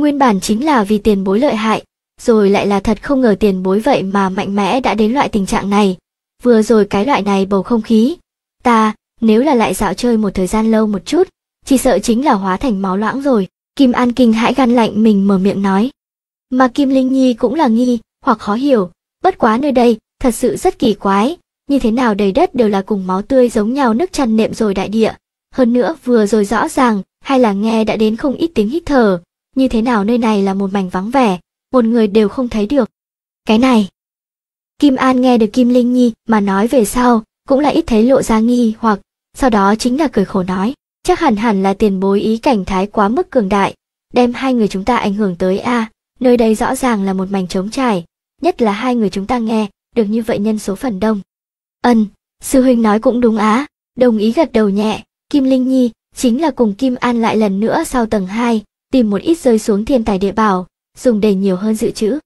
Nguyên bản chính là vì tiền bối lợi hại, rồi lại là thật không ngờ tiền bối vậy mà mạnh mẽ đã đến loại tình trạng này. Vừa rồi cái loại này bầu không khí, ta, nếu là lại dạo chơi một thời gian lâu một chút, chỉ sợ chính là hóa thành máu loãng rồi. Kim An kinh hãi gan lạnh mình mở miệng nói. Mà Kim Linh Nhi cũng là nghi, hoặc khó hiểu, bất quá nơi đây, thật sự rất kỳ quái, như thế nào đầy đất đều là cùng máu tươi giống nhau nước chăn nệm rồi đại địa. Hơn nữa vừa rồi rõ ràng, hay là nghe đã đến không ít tiếng hít thở, như thế nào nơi này là một mảnh vắng vẻ một người đều không thấy được cái này kim an nghe được kim linh nhi mà nói về sau cũng là ít thấy lộ ra nghi hoặc sau đó chính là cười khổ nói chắc hẳn hẳn là tiền bối ý cảnh thái quá mức cường đại đem hai người chúng ta ảnh hưởng tới a à, nơi đây rõ ràng là một mảnh trống trải nhất là hai người chúng ta nghe được như vậy nhân số phần đông ân sư huynh nói cũng đúng á đồng ý gật đầu nhẹ kim linh nhi chính là cùng kim an lại lần nữa sau tầng 2, tìm một ít rơi xuống thiên tài địa bảo, dùng để nhiều hơn dự trữ.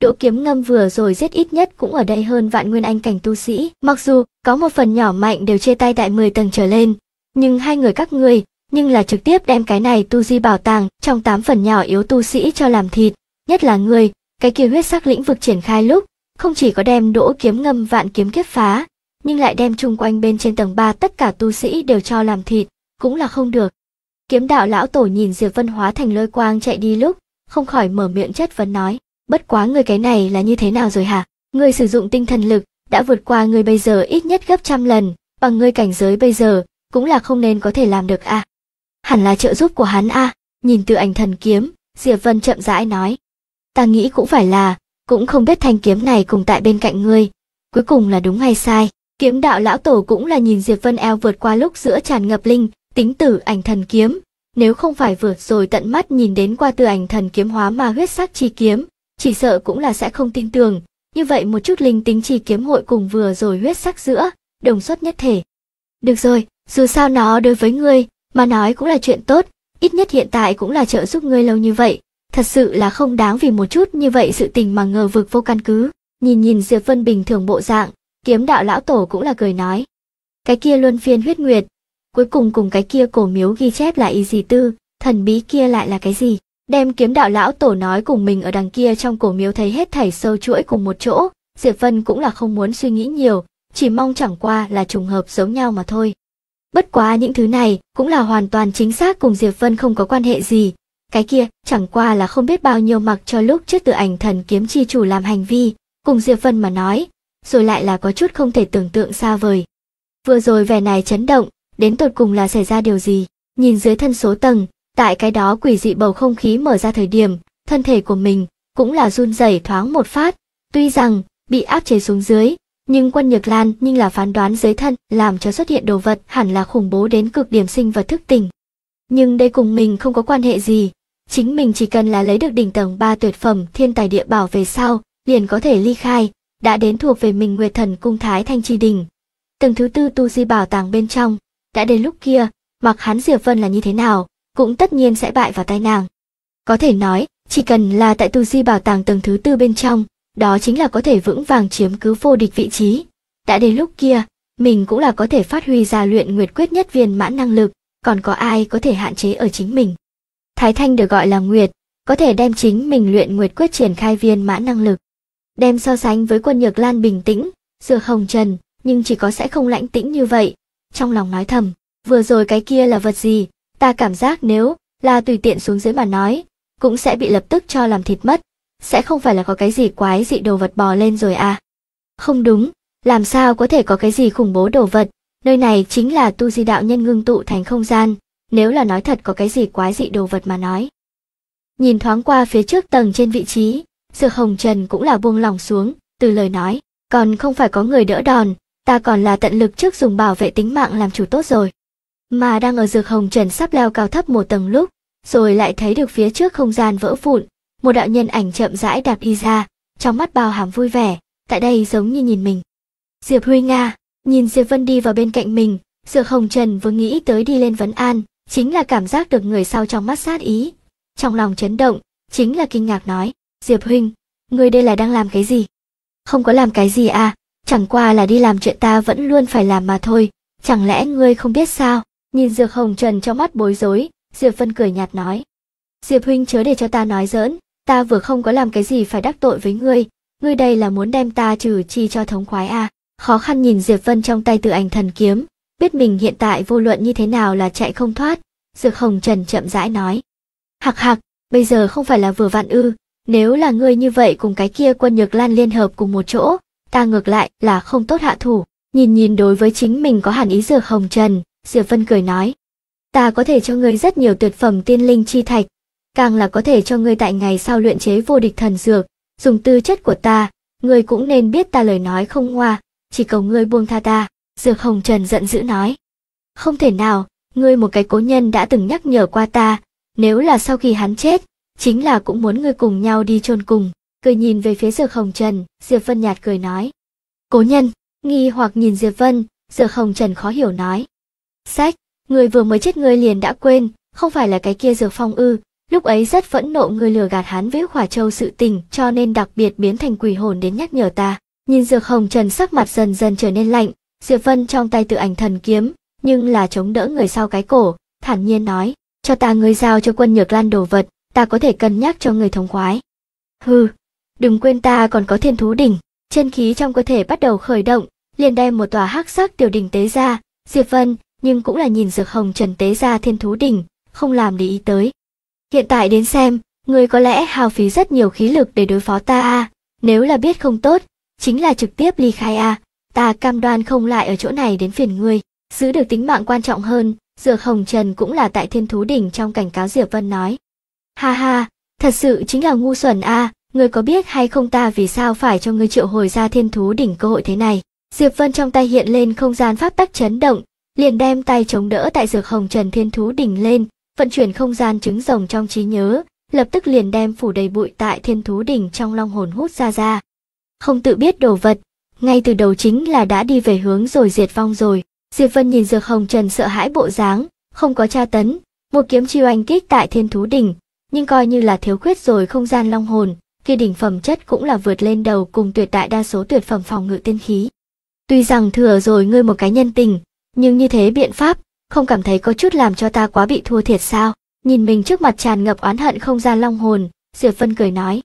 Đỗ kiếm ngâm vừa rồi giết ít nhất cũng ở đây hơn vạn nguyên anh cảnh tu sĩ, mặc dù có một phần nhỏ mạnh đều chia tay tại 10 tầng trở lên, nhưng hai người các ngươi nhưng là trực tiếp đem cái này tu di bảo tàng trong tám phần nhỏ yếu tu sĩ cho làm thịt, nhất là người, cái kia huyết sắc lĩnh vực triển khai lúc, không chỉ có đem đỗ kiếm ngâm vạn kiếm kiếp phá, nhưng lại đem chung quanh bên trên tầng 3 tất cả tu sĩ đều cho làm thịt, cũng là không được. Kiếm đạo lão tổ nhìn Diệp Vân hóa thành lôi quang chạy đi lúc, không khỏi mở miệng chất vấn nói, bất quá người cái này là như thế nào rồi hả? Người sử dụng tinh thần lực đã vượt qua người bây giờ ít nhất gấp trăm lần, bằng người cảnh giới bây giờ cũng là không nên có thể làm được à? Hẳn là trợ giúp của hắn à? Nhìn từ ảnh thần kiếm, Diệp Vân chậm rãi nói, ta nghĩ cũng phải là, cũng không biết thanh kiếm này cùng tại bên cạnh ngươi, cuối cùng là đúng hay sai. Kiếm đạo lão tổ cũng là nhìn Diệp Vân eo vượt qua lúc giữa tràn ngập linh, tính tử ảnh thần kiếm nếu không phải vừa rồi tận mắt nhìn đến qua từ ảnh thần kiếm hóa ma huyết sắc chi kiếm chỉ sợ cũng là sẽ không tin tưởng như vậy một chút linh tính chi kiếm hội cùng vừa rồi huyết sắc giữa đồng xuất nhất thể được rồi dù sao nó đối với ngươi mà nói cũng là chuyện tốt ít nhất hiện tại cũng là trợ giúp ngươi lâu như vậy thật sự là không đáng vì một chút như vậy sự tình mà ngờ vực vô căn cứ nhìn nhìn diệp vân bình thường bộ dạng kiếm đạo lão tổ cũng là cười nói cái kia luân phiên huyết nguyệt cuối cùng cùng cái kia cổ miếu ghi chép lại ý gì tư, thần bí kia lại là cái gì. Đem kiếm đạo lão tổ nói cùng mình ở đằng kia trong cổ miếu thấy hết thảy sâu chuỗi cùng một chỗ, Diệp Vân cũng là không muốn suy nghĩ nhiều, chỉ mong chẳng qua là trùng hợp giống nhau mà thôi. Bất quá những thứ này cũng là hoàn toàn chính xác cùng Diệp Vân không có quan hệ gì. Cái kia chẳng qua là không biết bao nhiêu mặc cho lúc trước từ ảnh thần kiếm chi chủ làm hành vi, cùng Diệp Vân mà nói, rồi lại là có chút không thể tưởng tượng xa vời. Vừa rồi vẻ này chấn động, đến tột cùng là xảy ra điều gì nhìn dưới thân số tầng tại cái đó quỷ dị bầu không khí mở ra thời điểm thân thể của mình cũng là run rẩy thoáng một phát tuy rằng bị áp chế xuống dưới nhưng quân nhược lan nhưng là phán đoán dưới thân làm cho xuất hiện đồ vật hẳn là khủng bố đến cực điểm sinh vật thức tỉnh nhưng đây cùng mình không có quan hệ gì chính mình chỉ cần là lấy được đỉnh tầng ba tuyệt phẩm thiên tài địa bảo về sau liền có thể ly khai đã đến thuộc về mình nguyệt thần cung thái thanh chi đình tầng thứ tư tu di bảo tàng bên trong đã đến lúc kia mặc hắn diệp vân là như thế nào cũng tất nhiên sẽ bại vào tay nàng có thể nói chỉ cần là tại tu di bảo tàng tầng thứ tư bên trong đó chính là có thể vững vàng chiếm cứ vô địch vị trí đã đến lúc kia mình cũng là có thể phát huy ra luyện nguyệt quyết nhất viên mãn năng lực còn có ai có thể hạn chế ở chính mình thái thanh được gọi là nguyệt có thể đem chính mình luyện nguyệt quyết triển khai viên mãn năng lực đem so sánh với quân nhược lan bình tĩnh dược hồng trần nhưng chỉ có sẽ không lãnh tĩnh như vậy trong lòng nói thầm, vừa rồi cái kia là vật gì, ta cảm giác nếu là tùy tiện xuống dưới mà nói, cũng sẽ bị lập tức cho làm thịt mất, sẽ không phải là có cái gì quái dị đồ vật bò lên rồi à. Không đúng, làm sao có thể có cái gì khủng bố đồ vật, nơi này chính là tu di đạo nhân ngưng tụ thành không gian, nếu là nói thật có cái gì quái dị đồ vật mà nói. Nhìn thoáng qua phía trước tầng trên vị trí, Dược Hồng Trần cũng là buông lòng xuống, từ lời nói, còn không phải có người đỡ đòn, ta còn là tận lực trước dùng bảo vệ tính mạng làm chủ tốt rồi. Mà đang ở dược hồng trần sắp leo cao thấp một tầng lúc, rồi lại thấy được phía trước không gian vỡ vụn, một đạo nhân ảnh chậm rãi đạp đi ra, trong mắt bao hàm vui vẻ, tại đây giống như nhìn mình. Diệp Huy Nga, nhìn Diệp Vân đi vào bên cạnh mình, Dược Hồng Trần vừa nghĩ tới đi lên vấn an, chính là cảm giác được người sau trong mắt sát ý. Trong lòng chấn động, chính là kinh ngạc nói, Diệp Huynh, người đây là đang làm cái gì? Không có làm cái gì à, chẳng qua là đi làm chuyện ta vẫn luôn phải làm mà thôi, chẳng lẽ ngươi không biết sao? Nhìn dược Hồng Trần trong mắt bối rối, Diệp Vân cười nhạt nói. Diệp huynh chớ để cho ta nói dỡn ta vừa không có làm cái gì phải đắc tội với ngươi, ngươi đây là muốn đem ta trừ chi cho thống khoái à. Khó khăn nhìn Diệp Vân trong tay tự ảnh thần kiếm, biết mình hiện tại vô luận như thế nào là chạy không thoát, dược Hồng Trần chậm rãi nói. Hạc hạc, bây giờ không phải là vừa vặn ư, nếu là ngươi như vậy cùng cái kia quân nhược lan liên hợp cùng một chỗ, ta ngược lại là không tốt hạ thủ. Nhìn nhìn đối với chính mình có hẳn ý dược hồng trần, Diệp Vân cười nói. Ta có thể cho ngươi rất nhiều tuyệt phẩm tiên linh chi thạch, càng là có thể cho ngươi tại ngày sau luyện chế vô địch thần dược, dùng tư chất của ta, ngươi cũng nên biết ta lời nói không hoa, chỉ cầu ngươi buông tha ta. Dược hồng trần giận dữ nói. Không thể nào, ngươi một cái cố nhân đã từng nhắc nhở qua ta, nếu là sau khi hắn chết, chính là cũng muốn ngươi cùng nhau đi chôn cùng cười nhìn về phía Diệp Hồng Trần, Diệp Vân nhạt cười nói. Cố nhân, nghi hoặc nhìn Diệp Vân, Diệp Hồng Trần khó hiểu nói. Sách, người vừa mới chết ngươi liền đã quên, không phải là cái kia Diệp Phong ư, lúc ấy rất phẫn nộ người lừa gạt hắn với Khỏa Châu sự tình cho nên đặc biệt biến thành quỷ hồn đến nhắc nhở ta. Nhìn Diệp Hồng Trần sắc mặt dần dần trở nên lạnh, Diệp Vân trong tay tự ảnh thần kiếm, nhưng là chống đỡ người sau cái cổ, thản nhiên nói, cho ta người giao cho quân nhược lan đồ vật, ta có thể cân nhắc cho người thống khoái. Hừ, Đừng quên ta còn có thiên thú đỉnh, chân khí trong cơ thể bắt đầu khởi động, liền đem một tòa hắc sắc tiểu đỉnh tế ra, Diệp Vân, nhưng cũng là nhìn dược hồng trần tế ra thiên thú đỉnh, không làm để ý tới. Hiện tại đến xem, người có lẽ hao phí rất nhiều khí lực để đối phó ta a, nếu là biết không tốt, chính là trực tiếp ly khai a, ta cam đoan không lại ở chỗ này đến phiền ngươi, giữ được tính mạng quan trọng hơn, dược hồng trần cũng là tại thiên thú đỉnh trong cảnh cáo Diệp Vân nói. Ha ha, thật sự chính là ngu xuẩn a, à. Ngươi có biết hay không ta vì sao phải cho ngươi triệu hồi ra thiên thú đỉnh cơ hội thế này? Diệp Vân trong tay hiện lên không gian pháp tắc chấn động, liền đem tay chống đỡ tại dược hồng trần thiên thú đỉnh lên, vận chuyển không gian trứng rồng trong trí nhớ, lập tức liền đem phủ đầy bụi tại thiên thú đỉnh trong long hồn hút ra ra. Không tự biết đồ vật, ngay từ đầu chính là đã đi về hướng rồi diệt vong rồi. Diệp Vân nhìn dược hồng trần sợ hãi bộ dáng, không có tra tấn, một kiếm chiêu anh kích tại thiên thú đỉnh, nhưng coi như là thiếu khuyết rồi không gian long hồn, kia đỉnh phẩm chất cũng là vượt lên đầu cùng tuyệt đại đa số tuyệt phẩm phòng ngự tiên khí. Tuy rằng thừa rồi ngươi một cái nhân tình, nhưng như thế biện pháp, không cảm thấy có chút làm cho ta quá bị thua thiệt sao? Nhìn mình trước mặt tràn ngập oán hận không gian long hồn, Diệp Vân cười nói.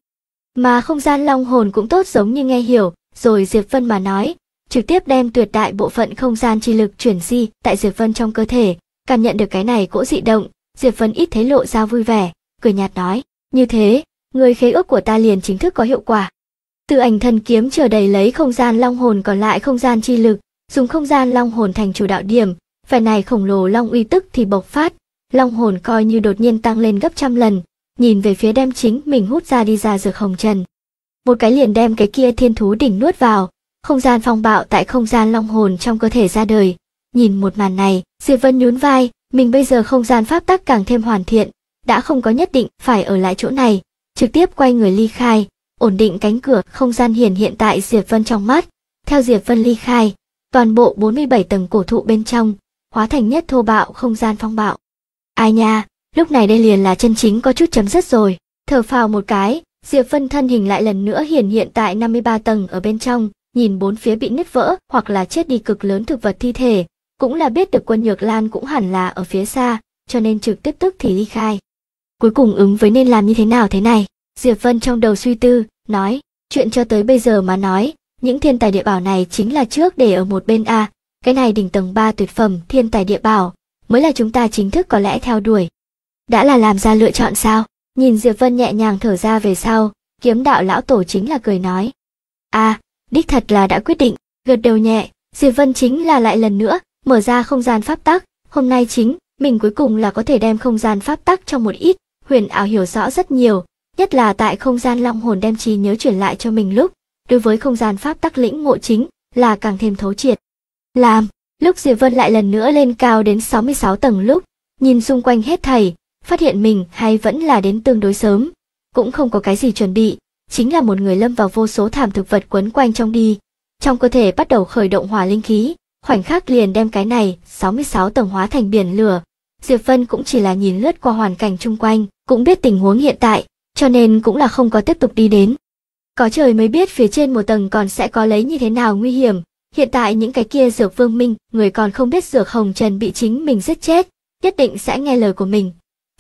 Mà không gian long hồn cũng tốt giống như nghe hiểu, rồi Diệp Vân mà nói, trực tiếp đem tuyệt đại bộ phận không gian chi lực chuyển di tại Diệp Vân trong cơ thể, cảm nhận được cái này cỗ dị động, Diệp Vân ít thấy lộ ra vui vẻ, cười nhạt nói, như thế, người khế ước của ta liền chính thức có hiệu quả. Từ ảnh thần kiếm chờ đầy lấy không gian long hồn còn lại không gian chi lực, dùng không gian long hồn thành chủ đạo điểm, vẻ này khổng lồ long uy tức thì bộc phát, long hồn coi như đột nhiên tăng lên gấp trăm lần, nhìn về phía đem chính mình hút ra đi ra dược hồng trần. Một cái liền đem cái kia thiên thú đỉnh nuốt vào, không gian phong bạo tại không gian long hồn trong cơ thể ra đời. Nhìn một màn này, Diệp Vân nhún vai, mình bây giờ không gian pháp tắc càng thêm hoàn thiện, đã không có nhất định phải ở lại chỗ này, trực tiếp quay người ly khai, ổn định cánh cửa không gian hiển hiện tại Diệp Vân trong mắt. Theo Diệp Vân ly khai, toàn bộ 47 tầng cổ thụ bên trong, hóa thành nhất thô bạo không gian phong bạo. Ai nha, lúc này đây liền là chân chính có chút chấm dứt rồi. Thở phào một cái, Diệp Vân thân hình lại lần nữa hiển hiện tại 53 tầng ở bên trong, nhìn bốn phía bị nứt vỡ hoặc là chết đi cực lớn thực vật thi thể, cũng là biết được quân Nhược Lan cũng hẳn là ở phía xa, cho nên trực tiếp tức thì ly khai cuối cùng ứng với nên làm như thế nào thế này diệp vân trong đầu suy tư nói chuyện cho tới bây giờ mà nói những thiên tài địa bảo này chính là trước để ở một bên a cái này đỉnh tầng 3 tuyệt phẩm thiên tài địa bảo mới là chúng ta chính thức có lẽ theo đuổi đã là làm ra lựa chọn sao nhìn diệp vân nhẹ nhàng thở ra về sau kiếm đạo lão tổ chính là cười nói a à, đích thật là đã quyết định gật đầu nhẹ diệp vân chính là lại lần nữa mở ra không gian pháp tắc hôm nay chính mình cuối cùng là có thể đem không gian pháp tắc trong một ít Huyền ảo hiểu rõ rất nhiều, nhất là tại không gian long hồn đem trí nhớ chuyển lại cho mình lúc, đối với không gian pháp tắc lĩnh ngộ chính là càng thêm thấu triệt. Làm, lúc Diệp Vân lại lần nữa lên cao đến 66 tầng lúc, nhìn xung quanh hết thầy, phát hiện mình hay vẫn là đến tương đối sớm, cũng không có cái gì chuẩn bị, chính là một người lâm vào vô số thảm thực vật quấn quanh trong đi. Trong cơ thể bắt đầu khởi động hỏa linh khí, khoảnh khắc liền đem cái này 66 tầng hóa thành biển lửa. Diệp Vân cũng chỉ là nhìn lướt qua hoàn cảnh chung quanh, cũng biết tình huống hiện tại, cho nên cũng là không có tiếp tục đi đến. Có trời mới biết phía trên một tầng còn sẽ có lấy như thế nào nguy hiểm, hiện tại những cái kia dược vương minh, người còn không biết dược hồng trần bị chính mình giết chết, nhất định sẽ nghe lời của mình.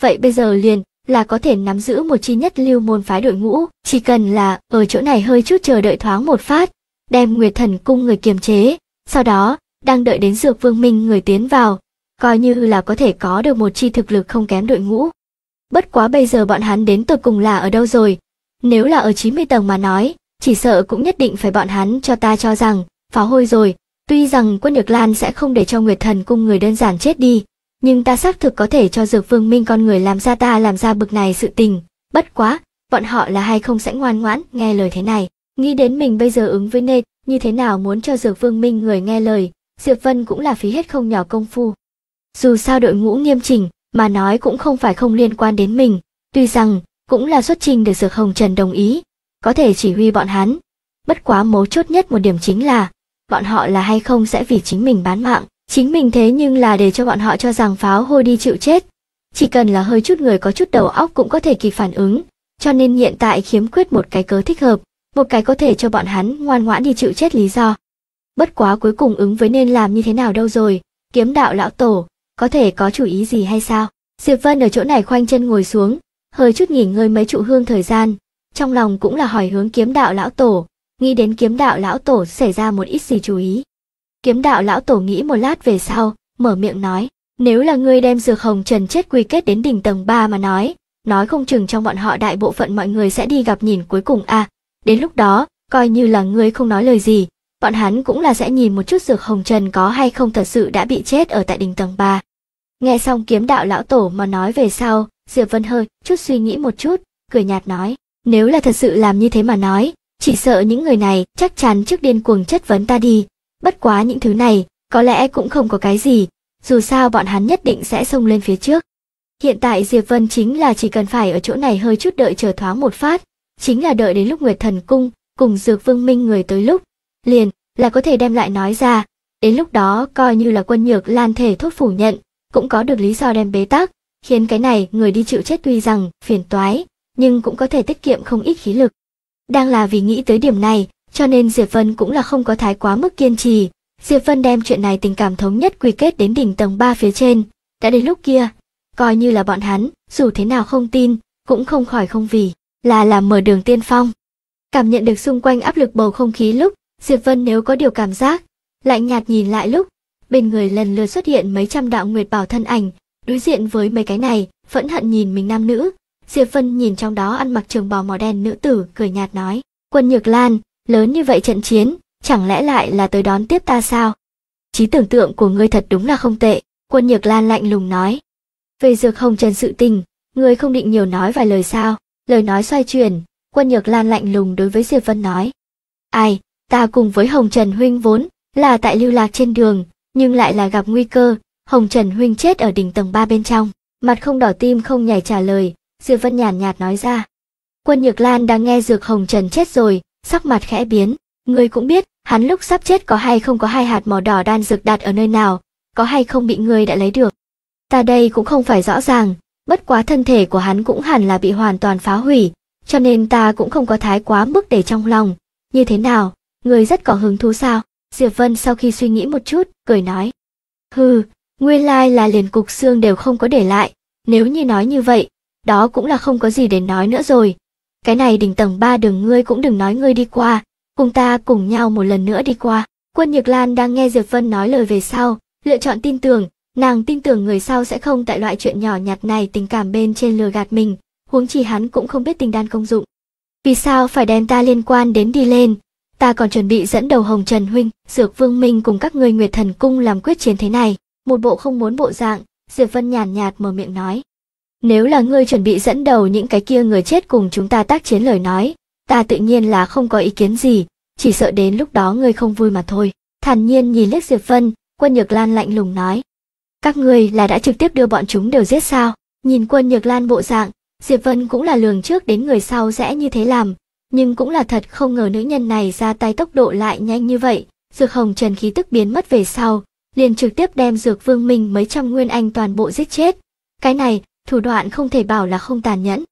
Vậy bây giờ liền là có thể nắm giữ một chi nhất lưu môn phái đội ngũ, chỉ cần là ở chỗ này hơi chút chờ đợi thoáng một phát, đem Nguyệt Thần cung người kiềm chế, sau đó đang đợi đến dược vương minh người tiến vào, coi như là có thể có được một chi thực lực không kém đội ngũ bất quá bây giờ bọn hắn đến tột cùng là ở đâu rồi. Nếu là ở 90 tầng mà nói, chỉ sợ cũng nhất định phải bọn hắn cho ta cho rằng, phá hôi rồi. Tuy rằng quân Nhược Lan sẽ không để cho Nguyệt Thần cung người đơn giản chết đi, nhưng ta xác thực có thể cho Dược Vương Minh con người làm ra ta làm ra bực này sự tình. Bất quá, bọn họ là hay không sẽ ngoan ngoãn nghe lời thế này. Nghĩ đến mình bây giờ ứng với nê như thế nào muốn cho Dược Vương Minh người nghe lời, Diệp Vân cũng là phí hết không nhỏ công phu. Dù sao đội ngũ nghiêm chỉnh, mà nói cũng không phải không liên quan đến mình, tuy rằng cũng là xuất trình được Dược Hồng Trần đồng ý, có thể chỉ huy bọn hắn. Bất quá mấu chốt nhất một điểm chính là, bọn họ là hay không sẽ vì chính mình bán mạng, chính mình thế nhưng là để cho bọn họ cho rằng pháo hôi đi chịu chết. Chỉ cần là hơi chút người có chút đầu óc cũng có thể kịp phản ứng, cho nên hiện tại khiếm khuyết một cái cớ thích hợp, một cái có thể cho bọn hắn ngoan ngoãn đi chịu chết lý do. Bất quá cuối cùng ứng với nên làm như thế nào đâu rồi, kiếm đạo lão tổ, có thể có chủ ý gì hay sao? Diệp Vân ở chỗ này khoanh chân ngồi xuống, hơi chút nghỉ ngơi mấy trụ hương thời gian, trong lòng cũng là hỏi hướng kiếm đạo lão tổ, nghĩ đến kiếm đạo lão tổ xảy ra một ít gì chú ý. Kiếm đạo lão tổ nghĩ một lát về sau, mở miệng nói, nếu là ngươi đem dược hồng trần chết quy kết đến đỉnh tầng 3 mà nói, nói không chừng trong bọn họ đại bộ phận mọi người sẽ đi gặp nhìn cuối cùng a à, đến lúc đó, coi như là ngươi không nói lời gì, bọn hắn cũng là sẽ nhìn một chút dược hồng trần có hay không thật sự đã bị chết ở tại đỉnh tầng 3. Nghe xong kiếm đạo lão tổ mà nói về sau, Diệp Vân hơi chút suy nghĩ một chút, cười nhạt nói, nếu là thật sự làm như thế mà nói, chỉ sợ những người này chắc chắn trước điên cuồng chất vấn ta đi. Bất quá những thứ này, có lẽ cũng không có cái gì, dù sao bọn hắn nhất định sẽ xông lên phía trước. Hiện tại Diệp Vân chính là chỉ cần phải ở chỗ này hơi chút đợi chờ thoáng một phát, chính là đợi đến lúc Nguyệt Thần Cung cùng Dược Vương Minh người tới lúc, liền là có thể đem lại nói ra, đến lúc đó coi như là quân nhược lan thể thốt phủ nhận, cũng có được lý do đem bế tắc, khiến cái này người đi chịu chết tuy rằng phiền toái, nhưng cũng có thể tiết kiệm không ít khí lực. Đang là vì nghĩ tới điểm này, cho nên Diệp Vân cũng là không có thái quá mức kiên trì. Diệp Vân đem chuyện này tình cảm thống nhất quy kết đến đỉnh tầng 3 phía trên. Đã đến lúc kia, coi như là bọn hắn, dù thế nào không tin, cũng không khỏi không vì, là làm mở đường tiên phong. Cảm nhận được xung quanh áp lực bầu không khí lúc, Diệp Vân nếu có điều cảm giác, lạnh nhạt nhìn lại lúc, bên người lần lượt xuất hiện mấy trăm đạo nguyệt bảo thân ảnh, đối diện với mấy cái này, vẫn hận nhìn mình nam nữ. Diệp Vân nhìn trong đó ăn mặc trường bào màu đen nữ tử, cười nhạt nói, quân nhược lan, lớn như vậy trận chiến, chẳng lẽ lại là tới đón tiếp ta sao? Trí tưởng tượng của ngươi thật đúng là không tệ, quân nhược lan lạnh lùng nói. Về dược hồng trần sự tình, ngươi không định nhiều nói vài lời sao, lời nói xoay chuyển, quân nhược lan lạnh lùng đối với Diệp Vân nói. Ai, ta cùng với Hồng Trần Huynh vốn là tại lưu lạc trên đường, nhưng lại là gặp nguy cơ, Hồng Trần Huynh chết ở đỉnh tầng 3 bên trong. Mặt không đỏ tim không nhảy trả lời, Diệp Vân nhàn nhạt nói ra. Quân Nhược Lan đang nghe Dược Hồng Trần chết rồi, sắc mặt khẽ biến. Người cũng biết, hắn lúc sắp chết có hay không có hai hạt màu đỏ đan dược đặt ở nơi nào, có hay không bị người đã lấy được. Ta đây cũng không phải rõ ràng, bất quá thân thể của hắn cũng hẳn là bị hoàn toàn phá hủy, cho nên ta cũng không có thái quá mức để trong lòng. Như thế nào, người rất có hứng thú sao? Diệp Vân sau khi suy nghĩ một chút, cười nói. Hừ, nguyên lai là liền cục xương đều không có để lại, nếu như nói như vậy, đó cũng là không có gì để nói nữa rồi. Cái này đỉnh tầng ba đường ngươi cũng đừng nói ngươi đi qua, cùng ta cùng nhau một lần nữa đi qua. Quân Nhược Lan đang nghe Diệp Vân nói lời về sau, lựa chọn tin tưởng, nàng tin tưởng người sau sẽ không tại loại chuyện nhỏ nhặt này tình cảm bên trên lừa gạt mình, huống chi hắn cũng không biết tình đan công dụng. Vì sao phải đem ta liên quan đến đi lên, ta còn chuẩn bị dẫn đầu Hồng Trần Huynh, Dược Vương Minh cùng các người Nguyệt Thần Cung làm quyết chiến thế này. Một bộ không muốn bộ dạng, Diệp Vân nhàn nhạt, mở miệng nói. Nếu là ngươi chuẩn bị dẫn đầu những cái kia người chết cùng chúng ta tác chiến lời nói, ta tự nhiên là không có ý kiến gì, chỉ sợ đến lúc đó ngươi không vui mà thôi. Thản nhiên nhìn liếc Diệp Vân, quân Nhược Lan lạnh lùng nói. Các ngươi là đã trực tiếp đưa bọn chúng đều giết sao? Nhìn quân Nhược Lan bộ dạng, Diệp Vân cũng là lường trước đến người sau sẽ như thế làm, nhưng cũng là thật không ngờ nữ nhân này ra tay tốc độ lại nhanh như vậy dược hồng trần khí tức biến mất về sau liền trực tiếp đem dược vương minh mấy trăm nguyên anh toàn bộ giết chết cái này thủ đoạn không thể bảo là không tàn nhẫn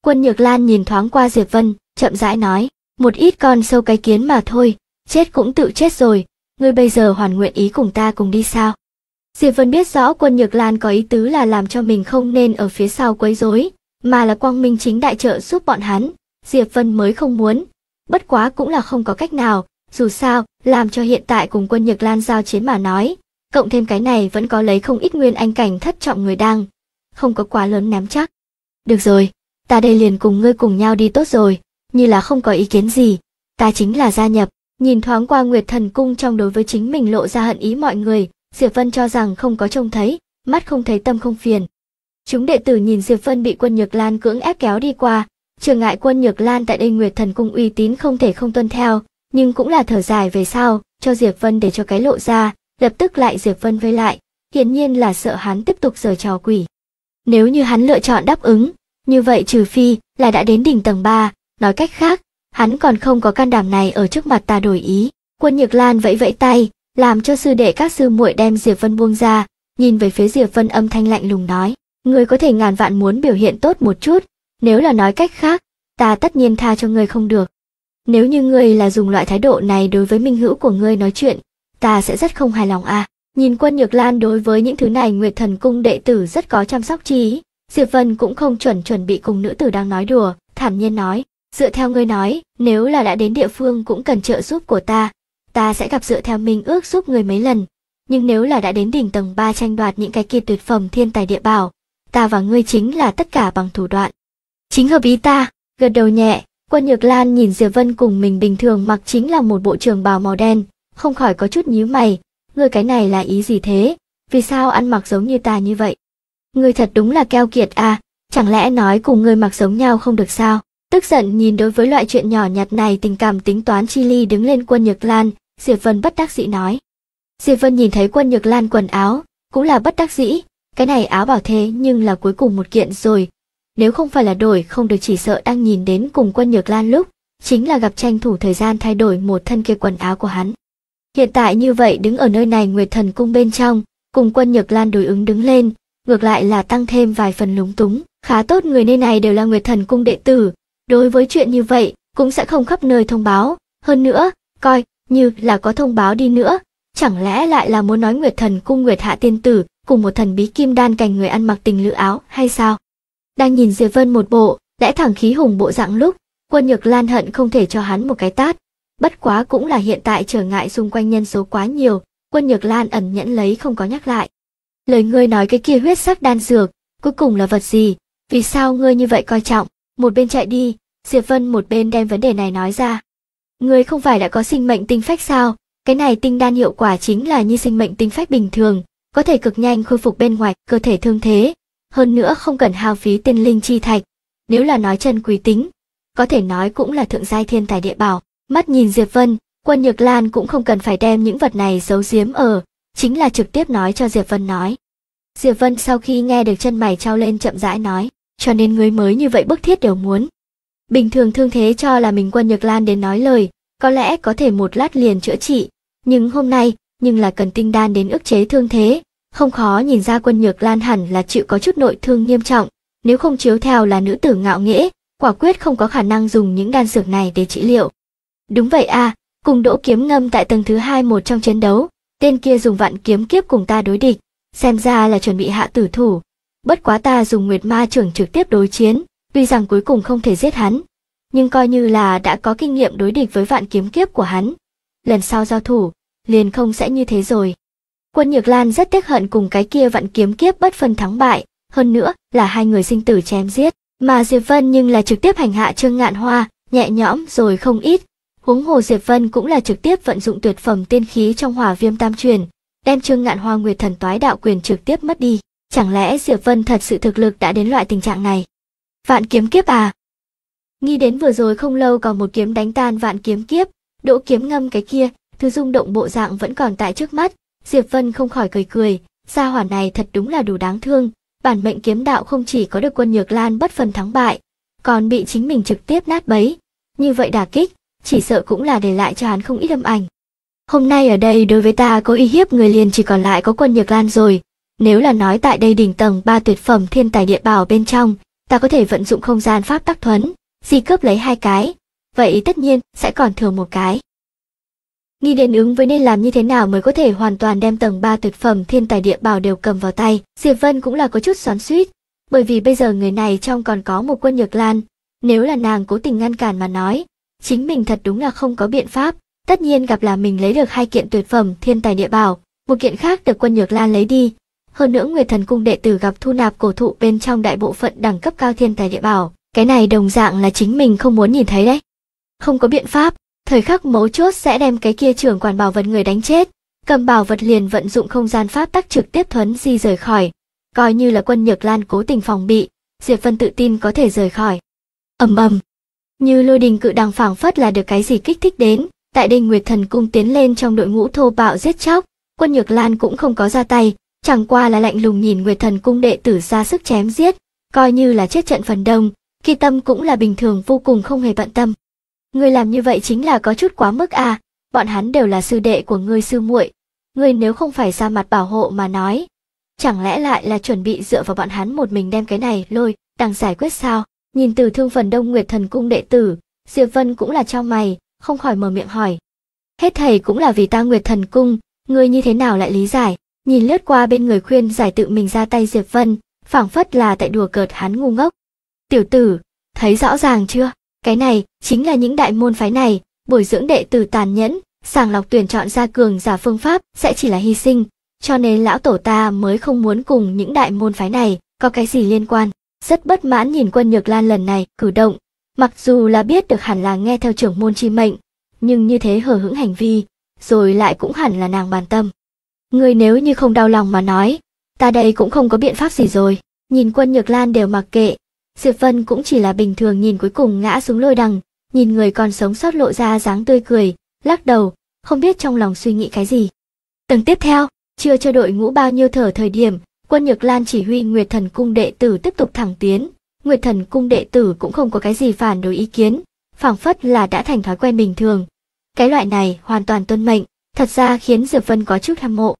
quân nhược lan nhìn thoáng qua diệp vân chậm rãi nói một ít con sâu cái kiến mà thôi chết cũng tự chết rồi ngươi bây giờ hoàn nguyện ý cùng ta cùng đi sao diệp vân biết rõ quân nhược lan có ý tứ là làm cho mình không nên ở phía sau quấy rối mà là quang minh chính đại trợ giúp bọn hắn Diệp Vân mới không muốn. Bất quá cũng là không có cách nào, dù sao, làm cho hiện tại cùng quân Nhược Lan giao chiến mà nói. Cộng thêm cái này vẫn có lấy không ít nguyên anh cảnh thất trọng người đang. Không có quá lớn nắm chắc. Được rồi, ta đây liền cùng ngươi cùng nhau đi tốt rồi, như là không có ý kiến gì. Ta chính là gia nhập, nhìn thoáng qua Nguyệt Thần Cung trong đối với chính mình lộ ra hận ý mọi người, Diệp Vân cho rằng không có trông thấy, mắt không thấy tâm không phiền. Chúng đệ tử nhìn Diệp Vân bị quân Nhược Lan cưỡng ép kéo đi qua, Trường ngại quân Nhược Lan tại đây Nguyệt Thần Cung uy tín không thể không tuân theo, nhưng cũng là thở dài về sau, cho Diệp Vân để cho cái lộ ra, lập tức lại Diệp Vân vây lại, hiển nhiên là sợ hắn tiếp tục giở trò quỷ. Nếu như hắn lựa chọn đáp ứng, như vậy trừ phi là đã đến đỉnh tầng 3, nói cách khác, hắn còn không có can đảm này ở trước mặt ta đổi ý. Quân Nhược Lan vẫy vẫy tay, làm cho sư đệ các sư muội đem Diệp Vân buông ra, nhìn về phía Diệp Vân âm thanh lạnh lùng nói, người có thể ngàn vạn muốn biểu hiện tốt một chút, nếu là nói cách khác, ta tất nhiên tha cho ngươi không được. Nếu như ngươi là dùng loại thái độ này đối với minh hữu của ngươi nói chuyện, ta sẽ rất không hài lòng à. Nhìn quân Nhược Lan đối với những thứ này Nguyệt Thần Cung đệ tử rất có chăm sóc trí, ý. Diệp Vân cũng không chuẩn chuẩn bị cùng nữ tử đang nói đùa, thản nhiên nói, dựa theo ngươi nói, nếu là đã đến địa phương cũng cần trợ giúp của ta, ta sẽ gặp dựa theo mình ước giúp người mấy lần. Nhưng nếu là đã đến đỉnh tầng 3 tranh đoạt những cái kia tuyệt phẩm thiên tài địa bảo, ta và ngươi chính là tất cả bằng thủ đoạn. Chính hợp ý ta, gật đầu nhẹ, Quân Nhược Lan nhìn Diệp Vân cùng mình bình thường mặc chính là một bộ trường bào màu đen, không khỏi có chút nhíu mày, người cái này là ý gì thế? Vì sao ăn mặc giống như ta như vậy? người thật đúng là keo kiệt à, chẳng lẽ nói cùng người mặc giống nhau không được sao? Tức giận nhìn đối với loại chuyện nhỏ nhặt này tình cảm tính toán chi ly đứng lên Quân Nhược Lan, Diệp Vân bất đắc dĩ nói. Diệp Vân nhìn thấy Quân Nhược Lan quần áo, cũng là bất đắc dĩ, cái này áo bảo thế nhưng là cuối cùng một kiện rồi, nếu không phải là đổi không được chỉ sợ đang nhìn đến cùng quân nhược lan lúc, chính là gặp tranh thủ thời gian thay đổi một thân kia quần áo của hắn. Hiện tại như vậy đứng ở nơi này Nguyệt Thần Cung bên trong, cùng quân Nhược Lan đối ứng đứng lên, ngược lại là tăng thêm vài phần lúng túng. Khá tốt người nơi này đều là Nguyệt Thần Cung đệ tử, đối với chuyện như vậy cũng sẽ không khắp nơi thông báo. Hơn nữa, coi như là có thông báo đi nữa, chẳng lẽ lại là muốn nói Nguyệt Thần Cung Nguyệt Hạ Tiên Tử cùng một thần bí kim đan cành người ăn mặc tình lữ áo hay sao? đang nhìn Diệp Vân một bộ, lẽ thẳng khí hùng bộ dạng lúc, quân nhược lan hận không thể cho hắn một cái tát. Bất quá cũng là hiện tại trở ngại xung quanh nhân số quá nhiều, quân nhược lan ẩn nhẫn lấy không có nhắc lại. Lời ngươi nói cái kia huyết sắc đan dược, cuối cùng là vật gì, vì sao ngươi như vậy coi trọng, một bên chạy đi, Diệp Vân một bên đem vấn đề này nói ra. Ngươi không phải đã có sinh mệnh tinh phách sao, cái này tinh đan hiệu quả chính là như sinh mệnh tinh phách bình thường, có thể cực nhanh khôi phục bên ngoài cơ thể thương thế, hơn nữa không cần hao phí tiên linh chi thạch. Nếu là nói chân quý tính, có thể nói cũng là thượng giai thiên tài địa bảo. Mắt nhìn Diệp Vân, quân Nhược Lan cũng không cần phải đem những vật này giấu giếm ở, chính là trực tiếp nói cho Diệp Vân nói. Diệp Vân sau khi nghe được chân mày trao lên chậm rãi nói, cho nên người mới như vậy bức thiết đều muốn. Bình thường thương thế cho là mình quân Nhược Lan đến nói lời, có lẽ có thể một lát liền chữa trị, nhưng hôm nay, nhưng là cần tinh đan đến ức chế thương thế, không khó nhìn ra quân nhược lan hẳn là chịu có chút nội thương nghiêm trọng, nếu không chiếu theo là nữ tử ngạo nghễ, quả quyết không có khả năng dùng những đan dược này để trị liệu. Đúng vậy à, cùng đỗ kiếm ngâm tại tầng thứ hai một trong chiến đấu, tên kia dùng vạn kiếm kiếp cùng ta đối địch, xem ra là chuẩn bị hạ tử thủ. Bất quá ta dùng nguyệt ma trưởng trực tiếp đối chiến, tuy rằng cuối cùng không thể giết hắn, nhưng coi như là đã có kinh nghiệm đối địch với vạn kiếm kiếp của hắn. Lần sau giao thủ, liền không sẽ như thế rồi. Quân Nhược Lan rất tiếc hận cùng cái kia vạn kiếm kiếp bất phân thắng bại, hơn nữa là hai người sinh tử chém giết, mà Diệp Vân nhưng là trực tiếp hành hạ Trương Ngạn Hoa, nhẹ nhõm rồi không ít. Huống hồ Diệp Vân cũng là trực tiếp vận dụng tuyệt phẩm tiên khí trong hỏa viêm tam truyền, đem Trương Ngạn Hoa Nguyệt Thần Toái Đạo Quyền trực tiếp mất đi. Chẳng lẽ Diệp Vân thật sự thực lực đã đến loại tình trạng này? Vạn kiếm kiếp à? Nghĩ đến vừa rồi không lâu còn một kiếm đánh tan vạn kiếm kiếp, đỗ kiếm ngâm cái kia, thứ dung động bộ dạng vẫn còn tại trước mắt, Diệp Vân không khỏi cười cười, gia hỏa này thật đúng là đủ đáng thương, bản mệnh kiếm đạo không chỉ có được quân nhược lan bất phần thắng bại, còn bị chính mình trực tiếp nát bấy. Như vậy đả kích, chỉ sợ cũng là để lại cho hắn không ít âm ảnh. Hôm nay ở đây đối với ta có uy hiếp người liền chỉ còn lại có quân nhược lan rồi. Nếu là nói tại đây đỉnh tầng ba tuyệt phẩm thiên tài địa bảo bên trong, ta có thể vận dụng không gian pháp tắc thuấn, di cướp lấy hai cái, vậy tất nhiên sẽ còn thừa một cái nghĩ đến ứng với nên làm như thế nào mới có thể hoàn toàn đem tầng 3 tuyệt phẩm thiên tài địa bảo đều cầm vào tay. Diệp Vân cũng là có chút xoắn suýt, bởi vì bây giờ người này trong còn có một quân nhược lan. Nếu là nàng cố tình ngăn cản mà nói, chính mình thật đúng là không có biện pháp. Tất nhiên gặp là mình lấy được hai kiện tuyệt phẩm thiên tài địa bảo, một kiện khác được quân nhược lan lấy đi. Hơn nữa người Thần Cung đệ tử gặp thu nạp cổ thụ bên trong đại bộ phận đẳng cấp cao thiên tài địa bảo. Cái này đồng dạng là chính mình không muốn nhìn thấy đấy. Không có biện pháp, thời khắc mấu chốt sẽ đem cái kia trưởng quản bảo vật người đánh chết cầm bảo vật liền vận dụng không gian pháp tắc trực tiếp thuấn di rời khỏi coi như là quân nhược lan cố tình phòng bị diệp vân tự tin có thể rời khỏi ầm ầm như lôi đình cự đằng phảng phất là được cái gì kích thích đến tại đây nguyệt thần cung tiến lên trong đội ngũ thô bạo giết chóc quân nhược lan cũng không có ra tay chẳng qua là lạnh lùng nhìn nguyệt thần cung đệ tử ra sức chém giết coi như là chết trận phần đông kỳ tâm cũng là bình thường vô cùng không hề bận tâm Ngươi làm như vậy chính là có chút quá mức à, bọn hắn đều là sư đệ của ngươi sư muội. Ngươi nếu không phải ra mặt bảo hộ mà nói, chẳng lẽ lại là chuẩn bị dựa vào bọn hắn một mình đem cái này lôi đang giải quyết sao? Nhìn từ thương phần Đông Nguyệt Thần Cung đệ tử, Diệp Vân cũng là cho mày, không khỏi mở miệng hỏi. Hết thầy cũng là vì ta Nguyệt Thần Cung, ngươi như thế nào lại lý giải? Nhìn lướt qua bên người khuyên giải tự mình ra tay Diệp Vân, phảng phất là tại đùa cợt hắn ngu ngốc. Tiểu tử, thấy rõ ràng chưa? Cái này chính là những đại môn phái này, bồi dưỡng đệ tử tàn nhẫn, sàng lọc tuyển chọn ra cường giả phương pháp sẽ chỉ là hy sinh, cho nên lão tổ ta mới không muốn cùng những đại môn phái này có cái gì liên quan. Rất bất mãn nhìn quân Nhược Lan lần này cử động, mặc dù là biết được hẳn là nghe theo trưởng môn chi mệnh, nhưng như thế hở hững hành vi, rồi lại cũng hẳn là nàng bàn tâm. Người nếu như không đau lòng mà nói, ta đây cũng không có biện pháp gì rồi. Nhìn quân Nhược Lan đều mặc kệ, Diệp Vân cũng chỉ là bình thường nhìn cuối cùng ngã xuống lôi đằng, nhìn người còn sống sót lộ ra dáng tươi cười, lắc đầu, không biết trong lòng suy nghĩ cái gì. Tầng tiếp theo, chưa cho đội ngũ bao nhiêu thở thời điểm, quân Nhược Lan chỉ huy Nguyệt Thần Cung đệ tử tiếp tục thẳng tiến, Nguyệt Thần Cung đệ tử cũng không có cái gì phản đối ý kiến, phảng phất là đã thành thói quen bình thường. Cái loại này hoàn toàn tuân mệnh, thật ra khiến Diệp Vân có chút hâm mộ.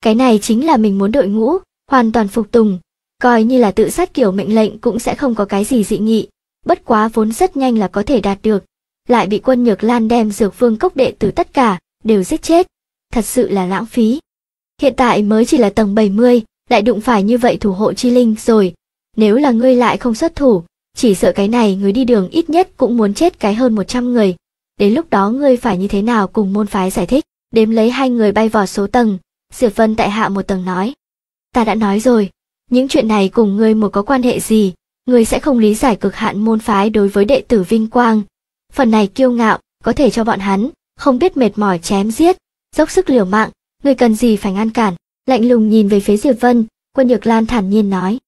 Cái này chính là mình muốn đội ngũ, hoàn toàn phục tùng, coi như là tự sát kiểu mệnh lệnh cũng sẽ không có cái gì dị nghị, bất quá vốn rất nhanh là có thể đạt được, lại bị quân Nhược Lan đem dược vương cốc đệ tử tất cả đều giết chết, thật sự là lãng phí. Hiện tại mới chỉ là tầng 70, lại đụng phải như vậy thủ hộ chi linh rồi, nếu là ngươi lại không xuất thủ, chỉ sợ cái này người đi đường ít nhất cũng muốn chết cái hơn 100 người. Đến lúc đó ngươi phải như thế nào cùng môn phái giải thích, đếm lấy hai người bay vào số tầng, Diệp Vân tại hạ một tầng nói. Ta đã nói rồi, những chuyện này cùng ngươi một có quan hệ gì, ngươi sẽ không lý giải cực hạn môn phái đối với đệ tử vinh quang. Phần này kiêu ngạo, có thể cho bọn hắn, không biết mệt mỏi chém giết, dốc sức liều mạng, ngươi cần gì phải ngăn cản, lạnh lùng nhìn về phía Diệp Vân, quân nhược lan thản nhiên nói.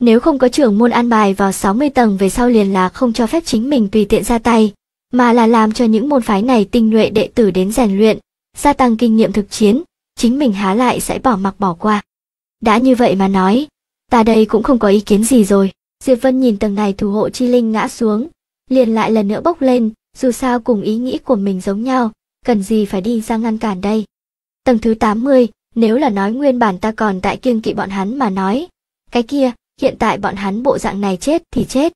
Nếu không có trưởng môn an bài vào 60 tầng về sau liền là không cho phép chính mình tùy tiện ra tay, mà là làm cho những môn phái này tinh nhuệ đệ tử đến rèn luyện, gia tăng kinh nghiệm thực chiến, chính mình há lại sẽ bỏ mặc bỏ qua. Đã như vậy mà nói, ta đây cũng không có ý kiến gì rồi. Diệp Vân nhìn tầng này thủ hộ chi linh ngã xuống, liền lại lần nữa bốc lên, dù sao cùng ý nghĩ của mình giống nhau, cần gì phải đi ra ngăn cản đây. Tầng thứ 80, nếu là nói nguyên bản ta còn tại kiêng kỵ bọn hắn mà nói, cái kia, hiện tại bọn hắn bộ dạng này chết thì chết.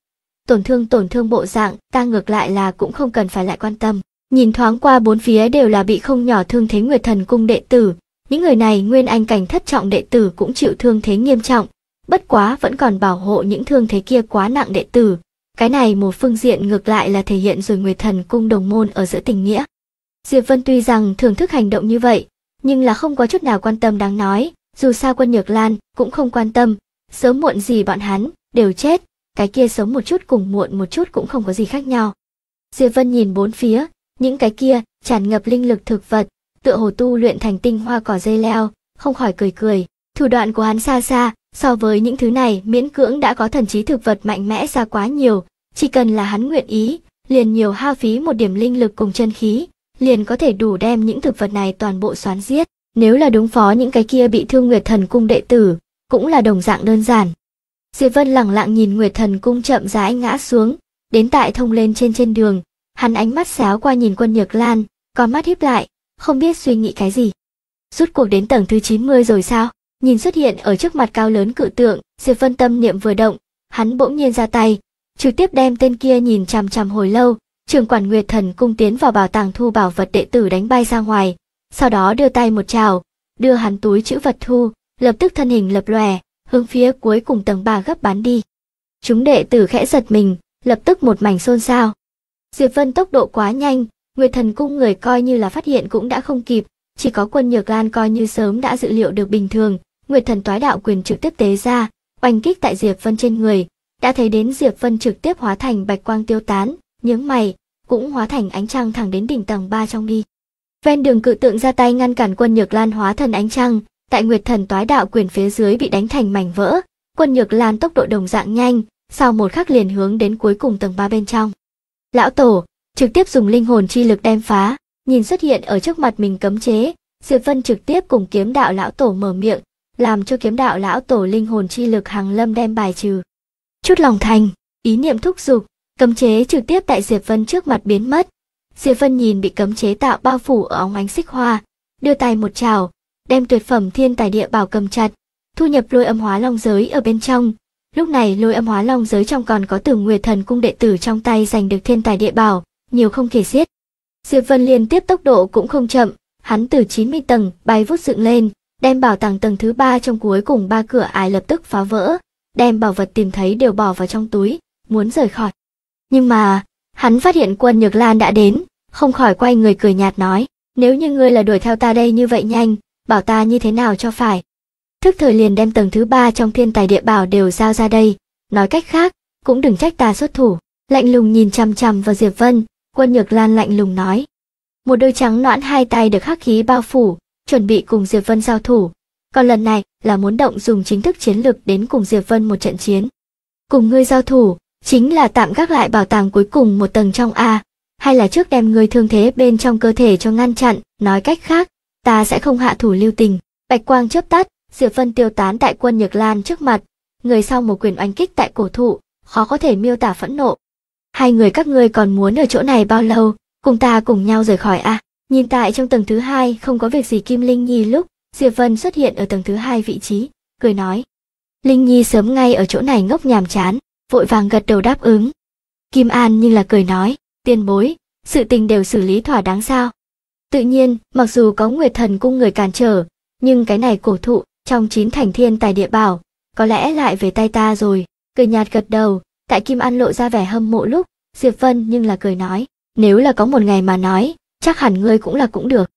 Tổn thương tổn thương bộ dạng, ta ngược lại là cũng không cần phải lại quan tâm. Nhìn thoáng qua bốn phía đều là bị không nhỏ thương thế Nguyệt Thần cung đệ tử, những người này nguyên anh cảnh thất trọng đệ tử cũng chịu thương thế nghiêm trọng, bất quá vẫn còn bảo hộ những thương thế kia quá nặng đệ tử. Cái này một phương diện ngược lại là thể hiện rồi người Thần cung đồng môn ở giữa tình nghĩa. Diệp Vân tuy rằng thưởng thức hành động như vậy, nhưng là không có chút nào quan tâm đáng nói, dù sao quân Nhược Lan cũng không quan tâm, sớm muộn gì bọn hắn đều chết, cái kia sớm một chút cùng muộn một chút cũng không có gì khác nhau. Diệp Vân nhìn bốn phía, những cái kia tràn ngập linh lực thực vật, tựa hồ tu luyện thành tinh hoa cỏ dây leo, không khỏi cười cười, Thủ đoạn của hắn xa xa, so với những thứ này miễn cưỡng đã có thần trí thực vật mạnh mẽ ra quá nhiều, chỉ cần là hắn nguyện ý, liền nhiều hao phí một điểm linh lực cùng chân khí, liền có thể đủ đem những thực vật này toàn bộ xoán giết. Nếu là đúng phó những cái kia bị thương Nguyệt Thần Cung đệ tử, cũng là đồng dạng đơn giản. Diệp Vân lẳng lặng nhìn Nguyệt Thần Cung chậm rãi ngã xuống, đến tại thông lên trên trên đường, hắn ánh mắt xéo qua nhìn quân Nhược Lan, có mắt híp lại, không biết suy nghĩ cái gì. Rút cuộc đến tầng thứ 90 rồi sao? Nhìn xuất hiện ở trước mặt cao lớn cự tượng, Diệp Vân tâm niệm vừa động, hắn bỗng nhiên ra tay, trực tiếp đem tên kia nhìn chằm chằm hồi lâu, trưởng quản Nguyệt Thần cung tiến vào bảo tàng thu bảo vật đệ tử đánh bay ra ngoài, sau đó đưa tay một trào, đưa hắn túi chữ vật thu, lập tức thân hình lập lòe, hướng phía cuối cùng tầng ba gấp bán đi. Chúng đệ tử khẽ giật mình, lập tức một mảnh xôn xao. Diệp Vân tốc độ quá nhanh, Nguyệt Thần cung người coi như là phát hiện cũng đã không kịp, chỉ có Quân Nhược Lan coi như sớm đã dự liệu được bình thường, Nguyệt Thần Toái Đạo quyền trực tiếp tế ra, oanh kích tại Diệp Vân trên người, đã thấy đến Diệp Vân trực tiếp hóa thành bạch quang tiêu tán, nhướng mày, cũng hóa thành ánh trăng thẳng đến đỉnh tầng ba trong đi. Ven đường cự tượng ra tay ngăn cản quân Nhược Lan hóa thần ánh trăng, tại Nguyệt Thần Toái Đạo quyền phía dưới bị đánh thành mảnh vỡ, quân Nhược Lan tốc độ đồng dạng nhanh, sau một khắc liền hướng đến cuối cùng tầng ba bên trong. Lão tổ trực tiếp dùng linh hồn chi lực đem phá, nhìn xuất hiện ở trước mặt mình cấm chế, Diệp Vân trực tiếp cùng kiếm đạo lão tổ mở miệng, làm cho kiếm đạo lão tổ linh hồn chi lực hàng lâm đem bài trừ. Chút lòng thành, ý niệm thúc giục, cấm chế trực tiếp tại Diệp Vân trước mặt biến mất. Diệp Vân nhìn bị cấm chế tạo bao phủ ở óng ánh xích hoa, đưa tay một chảo, đem tuyệt phẩm thiên tài địa bảo cầm chặt, thu nhập lôi âm hóa long giới ở bên trong. Lúc này lôi âm hóa long giới trong còn có tử nguyệt thần cung đệ tử trong tay giành được thiên tài địa bảo, nhiều không kể xiết. Diệp Vân liên tiếp tốc độ cũng không chậm, hắn từ 90 tầng bay vút dựng lên, đem bảo tàng tầng thứ ba trong cuối cùng ba cửa ai lập tức phá vỡ, đem bảo vật tìm thấy đều bỏ vào trong túi, muốn rời khỏi. Nhưng mà, hắn phát hiện quân Nhược Lan đã đến, không khỏi quay người cười nhạt nói, nếu như ngươi là đuổi theo ta đây như vậy nhanh, bảo ta như thế nào cho phải. Thức thời liền đem tầng thứ ba trong thiên tài địa bảo đều giao ra đây, nói cách khác, cũng đừng trách ta xuất thủ. Lạnh lùng nhìn chằm chằm vào Diệp Vân, quân Nhược Lan lạnh lùng nói. Một đôi trắng noãn hai tay được khắc khí bao phủ, chuẩn bị cùng Diệp Vân giao thủ. Còn lần này là muốn động dùng chính thức chiến lược đến cùng Diệp Vân một trận chiến. Cùng ngươi giao thủ, chính là tạm gác lại bảo tàng cuối cùng một tầng trong A, hay là trước đem ngươi thương thế bên trong cơ thể cho ngăn chặn, nói cách khác, ta sẽ không hạ thủ lưu tình. Bạch quang chớp tắt, Diệp Vân tiêu tán tại quân Nhược Lan trước mặt, người sau một quyền oanh kích tại cổ thụ, khó có thể miêu tả phẫn nộ. Hai người các ngươi còn muốn ở chỗ này bao lâu, cùng ta cùng nhau rời khỏi a. À? Nhìn tại trong tầng thứ hai không có việc gì Kim Linh Nhi lúc Diệp Vân xuất hiện ở tầng thứ hai vị trí, cười nói. Linh Nhi sớm ngay ở chỗ này ngốc nhàm chán, vội vàng gật đầu đáp ứng. Kim An nhưng là cười nói, tiền bối, sự tình đều xử lý thỏa đáng sao. Tự nhiên, mặc dù có Nguyệt Thần cung người cản trở, nhưng cái này cổ thụ trong chín thành thiên tài địa bảo, có lẽ lại về tay ta rồi, cười nhạt gật đầu, tại Kim An lộ ra vẻ hâm mộ lúc, Diệp Vân nhưng là cười nói, nếu là có một ngày mà nói, chắc hẳn ngươi cũng là cũng được.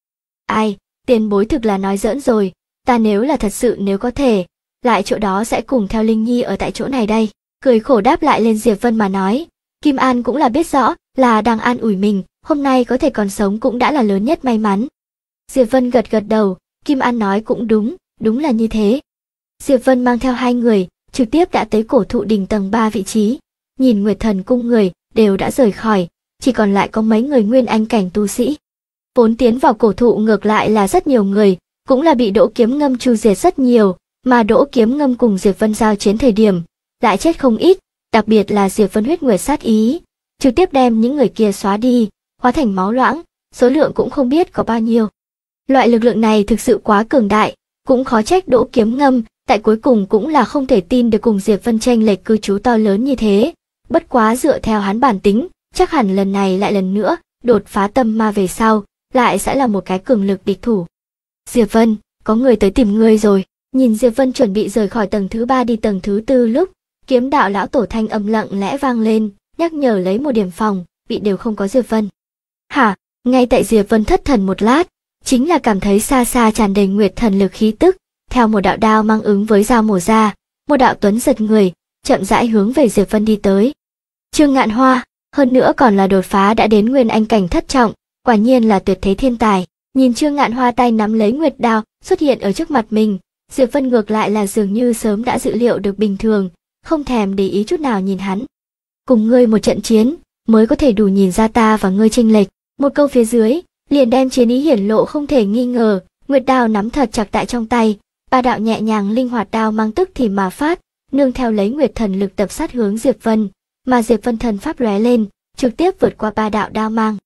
Ai, tiền bối thực là nói giỡn rồi, ta nếu là thật sự nếu có thể, lại chỗ đó sẽ cùng theo Linh Nhi ở tại chỗ này đây. Cười khổ đáp lại lên Diệp Vân mà nói, Kim An cũng là biết rõ là đang an ủi mình, hôm nay có thể còn sống cũng đã là lớn nhất may mắn. Diệp Vân gật gật đầu, Kim An nói cũng đúng, đúng là như thế. Diệp Vân mang theo hai người, trực tiếp đã tới cổ thụ đỉnh tầng 3 vị trí. Nhìn Nguyệt Thần cung người đều đã rời khỏi, chỉ còn lại có mấy người nguyên anh cảnh tu sĩ. Vốn tiến vào cổ thụ ngược lại là rất nhiều người, cũng là bị đỗ kiếm ngâm chu diệt rất nhiều, mà đỗ kiếm ngâm cùng Diệp Vân giao chiến thời điểm, lại chết không ít, đặc biệt là Diệp Vân huyết nguyệt sát ý, trực tiếp đem những người kia xóa đi, hóa thành máu loãng, số lượng cũng không biết có bao nhiêu. Loại lực lượng này thực sự quá cường đại, cũng khó trách đỗ kiếm ngâm, tại cuối cùng cũng là không thể tin được cùng Diệp Vân tranh lệch cư trú to lớn như thế. Bất quá dựa theo hắn bản tính, chắc hẳn lần này lại lần nữa, đột phá tâm ma về sau, lại sẽ là một cái cường lực địch thủ. Diệp Vân, có người tới tìm ngươi rồi. Nhìn Diệp Vân chuẩn bị rời khỏi tầng thứ ba đi tầng thứ tư lúc, kiếm đạo lão tổ thanh âm lặng lẽ vang lên, nhắc nhở lấy một điểm phòng, bị đều không có Diệp Vân. Hả, ngay tại Diệp Vân thất thần một lát, chính là cảm thấy xa xa tràn đầy nguyệt thần lực khí tức, theo một đạo đao mang ứng với dao mổ ra, một đạo tuấn giật người, chậm rãi hướng về Diệp Vân đi tới. Trương Ngạn Hoa, hơn nữa còn là đột phá đã đến nguyên anh cảnh thất trọng, quả nhiên là tuyệt thế thiên tài. Nhìn Trương Ngạn Hoa tay nắm lấy nguyệt đao xuất hiện ở trước mặt mình, Diệp Vân ngược lại là dường như sớm đã dự liệu được bình thường, không thèm để ý chút nào nhìn hắn. Cùng ngươi một trận chiến, mới có thể đủ nhìn ra ta và ngươi chênh lệch. Một câu phía dưới, liền đem chiến ý hiển lộ không thể nghi ngờ, nguyệt đao nắm thật chặt tại trong tay, ba đạo nhẹ nhàng linh hoạt đao mang tức thì mà phát, nương theo lấy nguyệt thần lực tập sát hướng Diệp Vân mà Diệp Vân Thần pháp lóe lên, trực tiếp vượt qua ba đạo đao mang.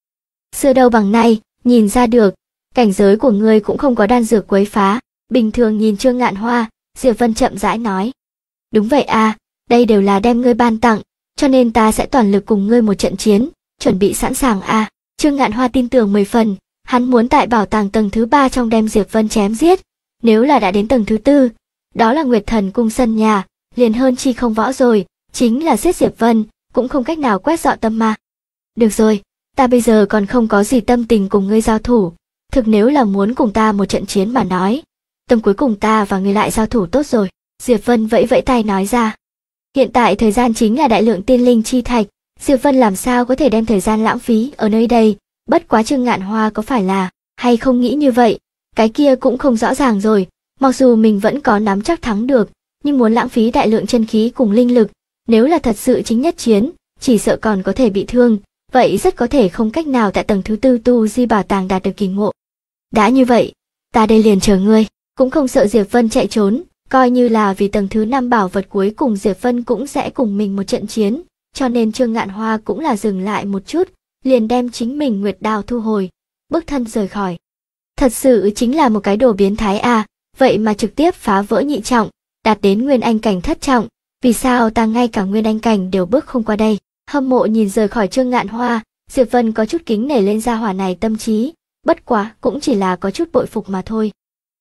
Xưa đâu bằng nay, nhìn ra được, cảnh giới của ngươi cũng không có đan dược quấy phá, bình thường nhìn Trương Ngạn Hoa, Diệp Vân chậm rãi nói. Đúng vậy à, đây đều là đem ngươi ban tặng, cho nên ta sẽ toàn lực cùng ngươi một trận chiến, chuẩn bị sẵn sàng à. Trương Ngạn Hoa tin tưởng 10 phần, hắn muốn tại bảo tàng tầng thứ ba trong đem Diệp Vân chém giết, nếu là đã đến tầng thứ tư, đó là Nguyệt Thần cung sân nhà, liền hơn chi không võ rồi, chính là giết Diệp Vân, cũng không cách nào quét dọn tâm ma. Được rồi, ta bây giờ còn không có gì tâm tình cùng ngươi giao thủ, thực nếu là muốn cùng ta một trận chiến mà nói, tâm cuối cùng ta và ngươi lại giao thủ tốt rồi. Diệp Vân vẫy vẫy tay nói ra. Hiện tại thời gian chính là đại lượng tiên linh chi thạch, Diệp Vân làm sao có thể đem thời gian lãng phí ở nơi đây, bất quá Trương Ngạn Hoa có phải là hay không nghĩ như vậy, cái kia cũng không rõ ràng rồi, mặc dù mình vẫn có nắm chắc thắng được, nhưng muốn lãng phí đại lượng chân khí cùng linh lực, nếu là thật sự chính nhất chiến, chỉ sợ còn có thể bị thương, vậy rất có thể không cách nào tại tầng thứ tư tu di bảo tàng đạt được kỳ ngộ. Đã như vậy, ta đây liền chờ ngươi, cũng không sợ Diệp Vân chạy trốn, coi như là vì tầng thứ năm bảo vật cuối cùng Diệp Vân cũng sẽ cùng mình một trận chiến, cho nên Trương Ngạn Hoa cũng là dừng lại một chút, liền đem chính mình Nguyệt Đào thu hồi, bước thân rời khỏi. Thật sự chính là một cái đồ biến thái a, à, vậy mà trực tiếp phá vỡ nhị trọng, đạt đến nguyên anh cảnh thất trọng, vì sao ta ngay cả nguyên anh cảnh đều bước không qua đây? Hâm mộ nhìn rời khỏi Trương Ngạn Hoa, Diệp Vân có chút kính nảy lên ra hỏa này tâm trí, bất quá cũng chỉ là có chút bội phục mà thôi.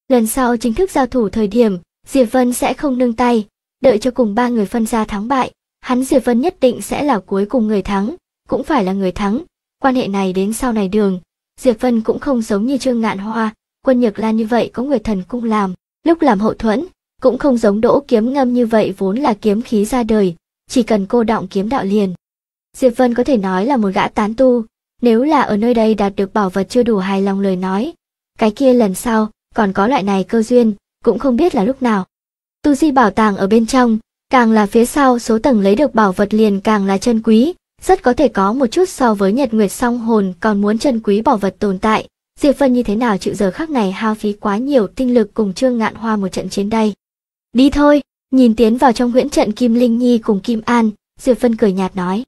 Lần sau chính thức giao thủ thời điểm, Diệp Vân sẽ không nương tay, đợi cho cùng ba người phân ra thắng bại, hắn Diệp Vân nhất định sẽ là cuối cùng người thắng, cũng phải là người thắng. Quan hệ này đến sau này đường, Diệp Vân cũng không giống như Trương Ngạn Hoa, Quân Nhược Lan như vậy có người thần cung làm, lúc làm hậu thuẫn, cũng không giống đỗ kiếm ngâm như vậy vốn là kiếm khí ra đời, chỉ cần cô động kiếm đạo liền. Diệp Vân có thể nói là một gã tán tu, nếu là ở nơi đây đạt được bảo vật chưa đủ hài lòng lời nói, cái kia lần sau còn có loại này cơ duyên, cũng không biết là lúc nào. Tu di bảo tàng ở bên trong, càng là phía sau số tầng lấy được bảo vật liền càng là chân quý, rất có thể có một chút so với Nhật Nguyệt song hồn còn muốn chân quý bảo vật tồn tại. Diệp Vân như thế nào chịu giờ khắc này hao phí quá nhiều tinh lực cùng Trương Ngạn Hoa một trận chiến đây. Đi thôi, nhìn tiến vào trong huyễn trận Kim Linh Nhi cùng Kim An, Diệp Vân cười nhạt nói.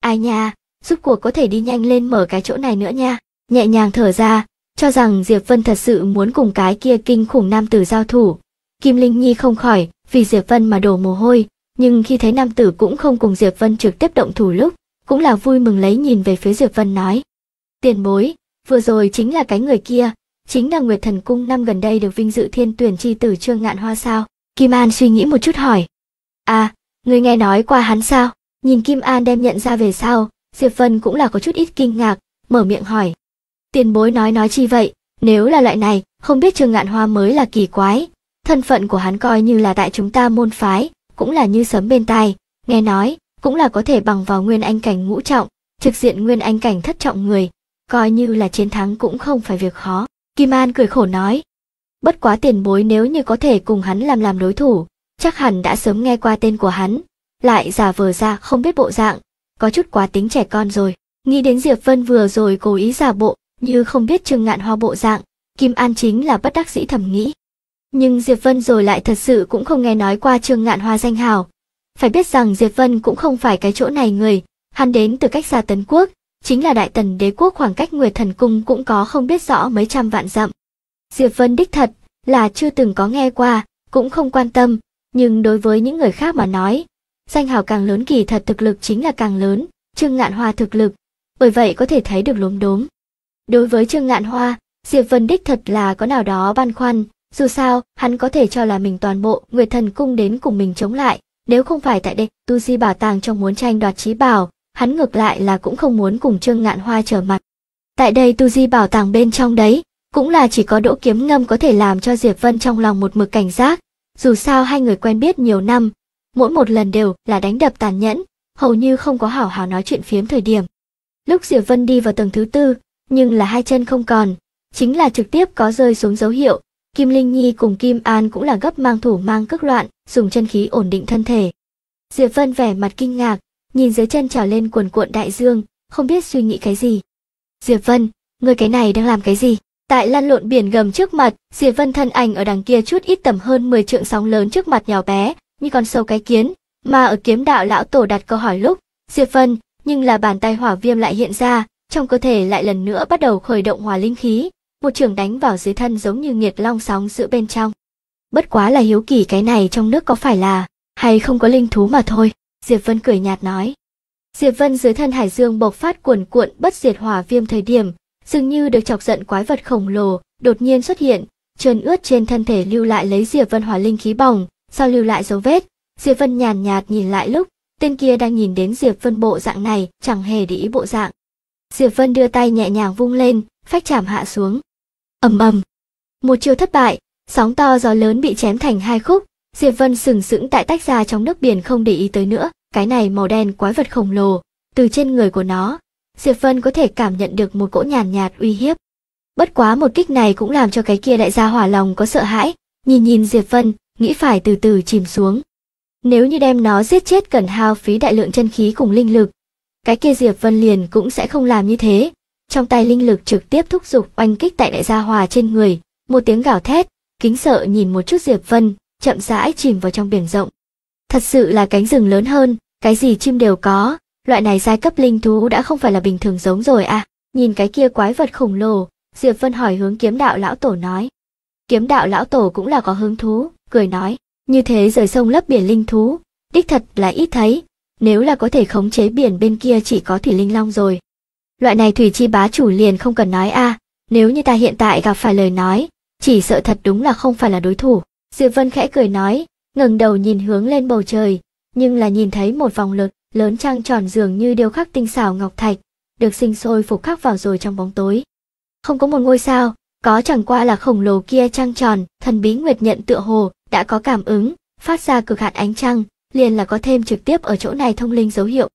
Ai nha, giúp cuộc có thể đi nhanh lên mở cái chỗ này nữa nha. Nhẹ nhàng thở ra, cho rằng Diệp Vân thật sự muốn cùng cái kia kinh khủng nam tử giao thủ. Kim Linh Nhi không khỏi, vì Diệp Vân mà đổ mồ hôi, nhưng khi thấy nam tử cũng không cùng Diệp Vân trực tiếp động thủ lúc, cũng là vui mừng lấy nhìn về phía Diệp Vân nói. Tiền bối, vừa rồi chính là cái người kia, chính là Nguyệt Thần Cung năm gần đây được vinh dự thiên tuyển chi tử Trương Ngạn Hoa sao? Kim An suy nghĩ một chút hỏi. À, người nghe nói qua hắn sao? Nhìn Kim An đem nhận ra về sau, Diệp Vân cũng là có chút ít kinh ngạc, mở miệng hỏi. Tiền bối nói nói chi vậy, nếu là loại này, không biết trường ngạn hoa mới là kỳ quái. Thân phận của hắn coi như là tại chúng ta môn phái, cũng là như sấm bên tai, nghe nói, cũng là có thể bằng vào nguyên anh cảnh ngũ trọng, trực diện nguyên anh cảnh thất trọng người, coi như là chiến thắng cũng không phải việc khó. Kim An cười khổ nói, bất quá tiền bối nếu như có thể cùng hắn làm làm đối thủ, chắc hẳn đã sớm nghe qua tên của hắn, lại giả vờ ra không biết bộ dạng, có chút quá tính trẻ con rồi. Nghĩ đến Diệp Vân vừa rồi cố ý giả bộ, như không biết trừng ngạn hoa bộ dạng, Kim An chính là bất đắc dĩ thầm nghĩ. Nhưng Diệp Vân rồi lại thật sự cũng không nghe nói qua Trường ngạn hoa danh hào. Phải biết rằng Diệp Vân cũng không phải cái chỗ này người, hắn đến từ cách xa tấn quốc, chính là đại tần đế quốc khoảng cách Nguyệt Thần Cung cũng có không biết rõ mấy trăm vạn dặm. Diệp Vân đích thật là chưa từng có nghe qua, cũng không quan tâm, nhưng đối với những người khác mà nói, danh hào càng lớn kỳ thật thực lực chính là càng lớn, Trương Ngạn Hoa thực lực, bởi vậy có thể thấy được lốm đốm. Đối với Trương Ngạn Hoa, Diệp Vân đích thật là có nào đó băn khoăn, dù sao, hắn có thể cho là mình toàn bộ người Thần Cung đến cùng mình chống lại, nếu không phải tại đây, Tu Di Bảo Tàng trong muốn tranh đoạt trí bảo, hắn ngược lại là cũng không muốn cùng Trương Ngạn Hoa trở mặt. Tại đây Tu Di Bảo Tàng bên trong đấy, cũng là chỉ có đỗ kiếm ngâm có thể làm cho Diệp Vân trong lòng một mực cảnh giác, dù sao hai người quen biết nhiều năm, mỗi một lần đều là đánh đập tàn nhẫn, hầu như không có hảo hảo nói chuyện phiếm thời điểm. Lúc Diệp Vân đi vào tầng thứ tư, nhưng là hai chân không còn, chính là trực tiếp có rơi xuống dấu hiệu. Kim Linh Nhi cùng Kim An cũng là gấp mang thủ mang cước loạn, dùng chân khí ổn định thân thể. Diệp Vân vẻ mặt kinh ngạc, nhìn dưới chân trào lên cuồn cuộn đại dương, không biết suy nghĩ cái gì. Diệp Vân, ngươi cái này đang làm cái gì? Tại lan lộn biển gầm trước mặt, Diệp Vân thân ảnh ở đằng kia chút ít tầm hơn 10 trượng sóng lớn trước mặt nhỏ bé, như con sâu cái kiến, mà ở kiếm đạo lão tổ đặt câu hỏi lúc, Diệp Vân, nhưng là bàn tay hỏa viêm lại hiện ra, trong cơ thể lại lần nữa bắt đầu khởi động hỏa linh khí, một trường đánh vào dưới thân giống như nghiệt long sóng giữa bên trong. Bất quá là hiếu kỳ cái này trong nước có phải là, hay không có linh thú mà thôi, Diệp Vân cười nhạt nói. Diệp Vân dưới thân Hải Dương bộc phát cuồn cuộn bất diệt hỏa viêm thời điểm, dường như được chọc giận quái vật khổng lồ đột nhiên xuất hiện trơn ướt trên thân thể lưu lại lấy diệp vân hỏa linh khí bỏng sau lưu lại dấu vết diệp vân nhàn nhạt nhìn lại lúc tên kia đang nhìn đến diệp vân bộ dạng này chẳng hề để ý bộ dạng diệp vân đưa tay nhẹ nhàng vung lên phách chạm hạ xuống ầm ầm một chiêu thất bại sóng to gió lớn bị chém thành hai khúc diệp vân sừng sững tại tách ra trong nước biển không để ý tới nữa cái này màu đen quái vật khổng lồ từ trên người của nó Diệp Vân có thể cảm nhận được một cỗ nhàn nhạt, uy hiếp. Bất quá một kích này cũng làm cho cái kia đại gia hỏa lòng có sợ hãi, nhìn nhìn Diệp Vân, nghĩ phải từ từ chìm xuống. Nếu như đem nó giết chết cần hao phí đại lượng chân khí cùng linh lực, cái kia Diệp Vân liền cũng sẽ không làm như thế. Trong tay linh lực trực tiếp thúc giục oanh kích tại đại gia hỏa trên người, một tiếng gào thét, kính sợ nhìn một chút Diệp Vân, chậm rãi chìm vào trong biển rộng. Thật sự là cánh rừng lớn hơn, cái gì chim đều có, loại này giai cấp linh thú đã không phải là bình thường giống rồi à nhìn cái kia quái vật khổng lồ diệp vân hỏi hướng kiếm đạo lão tổ nói kiếm đạo lão tổ cũng là có hứng thú cười nói như thế rời sông lấp biển linh thú đích thật là ít thấy nếu là có thể khống chế biển bên kia chỉ có thủy linh long rồi loại này thủy chi bá chủ liền không cần nói a à, nếu như ta hiện tại gặp phải lời nói chỉ sợ thật đúng là không phải là đối thủ diệp vân khẽ cười nói ngẩng đầu nhìn hướng lên bầu trời nhưng là nhìn thấy một vòng lực lớn trăng tròn dường như điêu khắc tinh xảo ngọc thạch, được sinh sôi phục khắc vào rồi trong bóng tối. Không có một ngôi sao, có chẳng qua là khổng lồ kia trăng tròn, thần bí nguyệt nhận tựa hồ đã có cảm ứng, phát ra cực hạn ánh trăng, liền là có thêm trực tiếp ở chỗ này thông linh dấu hiệu.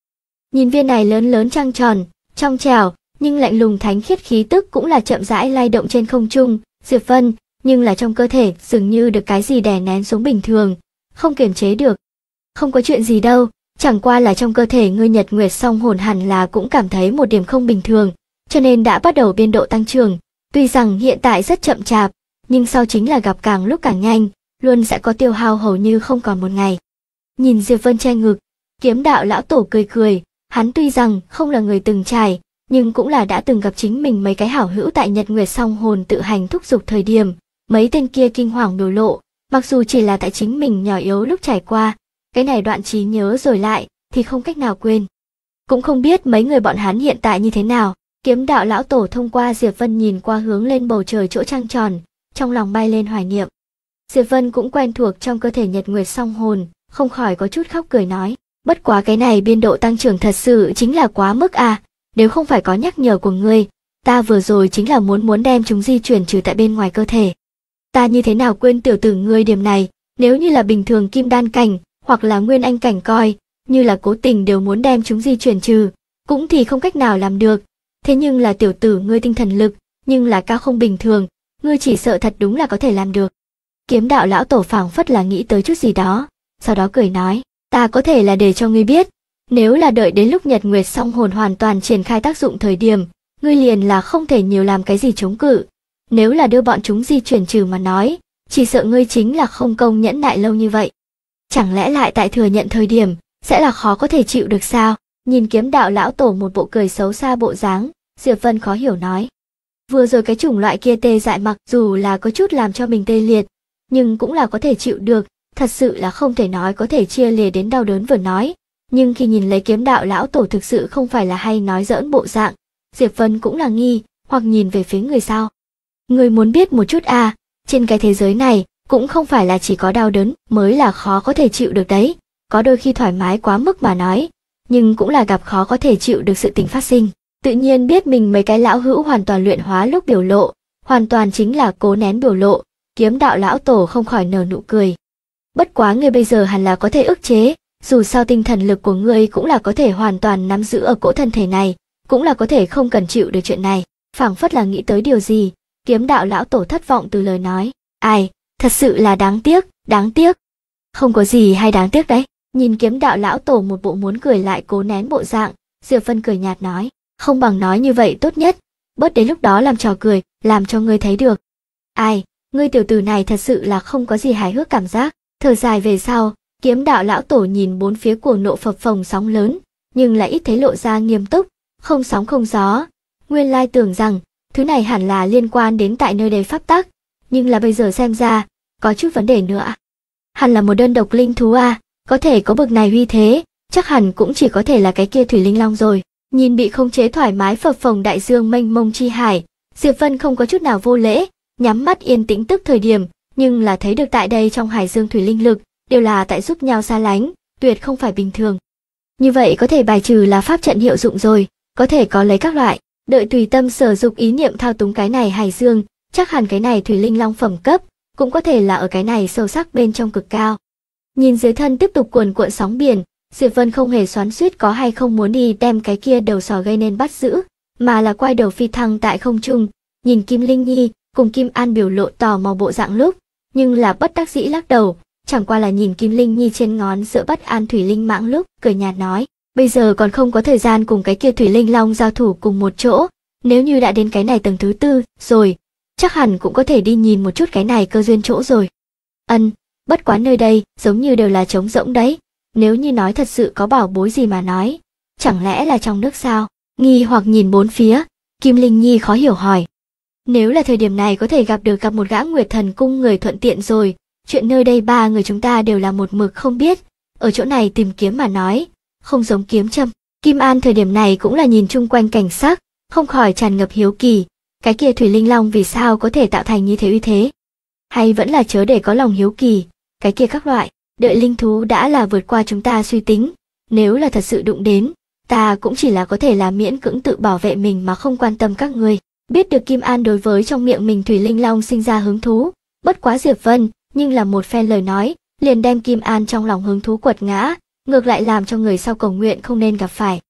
Nhìn viên này lớn lớn trăng tròn, trong trèo, nhưng lạnh lùng thánh khiết khí tức cũng là chậm rãi lay động trên không trung, Diệp Vân, nhưng là trong cơ thể dường như được cái gì đè nén xuống bình thường, không kiềm chế được. Không có chuyện gì đâu, Chẳng qua là trong cơ thể ngươi nhật nguyệt song hồn hẳn là cũng cảm thấy một điểm không bình thường, cho nên đã bắt đầu biên độ tăng trưởng. Tuy rằng hiện tại rất chậm chạp, nhưng sau chính là gặp càng lúc càng nhanh, luôn sẽ có tiêu hao hầu như không còn một ngày. Nhìn Diệp Vân che ngực, kiếm đạo lão tổ cười cười, hắn tuy rằng không là người từng trải, nhưng cũng là đã từng gặp chính mình mấy cái hảo hữu tại Nhật Nguyệt song hồn tự hành thúc giục thời điểm, mấy tên kia kinh hoàng biểu lộ, mặc dù chỉ là tại chính mình nhỏ yếu lúc trải qua, cái này đoạn trí nhớ rồi lại thì không cách nào quên cũng không biết mấy người bọn hắn hiện tại như thế nào kiếm đạo lão tổ thông qua diệp vân nhìn qua hướng lên bầu trời chỗ trăng tròn trong lòng bay lên hoài niệm diệp vân cũng quen thuộc trong cơ thể nhật nguyệt song hồn không khỏi có chút khóc cười nói bất quá cái này biên độ tăng trưởng thật sự chính là quá mức à nếu không phải có nhắc nhở của ngươi ta vừa rồi chính là muốn muốn đem chúng di chuyển trừ tại bên ngoài cơ thể ta như thế nào quên tiểu tử ngươi điểm này nếu như là bình thường kim đan cảnh hoặc là nguyên anh cảnh coi, như là cố tình đều muốn đem chúng di chuyển trừ, cũng thì không cách nào làm được. Thế nhưng là tiểu tử ngươi tinh thần lực, nhưng là cao không bình thường, ngươi chỉ sợ thật đúng là có thể làm được. Kiếm đạo lão tổ phảng phất là nghĩ tới chút gì đó, sau đó cười nói, ta có thể là để cho ngươi biết, nếu là đợi đến lúc nhật nguyệt song hồn hoàn toàn triển khai tác dụng thời điểm, ngươi liền là không thể nhiều làm cái gì chống cự. Nếu là đưa bọn chúng di chuyển trừ mà nói, chỉ sợ ngươi chính là không công nhẫn nại lâu như vậy chẳng lẽ lại tại thừa nhận thời điểm sẽ là khó có thể chịu được sao nhìn kiếm đạo lão tổ một bộ cười xấu xa bộ dáng diệp vân khó hiểu nói vừa rồi cái chủng loại kia tê dại mặc dù là có chút làm cho mình tê liệt nhưng cũng là có thể chịu được thật sự là không thể nói có thể chia lìa đến đau đớn vừa nói nhưng khi nhìn lấy kiếm đạo lão tổ thực sự không phải là hay nói dỡn bộ dạng diệp vân cũng là nghi hoặc nhìn về phía người sau người muốn biết một chút à trên cái thế giới này cũng không phải là chỉ có đau đớn mới là khó có thể chịu được đấy, có đôi khi thoải mái quá mức mà nói, nhưng cũng là gặp khó có thể chịu được sự tình phát sinh. Tự nhiên biết mình mấy cái lão hữu hoàn toàn luyện hóa lúc biểu lộ, hoàn toàn chính là cố nén biểu lộ, kiếm đạo lão tổ không khỏi nở nụ cười. Bất quá ngươi bây giờ hẳn là có thể ức chế, dù sao tinh thần lực của ngươi cũng là có thể hoàn toàn nắm giữ ở cỗ thân thể này, cũng là có thể không cần chịu được chuyện này. Phảng phất là nghĩ tới điều gì, kiếm đạo lão tổ thất vọng từ lời nói. Ai, thật sự là đáng tiếc đáng tiếc không có gì hay đáng tiếc đấy nhìn kiếm đạo lão tổ một bộ muốn cười lại cố nén bộ dạng diệp vân cười nhạt nói không bằng nói như vậy tốt nhất bớt đến lúc đó làm trò cười làm cho ngươi thấy được ai ngươi tiểu tử này thật sự là không có gì hài hước cảm giác thở dài về sau kiếm đạo lão tổ nhìn bốn phía của nộ phập phồng sóng lớn nhưng lại ít thấy lộ ra nghiêm túc không sóng không gió nguyên lai tưởng rằng thứ này hẳn là liên quan đến tại nơi đây pháp tắc nhưng là bây giờ xem ra, có chút vấn đề nữa. Hẳn là một đơn độc linh thú à, có thể có bực này huy thế, chắc hẳn cũng chỉ có thể là cái kia thủy linh long rồi. Nhìn bị không chế thoải mái phập phồng đại dương mênh mông chi hải, Diệp Vân không có chút nào vô lễ, nhắm mắt yên tĩnh tức thời điểm, nhưng là thấy được tại đây trong hải dương thủy linh lực, đều là tại giúp nhau xa lánh, tuyệt không phải bình thường. Như vậy có thể bài trừ là pháp trận hiệu dụng rồi, có thể có lấy các loại, đợi tùy tâm sở dục ý niệm thao túng cái này hải dương, chắc hẳn cái này thủy linh long phẩm cấp, cũng có thể là ở cái này sâu sắc bên trong cực cao. Nhìn dưới thân tiếp tục cuồn cuộn sóng biển, Diệp Vân không hề xoắn suýt có hay không muốn đi đem cái kia đầu sò gây nên bắt giữ, mà là quay đầu phi thăng tại không trung, nhìn Kim Linh Nhi cùng Kim An biểu lộ tò mò bộ dạng lúc, nhưng là bất đắc dĩ lắc đầu, chẳng qua là nhìn Kim Linh Nhi trên ngón giữa bất an thủy linh mãng lúc, cười nhạt nói, bây giờ còn không có thời gian cùng cái kia thủy linh long giao thủ cùng một chỗ, nếu như đã đến cái này tầng thứ tư rồi, chắc hẳn cũng có thể đi nhìn một chút cái này cơ duyên chỗ rồi. Ân, bất quá nơi đây giống như đều là trống rỗng đấy, nếu như nói thật sự có bảo bối gì mà nói, chẳng lẽ là trong nước sao? Nghi hoặc nhìn bốn phía, Kim Linh Nhi khó hiểu hỏi. Nếu là thời điểm này có thể gặp được gặp một gã Nguyệt Thần cung người thuận tiện rồi, chuyện nơi đây ba người chúng ta đều là một mực không biết, ở chỗ này tìm kiếm mà nói, không giống kiếm châm. Kim An thời điểm này cũng là nhìn chung quanh cảnh sắc, không khỏi tràn ngập hiếu kỳ, cái kia thủy linh long vì sao có thể tạo thành như thế uy thế hay vẫn là chớ để có lòng hiếu kỳ cái kia các loại đợi linh thú đã là vượt qua chúng ta suy tính nếu là thật sự đụng đến ta cũng chỉ là có thể là miễn cưỡng tự bảo vệ mình mà không quan tâm các ngươi biết được kim an đối với trong miệng mình thủy linh long sinh ra hứng thú bất quá diệp vân nhưng là một phen lời nói liền đem kim an trong lòng hứng thú quật ngã ngược lại làm cho người sau cầu nguyện không nên gặp phải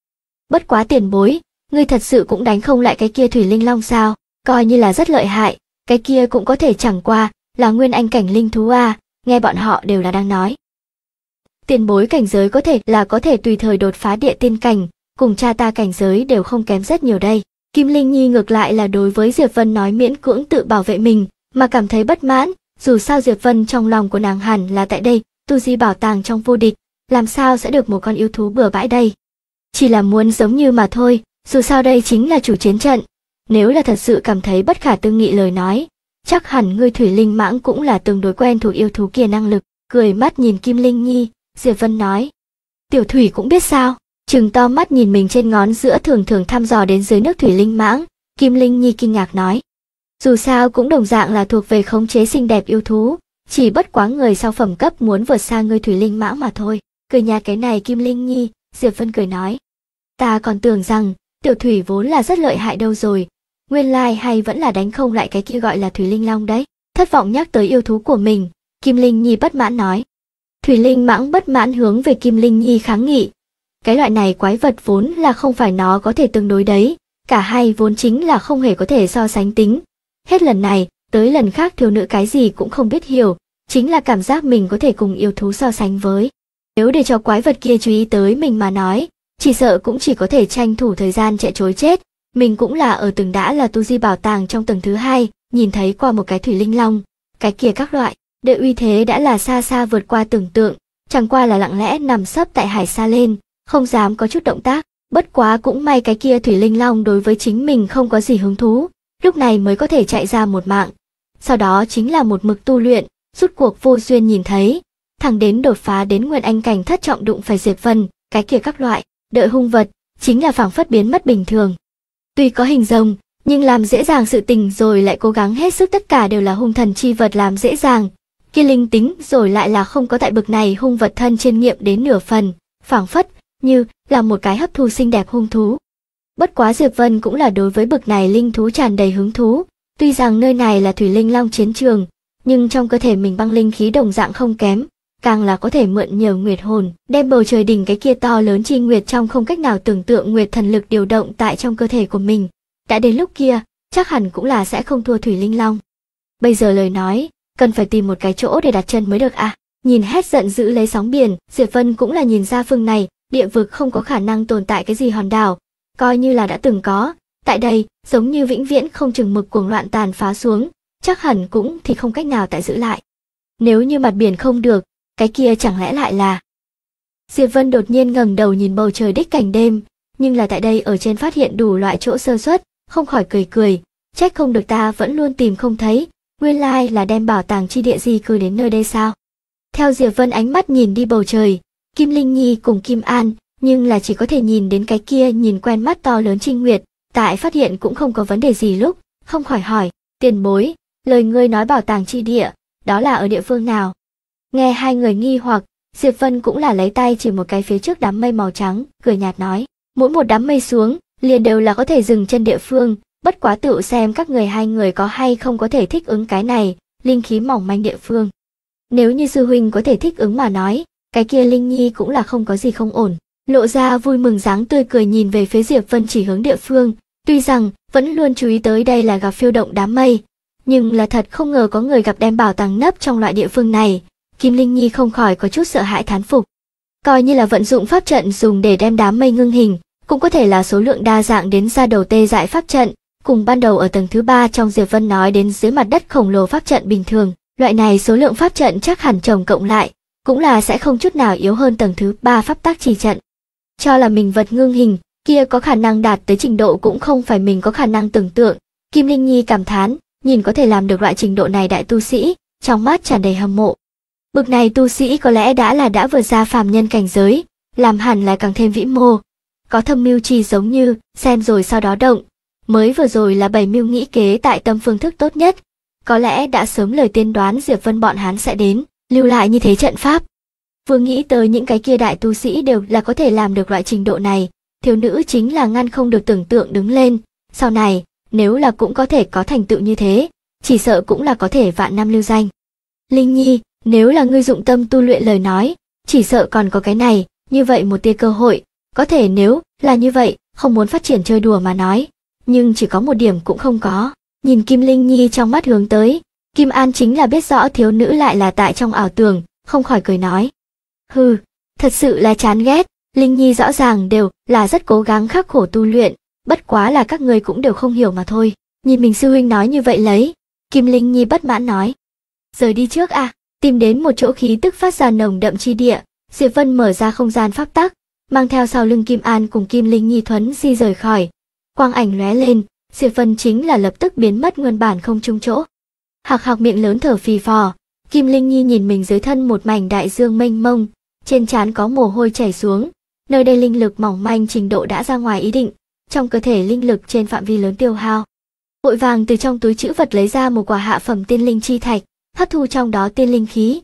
bất quá tiền bối ngươi thật sự cũng đánh không lại cái kia thủy linh long sao coi như là rất lợi hại cái kia cũng có thể chẳng qua là nguyên anh cảnh linh thú a à, nghe bọn họ đều là đang nói tiền bối cảnh giới có thể là có thể tùy thời đột phá địa tiên cảnh cùng cha ta cảnh giới đều không kém rất nhiều đây kim linh nhi ngược lại là đối với diệp vân nói miễn cưỡng tự bảo vệ mình mà cảm thấy bất mãn dù sao diệp vân trong lòng của nàng hẳn là tại đây tu di bảo tàng trong vô địch làm sao sẽ được một con yêu thú bừa bãi đây chỉ là muốn giống như mà thôi dù sao đây chính là chủ chiến trận, nếu là thật sự cảm thấy bất khả tư nghị lời nói, chắc hẳn ngươi thủy linh mãng cũng là tương đối quen thuộc yêu thú kia năng lực, cười mắt nhìn Kim Linh Nhi, Diệp Vân nói. Tiểu thủy cũng biết sao, chừng to mắt nhìn mình trên ngón giữa thường thường thăm dò đến dưới nước thủy linh mãng, Kim Linh Nhi kinh ngạc nói. Dù sao cũng đồng dạng là thuộc về khống chế xinh đẹp yêu thú, chỉ bất quá người sau phẩm cấp muốn vượt xa ngươi thủy linh mãng mà thôi. Cười nhà cái này Kim Linh Nhi, Diệp Vân cười nói. Ta còn tưởng rằng Tiểu thủy vốn là rất lợi hại đâu rồi, nguyên lai like hay vẫn là đánh không lại cái kia gọi là thủy linh long đấy. Thất vọng nhắc tới yêu thú của mình, Kim Linh Nhi bất mãn nói. Thủy Linh mãng bất mãn hướng về Kim Linh Nhi kháng nghị. Cái loại này quái vật vốn là không phải nó có thể tương đối đấy, cả hai vốn chính là không hề có thể so sánh tính. Hết lần này, tới lần khác thiếu nữ cái gì cũng không biết hiểu, chính là cảm giác mình có thể cùng yêu thú so sánh với. Nếu để cho quái vật kia chú ý tới mình mà nói, chỉ sợ cũng chỉ có thể tranh thủ thời gian chạy chối chết. Mình cũng là ở từng đã là tu di bảo tàng trong tầng thứ hai, nhìn thấy qua một cái thủy linh long, cái kia các loại, đệ uy thế đã là xa xa vượt qua tưởng tượng, chẳng qua là lặng lẽ nằm sấp tại hải xa lên, không dám có chút động tác, bất quá cũng may cái kia thủy linh long đối với chính mình không có gì hứng thú, lúc này mới có thể chạy ra một mạng. Sau đó chính là một mực tu luyện, rút cuộc vô duyên nhìn thấy, thẳng đến đột phá đến nguyên anh cảnh thất trọng đụng phải diệt Vân, cái kia các loại, đợi hung vật chính là phảng phất biến mất bình thường tuy có hình rồng nhưng làm dễ dàng sự tình rồi lại cố gắng hết sức tất cả đều là hung thần chi vật làm dễ dàng kia linh tính rồi lại là không có tại bực này hung vật thân trên nghiệm đến nửa phần phảng phất như là một cái hấp thu xinh đẹp hung thú bất quá diệp vân cũng là đối với bực này linh thú tràn đầy hứng thú tuy rằng nơi này là thủy linh long chiến trường nhưng trong cơ thể mình băng linh khí đồng dạng không kém càng là có thể mượn nhờ nguyệt hồn, đem bầu trời đỉnh cái kia to lớn chi nguyệt trong không cách nào tưởng tượng nguyệt thần lực điều động tại trong cơ thể của mình. Đã đến lúc kia, chắc hẳn cũng là sẽ không thua Thủy Linh Long. Bây giờ lời nói, cần phải tìm một cái chỗ để đặt chân mới được à. Nhìn hết giận dữ lấy sóng biển, Diệp Vân cũng là nhìn ra phương này, địa vực không có khả năng tồn tại cái gì hòn đảo, coi như là đã từng có. Tại đây, giống như vĩnh viễn không chừng mực cuồng loạn tàn phá xuống, chắc hẳn cũng thì không cách nào tại giữ lại. Nếu như mặt biển không được, cái kia chẳng lẽ lại là diệp vân đột nhiên ngẩng đầu nhìn bầu trời đích cảnh đêm nhưng là tại đây ở trên phát hiện đủ loại chỗ sơ xuất không khỏi cười cười trách không được ta vẫn luôn tìm không thấy nguyên lai là đem bảo tàng chi địa gì cư đến nơi đây sao theo diệp vân ánh mắt nhìn đi bầu trời kim linh nhi cùng kim an nhưng là chỉ có thể nhìn đến cái kia nhìn quen mắt to lớn trinh nguyệt tại phát hiện cũng không có vấn đề gì lúc không khỏi hỏi tiền bối lời ngươi nói bảo tàng chi địa đó là ở địa phương nào Nghe hai người nghi hoặc, Diệp Vân cũng là lấy tay chỉ một cái phía trước đám mây màu trắng, cười nhạt nói. Mỗi một đám mây xuống, liền đều là có thể dừng chân địa phương, bất quá tự xem các người hai người có hay không có thể thích ứng cái này, linh khí mỏng manh địa phương. Nếu như sư huynh có thể thích ứng mà nói, cái kia Linh Nhi cũng là không có gì không ổn. Lộ ra vui mừng dáng tươi cười nhìn về phía Diệp Vân chỉ hướng địa phương, tuy rằng vẫn luôn chú ý tới đây là gặp phiêu động đám mây, nhưng là thật không ngờ có người gặp đem bảo tàng nấp trong loại địa phương này, Kim Linh Nhi không khỏi có chút sợ hãi thán phục. Coi như là vận dụng pháp trận dùng để đem đám mây ngưng hình, cũng có thể là số lượng đa dạng đến ra đầu tê dại pháp trận, cùng ban đầu ở tầng thứ ba trong Diệp Vân nói đến dưới mặt đất khổng lồ pháp trận bình thường, loại này số lượng pháp trận chắc hẳn chồng cộng lại, cũng là sẽ không chút nào yếu hơn tầng thứ ba pháp tác trì trận. Cho là mình vật ngưng hình, kia có khả năng đạt tới trình độ cũng không phải mình có khả năng tưởng tượng. Kim Linh Nhi cảm thán, nhìn có thể làm được loại trình độ này đại tu sĩ, trong mắt tràn đầy hâm mộ. Bực này tu sĩ có lẽ đã là đã vượt ra phàm nhân cảnh giới, làm hẳn lại càng thêm vĩ mô. Có thâm mưu trì giống như xem rồi sau đó động. Mới vừa rồi là bảy mưu nghĩ kế tại tâm phương thức tốt nhất. Có lẽ đã sớm lời tiên đoán Diệp Vân bọn hắn sẽ đến, lưu lại như thế trận pháp. Vừa nghĩ tới những cái kia đại tu sĩ đều là có thể làm được loại trình độ này, thiếu nữ chính là ngăn không được tưởng tượng đứng lên. Sau này, nếu là cũng có thể có thành tựu như thế, chỉ sợ cũng là có thể vạn năm lưu danh. Linh Nhi, nếu là ngươi dụng tâm tu luyện lời nói, chỉ sợ còn có cái này, như vậy một tia cơ hội, có thể nếu là như vậy, không muốn phát triển chơi đùa mà nói, nhưng chỉ có một điểm cũng không có. Nhìn Kim Linh Nhi trong mắt hướng tới, Kim An chính là biết rõ thiếu nữ lại là tại trong ảo tưởng, không khỏi cười nói. Hừ, thật sự là chán ghét, Linh Nhi rõ ràng đều là rất cố gắng khắc khổ tu luyện, bất quá là các người cũng đều không hiểu mà thôi. Nhìn mình sư huynh nói như vậy lấy, Kim Linh Nhi bất mãn nói. Rời đi trước à? tìm đến một chỗ khí tức phát ra nồng đậm chi địa, Diệp Vân mở ra không gian pháp tắc, mang theo sau lưng Kim An cùng Kim Linh Nhi Thuấn di rời khỏi. Quang ảnh lóe lên, Diệp Vân chính là lập tức biến mất nguyên bản không trung chỗ. Hạc hạc miệng lớn thở phì phò, Kim Linh Nhi nhìn mình dưới thân một mảnh đại dương mênh mông, trên trán có mồ hôi chảy xuống, nơi đây linh lực mỏng manh trình độ đã ra ngoài ý định, trong cơ thể linh lực trên phạm vi lớn tiêu hao. Vội vàng từ trong túi chữ vật lấy ra một quả hạ phẩm tiên linh chi thạch, hấp thu trong đó tiên linh khí.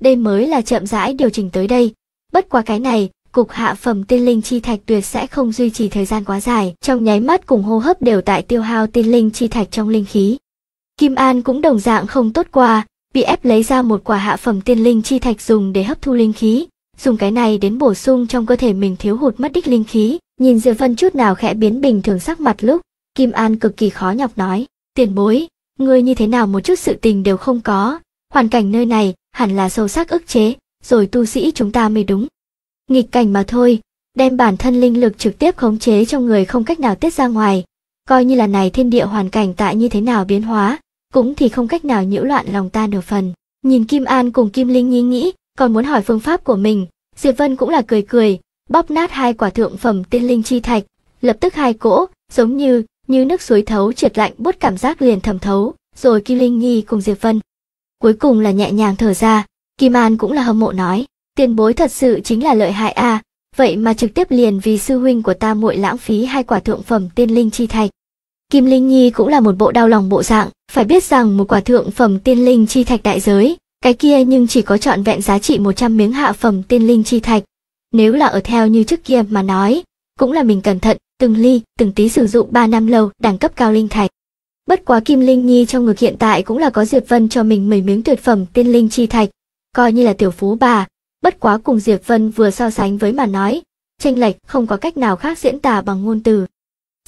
Đây mới là chậm rãi điều chỉnh tới đây. Bất quá cái này, cục hạ phẩm tiên linh chi thạch tuyệt sẽ không duy trì thời gian quá dài, trong nháy mắt cùng hô hấp đều tại tiêu hao tiên linh chi thạch trong linh khí. Kim An cũng đồng dạng không tốt qua, bị ép lấy ra một quả hạ phẩm tiên linh chi thạch dùng để hấp thu linh khí, dùng cái này đến bổ sung trong cơ thể mình thiếu hụt mất đích linh khí, nhìn Diệp Vân chút nào khẽ biến bình thường sắc mặt lúc, Kim An cực kỳ khó nhọc nói, tiền bối, Người như thế nào một chút sự tình đều không có, hoàn cảnh nơi này hẳn là sâu sắc ức chế, rồi tu sĩ chúng ta mới đúng. Nghịch cảnh mà thôi, đem bản thân linh lực trực tiếp khống chế trong người không cách nào tiết ra ngoài, coi như là này thiên địa hoàn cảnh tại như thế nào biến hóa, cũng thì không cách nào nhiễu loạn lòng ta nửa phần. Nhìn Kim An cùng Kim Linh nghĩ nghĩ, còn muốn hỏi phương pháp của mình, Diệp Vân cũng là cười cười, bóp nát hai quả thượng phẩm tiên linh chi thạch, lập tức hai cỗ, giống như như nước suối thấu triệt lạnh bút cảm giác liền thẩm thấu, rồi Kim Linh Nhi cùng Diệp Vân. Cuối cùng là nhẹ nhàng thở ra, Kim An cũng là hâm mộ nói, tiền bối thật sự chính là lợi hại a, vậy mà trực tiếp liền vì sư huynh của ta muội lãng phí hai quả thượng phẩm tiên linh chi thạch. Kim Linh Nhi cũng là một bộ đau lòng bộ dạng, phải biết rằng một quả thượng phẩm tiên linh chi thạch đại giới, cái kia nhưng chỉ có trọn vẹn giá trị 100 miếng hạ phẩm tiên linh chi thạch. Nếu là ở theo như trước kia mà nói, cũng là mình cẩn thận, từng ly, từng tí sử dụng 3 năm lâu đẳng cấp cao linh thạch. Bất quá Kim Linh Nhi trong ngực hiện tại cũng là có Diệp Vân cho mình mấy miếng tuyệt phẩm tiên linh chi thạch, coi như là tiểu phú bà. Bất quá cùng Diệp Vân vừa so sánh với mà nói, tranh lệch không có cách nào khác diễn tả bằng ngôn từ.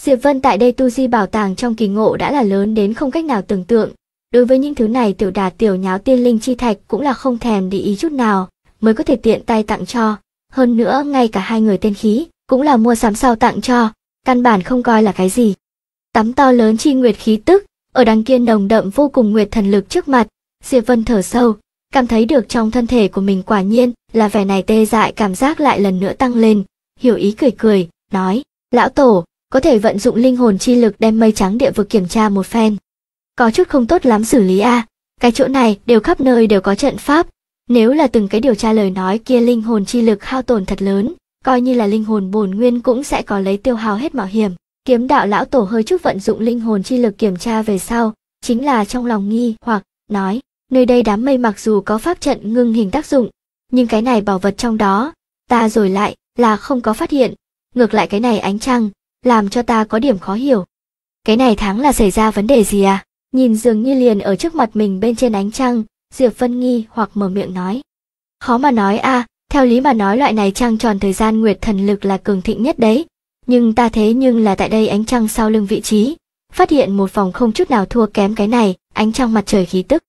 Diệp Vân tại đây tu di bảo tàng trong kỳ ngộ đã là lớn đến không cách nào tưởng tượng. Đối với những thứ này tiểu đà tiểu nháo tiên linh chi thạch cũng là không thèm để ý chút nào, mới có thể tiện tay tặng cho. Hơn nữa ngay cả hai người tên khí, cũng là mua sắm sau tặng cho, căn bản không coi là cái gì. Tắm to lớn chi nguyệt khí tức, ở đằng kia nồng đậm vô cùng nguyệt thần lực trước mặt, Diệp Vân thở sâu, cảm thấy được trong thân thể của mình quả nhiên là vẻ này tê dại cảm giác lại lần nữa tăng lên, hiểu ý cười cười, nói, lão tổ, có thể vận dụng linh hồn chi lực đem mây trắng địa vực kiểm tra một phen. Có chút không tốt lắm xử lý a, à. cái chỗ này đều khắp nơi đều có trận pháp, nếu là từng cái điều tra lời nói kia linh hồn chi lực hao tổn thật lớn, coi như là linh hồn bổn nguyên cũng sẽ có lấy tiêu hao hết mạo hiểm. Kiếm đạo lão tổ hơi chút vận dụng linh hồn chi lực kiểm tra về sau, chính là trong lòng nghi hoặc nói, nơi đây đám mây mặc dù có pháp trận ngưng hình tác dụng, nhưng cái này bảo vật trong đó, ta rồi lại là không có phát hiện, ngược lại cái này ánh trăng, làm cho ta có điểm khó hiểu. Cái này tháng là xảy ra vấn đề gì à? Nhìn dường như liền ở trước mặt mình bên trên ánh trăng, Diệp phân nghi hoặc mở miệng nói. Khó mà nói a, à, theo lý mà nói loại này trăng tròn thời gian nguyệt thần lực là cường thịnh nhất đấy, nhưng ta thế nhưng là tại đây ánh trăng sau lưng vị trí, phát hiện một vòng không chút nào thua kém cái này, ánh trăng mặt trời khí tức.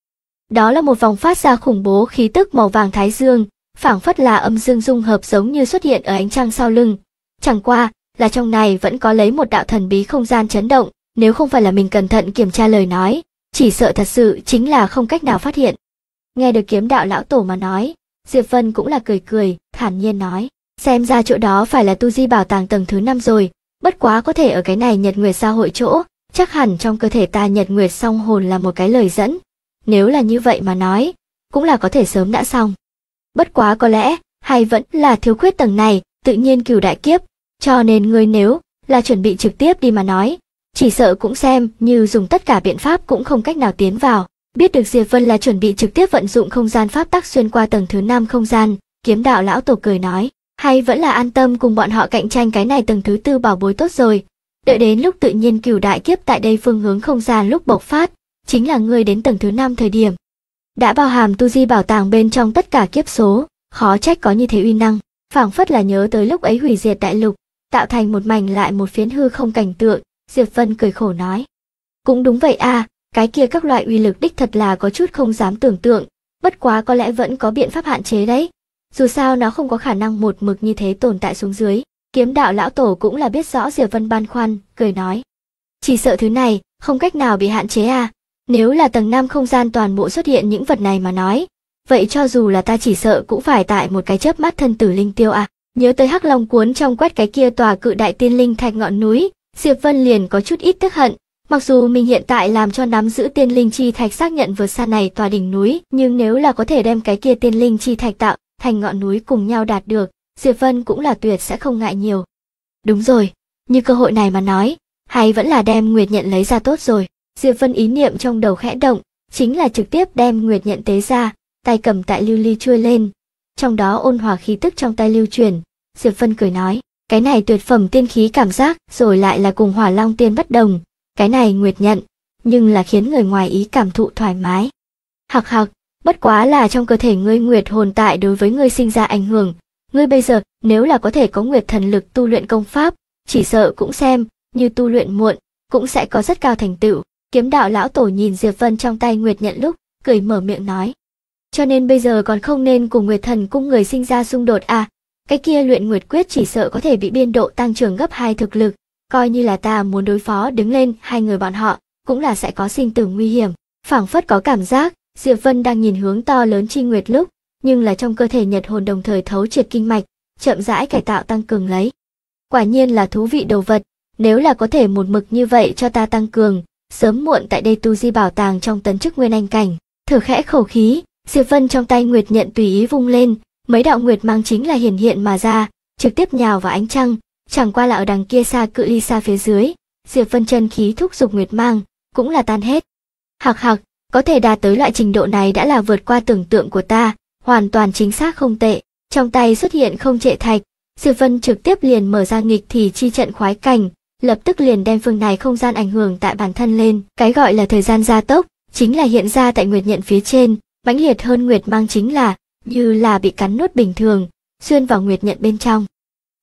Đó là một vòng phát ra khủng bố khí tức màu vàng thái dương, phảng phất là âm dương dung hợp giống như xuất hiện ở ánh trăng sau lưng. Chẳng qua, là trong này vẫn có lấy một đạo thần bí không gian chấn động, nếu không phải là mình cẩn thận kiểm tra lời nói, chỉ sợ thật sự chính là không cách nào phát hiện. Nghe được kiếm đạo lão tổ mà nói, Diệp Vân cũng là cười cười, thản nhiên nói, xem ra chỗ đó phải là tu di bảo tàng tầng thứ năm rồi, bất quá có thể ở cái này nhật nguyệt xã hội chỗ, chắc hẳn trong cơ thể ta nhật nguyệt song hồn là một cái lời dẫn. Nếu là như vậy mà nói, cũng là có thể sớm đã xong. Bất quá có lẽ, hay vẫn là thiếu khuyết tầng này, tự nhiên cửu đại kiếp, cho nên ngươi nếu là chuẩn bị trực tiếp đi mà nói, chỉ sợ cũng xem như dùng tất cả biện pháp cũng không cách nào tiến vào. Biết được Diệp Vân là chuẩn bị trực tiếp vận dụng không gian pháp tắc xuyên qua tầng thứ 5 không gian, kiếm đạo lão tổ cười nói, hay vẫn là an tâm cùng bọn họ cạnh tranh cái này tầng thứ tư bảo bối tốt rồi. Đợi đến lúc tự nhiên cửu đại kiếp tại đây phương hướng không gian lúc bộc phát, chính là người đến tầng thứ 5 thời điểm. Đã bao hàm tu di bảo tàng bên trong tất cả kiếp số, khó trách có như thế uy năng, phảng phất là nhớ tới lúc ấy hủy diệt đại lục, tạo thành một mảnh lại một phiến hư không cảnh tượng, Diệp Vân cười khổ nói. Cũng đúng vậy a, à, cái kia các loại uy lực đích thật là có chút không dám tưởng tượng, bất quá có lẽ vẫn có biện pháp hạn chế đấy. Dù sao nó không có khả năng một mực như thế tồn tại xuống dưới, kiếm đạo lão tổ cũng là biết rõ Diệp Vân băn khoăn, cười nói. Chỉ sợ thứ này, không cách nào bị hạn chế à, nếu là tầng năm không gian toàn bộ xuất hiện những vật này mà nói, vậy cho dù là ta chỉ sợ cũng phải tại một cái chớp mắt thân tử linh tiêu à. Nhớ tới hắc long cuốn trong quét cái kia tòa cự đại tiên linh thạch ngọn núi, Diệp Vân liền có chút ít tức hận, Mặc dù mình hiện tại làm cho nắm giữ tiên linh chi thạch xác nhận vượt xa này tòa đỉnh núi, nhưng nếu là có thể đem cái kia tiên linh chi thạch tạo thành ngọn núi cùng nhau đạt được, Diệp Vân cũng là tuyệt sẽ không ngại nhiều. Đúng rồi, như cơ hội này mà nói, hay vẫn là đem Nguyệt Nhận lấy ra tốt rồi. Diệp Vân ý niệm trong đầu khẽ động, chính là trực tiếp đem Nguyệt Nhận tế ra, tay cầm tại lưu ly chui lên. Trong đó ôn hòa khí tức trong tay lưu truyền, Diệp Vân cười nói, cái này tuyệt phẩm tiên khí cảm giác rồi lại là cùng hỏa long tiên bất đồng cái này Nguyệt nhận, nhưng là khiến người ngoài ý cảm thụ thoải mái. Hạc hạc, bất quá là trong cơ thể ngươi Nguyệt hồn tại đối với ngươi sinh ra ảnh hưởng. Ngươi bây giờ nếu là có thể có Nguyệt thần lực tu luyện công pháp, chỉ sợ cũng xem, như tu luyện muộn, cũng sẽ có rất cao thành tựu. Kiếm đạo lão tổ nhìn Diệp Vân trong tay Nguyệt nhận lúc, cười mở miệng nói. Cho nên bây giờ còn không nên cùng Nguyệt thần cung người sinh ra xung đột à, cái kia luyện Nguyệt quyết chỉ sợ có thể bị biên độ tăng trưởng gấp hai thực lực coi như là ta muốn đối phó đứng lên hai người bọn họ, cũng là sẽ có sinh tử nguy hiểm. Phảng phất có cảm giác, Diệp Vân đang nhìn hướng to lớn chi nguyệt lúc, nhưng là trong cơ thể Nhật hồn đồng thời thấu triệt kinh mạch, chậm rãi cải tạo tăng cường lấy. Quả nhiên là thú vị đồ vật, nếu là có thể một mực như vậy cho ta tăng cường, sớm muộn tại đây tu di bảo tàng trong tấn chức nguyên anh cảnh, thở khẽ khẩu khí, Diệp Vân trong tay nguyệt nhận tùy ý vung lên, mấy đạo nguyệt mang chính là hiển hiện mà ra, trực tiếp nhào vào ánh trăng, chẳng qua là ở đằng kia xa cự ly xa phía dưới diệp vân chân khí thúc giục nguyệt mang cũng là tan hết hạc hạc có thể đạt tới loại trình độ này đã là vượt qua tưởng tượng của ta hoàn toàn chính xác không tệ trong tay xuất hiện không trệ thạch diệp vân trực tiếp liền mở ra nghịch thì chi trận khoái cảnh lập tức liền đem phương này không gian ảnh hưởng tại bản thân lên cái gọi là thời gian gia tốc chính là hiện ra tại nguyệt nhận phía trên mãnh liệt hơn nguyệt mang chính là như là bị cắn nốt bình thường xuyên vào nguyệt nhận bên trong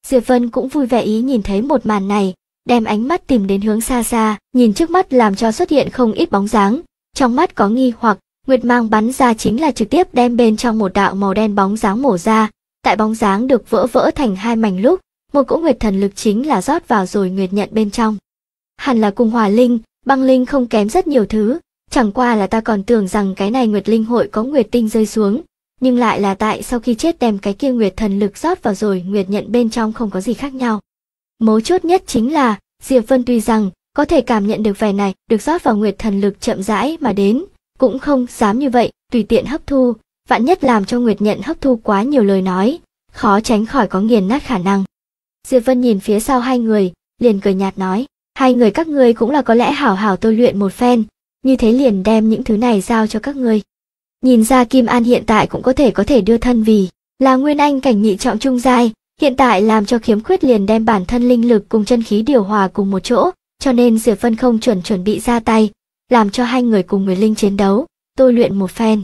Diệp Vân cũng vui vẻ ý nhìn thấy một màn này, đem ánh mắt tìm đến hướng xa xa, nhìn trước mắt làm cho xuất hiện không ít bóng dáng. Trong mắt có nghi hoặc, Nguyệt mang bắn ra chính là trực tiếp đem bên trong một đạo màu đen bóng dáng mổ ra. Tại bóng dáng được vỡ vỡ thành hai mảnh lúc, một cỗ Nguyệt thần lực chính là rót vào rồi Nguyệt nhận bên trong. Hẳn là cùng hòa linh, băng linh không kém rất nhiều thứ, chẳng qua là ta còn tưởng rằng cái này Nguyệt linh hội có Nguyệt tinh rơi xuống, nhưng lại là tại sau khi chết đem cái kia nguyệt thần lực rót vào rồi nguyệt nhận bên trong không có gì khác nhau. Mấu chốt nhất chính là, Diệp Vân tuy rằng có thể cảm nhận được vẻ này được rót vào nguyệt thần lực chậm rãi mà đến, cũng không dám như vậy, tùy tiện hấp thu, vạn nhất làm cho nguyệt nhận hấp thu quá nhiều lời nói, khó tránh khỏi có nghiền nát khả năng. Diệp Vân nhìn phía sau hai người, liền cười nhạt nói, hai người các ngươi cũng là có lẽ hảo hảo tôi luyện một phen, như thế liền đem những thứ này giao cho các ngươi. Nhìn ra Kim An hiện tại cũng có thể có thể đưa thân vì là nguyên anh cảnh nhị trọng trung giai, hiện tại làm cho khiếm khuyết liền đem bản thân linh lực cùng chân khí điều hòa cùng một chỗ, cho nên Diệp Phân không chuẩn chuẩn bị ra tay, làm cho hai người cùng người linh chiến đấu, tôi luyện một phen.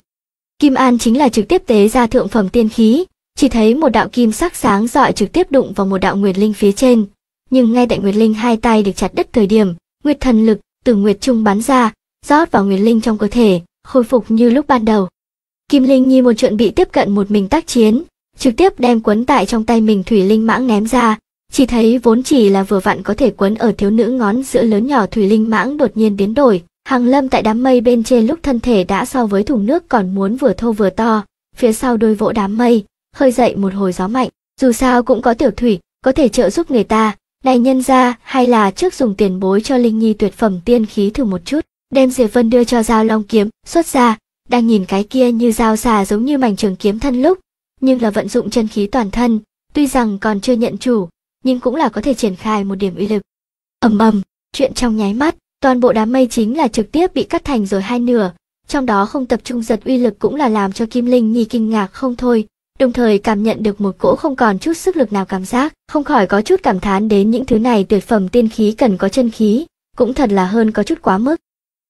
Kim An chính là trực tiếp tế ra thượng phẩm tiên khí, chỉ thấy một đạo kim sắc sáng rọi trực tiếp đụng vào một đạo nguyệt linh phía trên, nhưng ngay tại nguyệt linh hai tay được chặt đứt thời điểm, nguyệt thần lực từ nguyệt trung bắn ra, rót vào nguyệt linh trong cơ thể, khôi phục như lúc ban đầu. Kim Linh Nhi một chuẩn bị tiếp cận một mình tác chiến, trực tiếp đem quấn tại trong tay mình thủy linh mãng ném ra, chỉ thấy vốn chỉ là vừa vặn có thể quấn ở thiếu nữ ngón giữa lớn nhỏ thủy linh mãng đột nhiên biến đổi, hàng lâm tại đám mây bên trên lúc thân thể đã so với thùng nước còn muốn vừa thô vừa to, phía sau đôi vỗ đám mây, hơi dậy một hồi gió mạnh, dù sao cũng có tiểu thủy, có thể trợ giúp người ta, này nhân ra hay là trước dùng tiền bối cho Linh Nhi tuyệt phẩm tiên khí thử một chút đem Diệp Vân đưa cho dao long kiếm, xuất ra, đang nhìn cái kia như dao xà giống như mảnh trường kiếm thân lúc, nhưng là vận dụng chân khí toàn thân, tuy rằng còn chưa nhận chủ, nhưng cũng là có thể triển khai một điểm uy lực. Ầm ầm, chuyện trong nháy mắt, toàn bộ đám mây chính là trực tiếp bị cắt thành rồi hai nửa, trong đó không tập trung giật uy lực cũng là làm cho Kim Linh Nhi kinh ngạc không thôi, đồng thời cảm nhận được một cỗ không còn chút sức lực nào cảm giác, không khỏi có chút cảm thán đến những thứ này tuyệt phẩm tiên khí cần có chân khí, cũng thật là hơn có chút quá mức.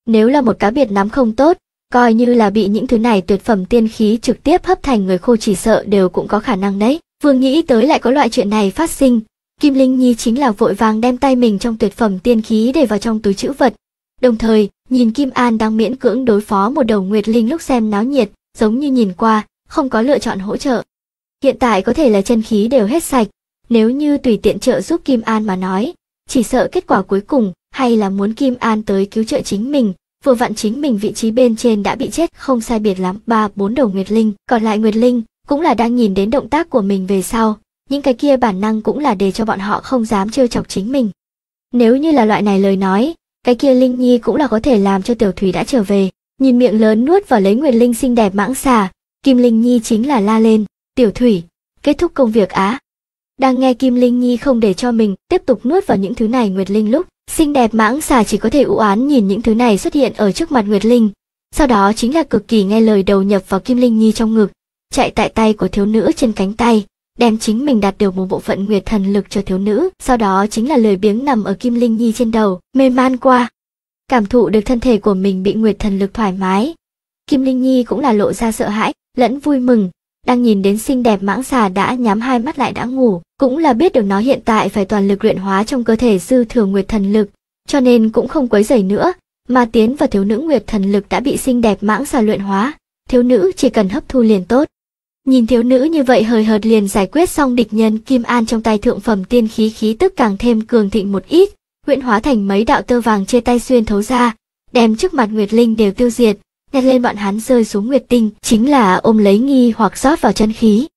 Nếu là một cá biệt nắm không tốt, coi như là bị những thứ này tuyệt phẩm tiên khí trực tiếp hấp thành người khô chỉ sợ đều cũng có khả năng đấy. vương nghĩ tới lại có loại chuyện này phát sinh, Kim Linh Nhi chính là vội vàng đem tay mình trong tuyệt phẩm tiên khí để vào trong túi chữ vật. Đồng thời, nhìn Kim An đang miễn cưỡng đối phó một đầu Nguyệt Linh lúc xem náo nhiệt, giống như nhìn qua, không có lựa chọn hỗ trợ. Hiện tại có thể là chân khí đều hết sạch, nếu như tùy tiện trợ giúp Kim An mà nói, chỉ sợ kết quả cuối cùng hay là muốn Kim An tới cứu trợ chính mình, vừa vặn chính mình vị trí bên trên đã bị chết không sai biệt lắm ba bốn đầu Nguyệt Linh, còn lại Nguyệt Linh cũng là đang nhìn đến động tác của mình về sau, những cái kia bản năng cũng là để cho bọn họ không dám trêu chọc chính mình. Nếu như là loại này lời nói, cái kia Linh Nhi cũng là có thể làm cho Tiểu Thủy đã trở về, nhìn miệng lớn nuốt vào lấy Nguyệt Linh xinh đẹp mãng xà, Kim Linh Nhi chính là la lên, "Tiểu Thủy, kết thúc công việc á." Đang nghe Kim Linh Nhi không để cho mình tiếp tục nuốt vào những thứ này Nguyệt Linh lúc, Xinh đẹp mãng xà chỉ có thể u án nhìn những thứ này xuất hiện ở trước mặt Nguyệt Linh, sau đó chính là cực kỳ nghe lời đầu nhập vào Kim Linh Nhi trong ngực, chạy tại tay của thiếu nữ trên cánh tay, đem chính mình đạt được một bộ phận nguyệt thần lực cho thiếu nữ, sau đó chính là lời biếng nằm ở Kim Linh Nhi trên đầu, mê man qua. Cảm thụ được thân thể của mình bị nguyệt thần lực thoải mái, Kim Linh Nhi cũng là lộ ra sợ hãi, lẫn vui mừng, đang nhìn đến xinh đẹp mãng xà đã nhắm hai mắt lại đã ngủ, cũng là biết được nó hiện tại phải toàn lực luyện hóa trong cơ thể dư thừa nguyệt thần lực, cho nên cũng không quấy rầy nữa, mà tiến và thiếu nữ nguyệt thần lực đã bị xinh đẹp mãng xà luyện hóa, thiếu nữ chỉ cần hấp thu liền tốt. Nhìn thiếu nữ như vậy hời hợt liền giải quyết xong địch nhân Kim An trong tay thượng phẩm tiên khí khí tức càng thêm cường thịnh một ít, huyễn hóa thành mấy đạo tơ vàng chia tay xuyên thấu ra, đem trước mặt Nguyệt Linh đều tiêu diệt, nhặt lên bọn hắn rơi xuống nguyệt tinh chính là ôm lấy nghi hoặc rót vào chân khí.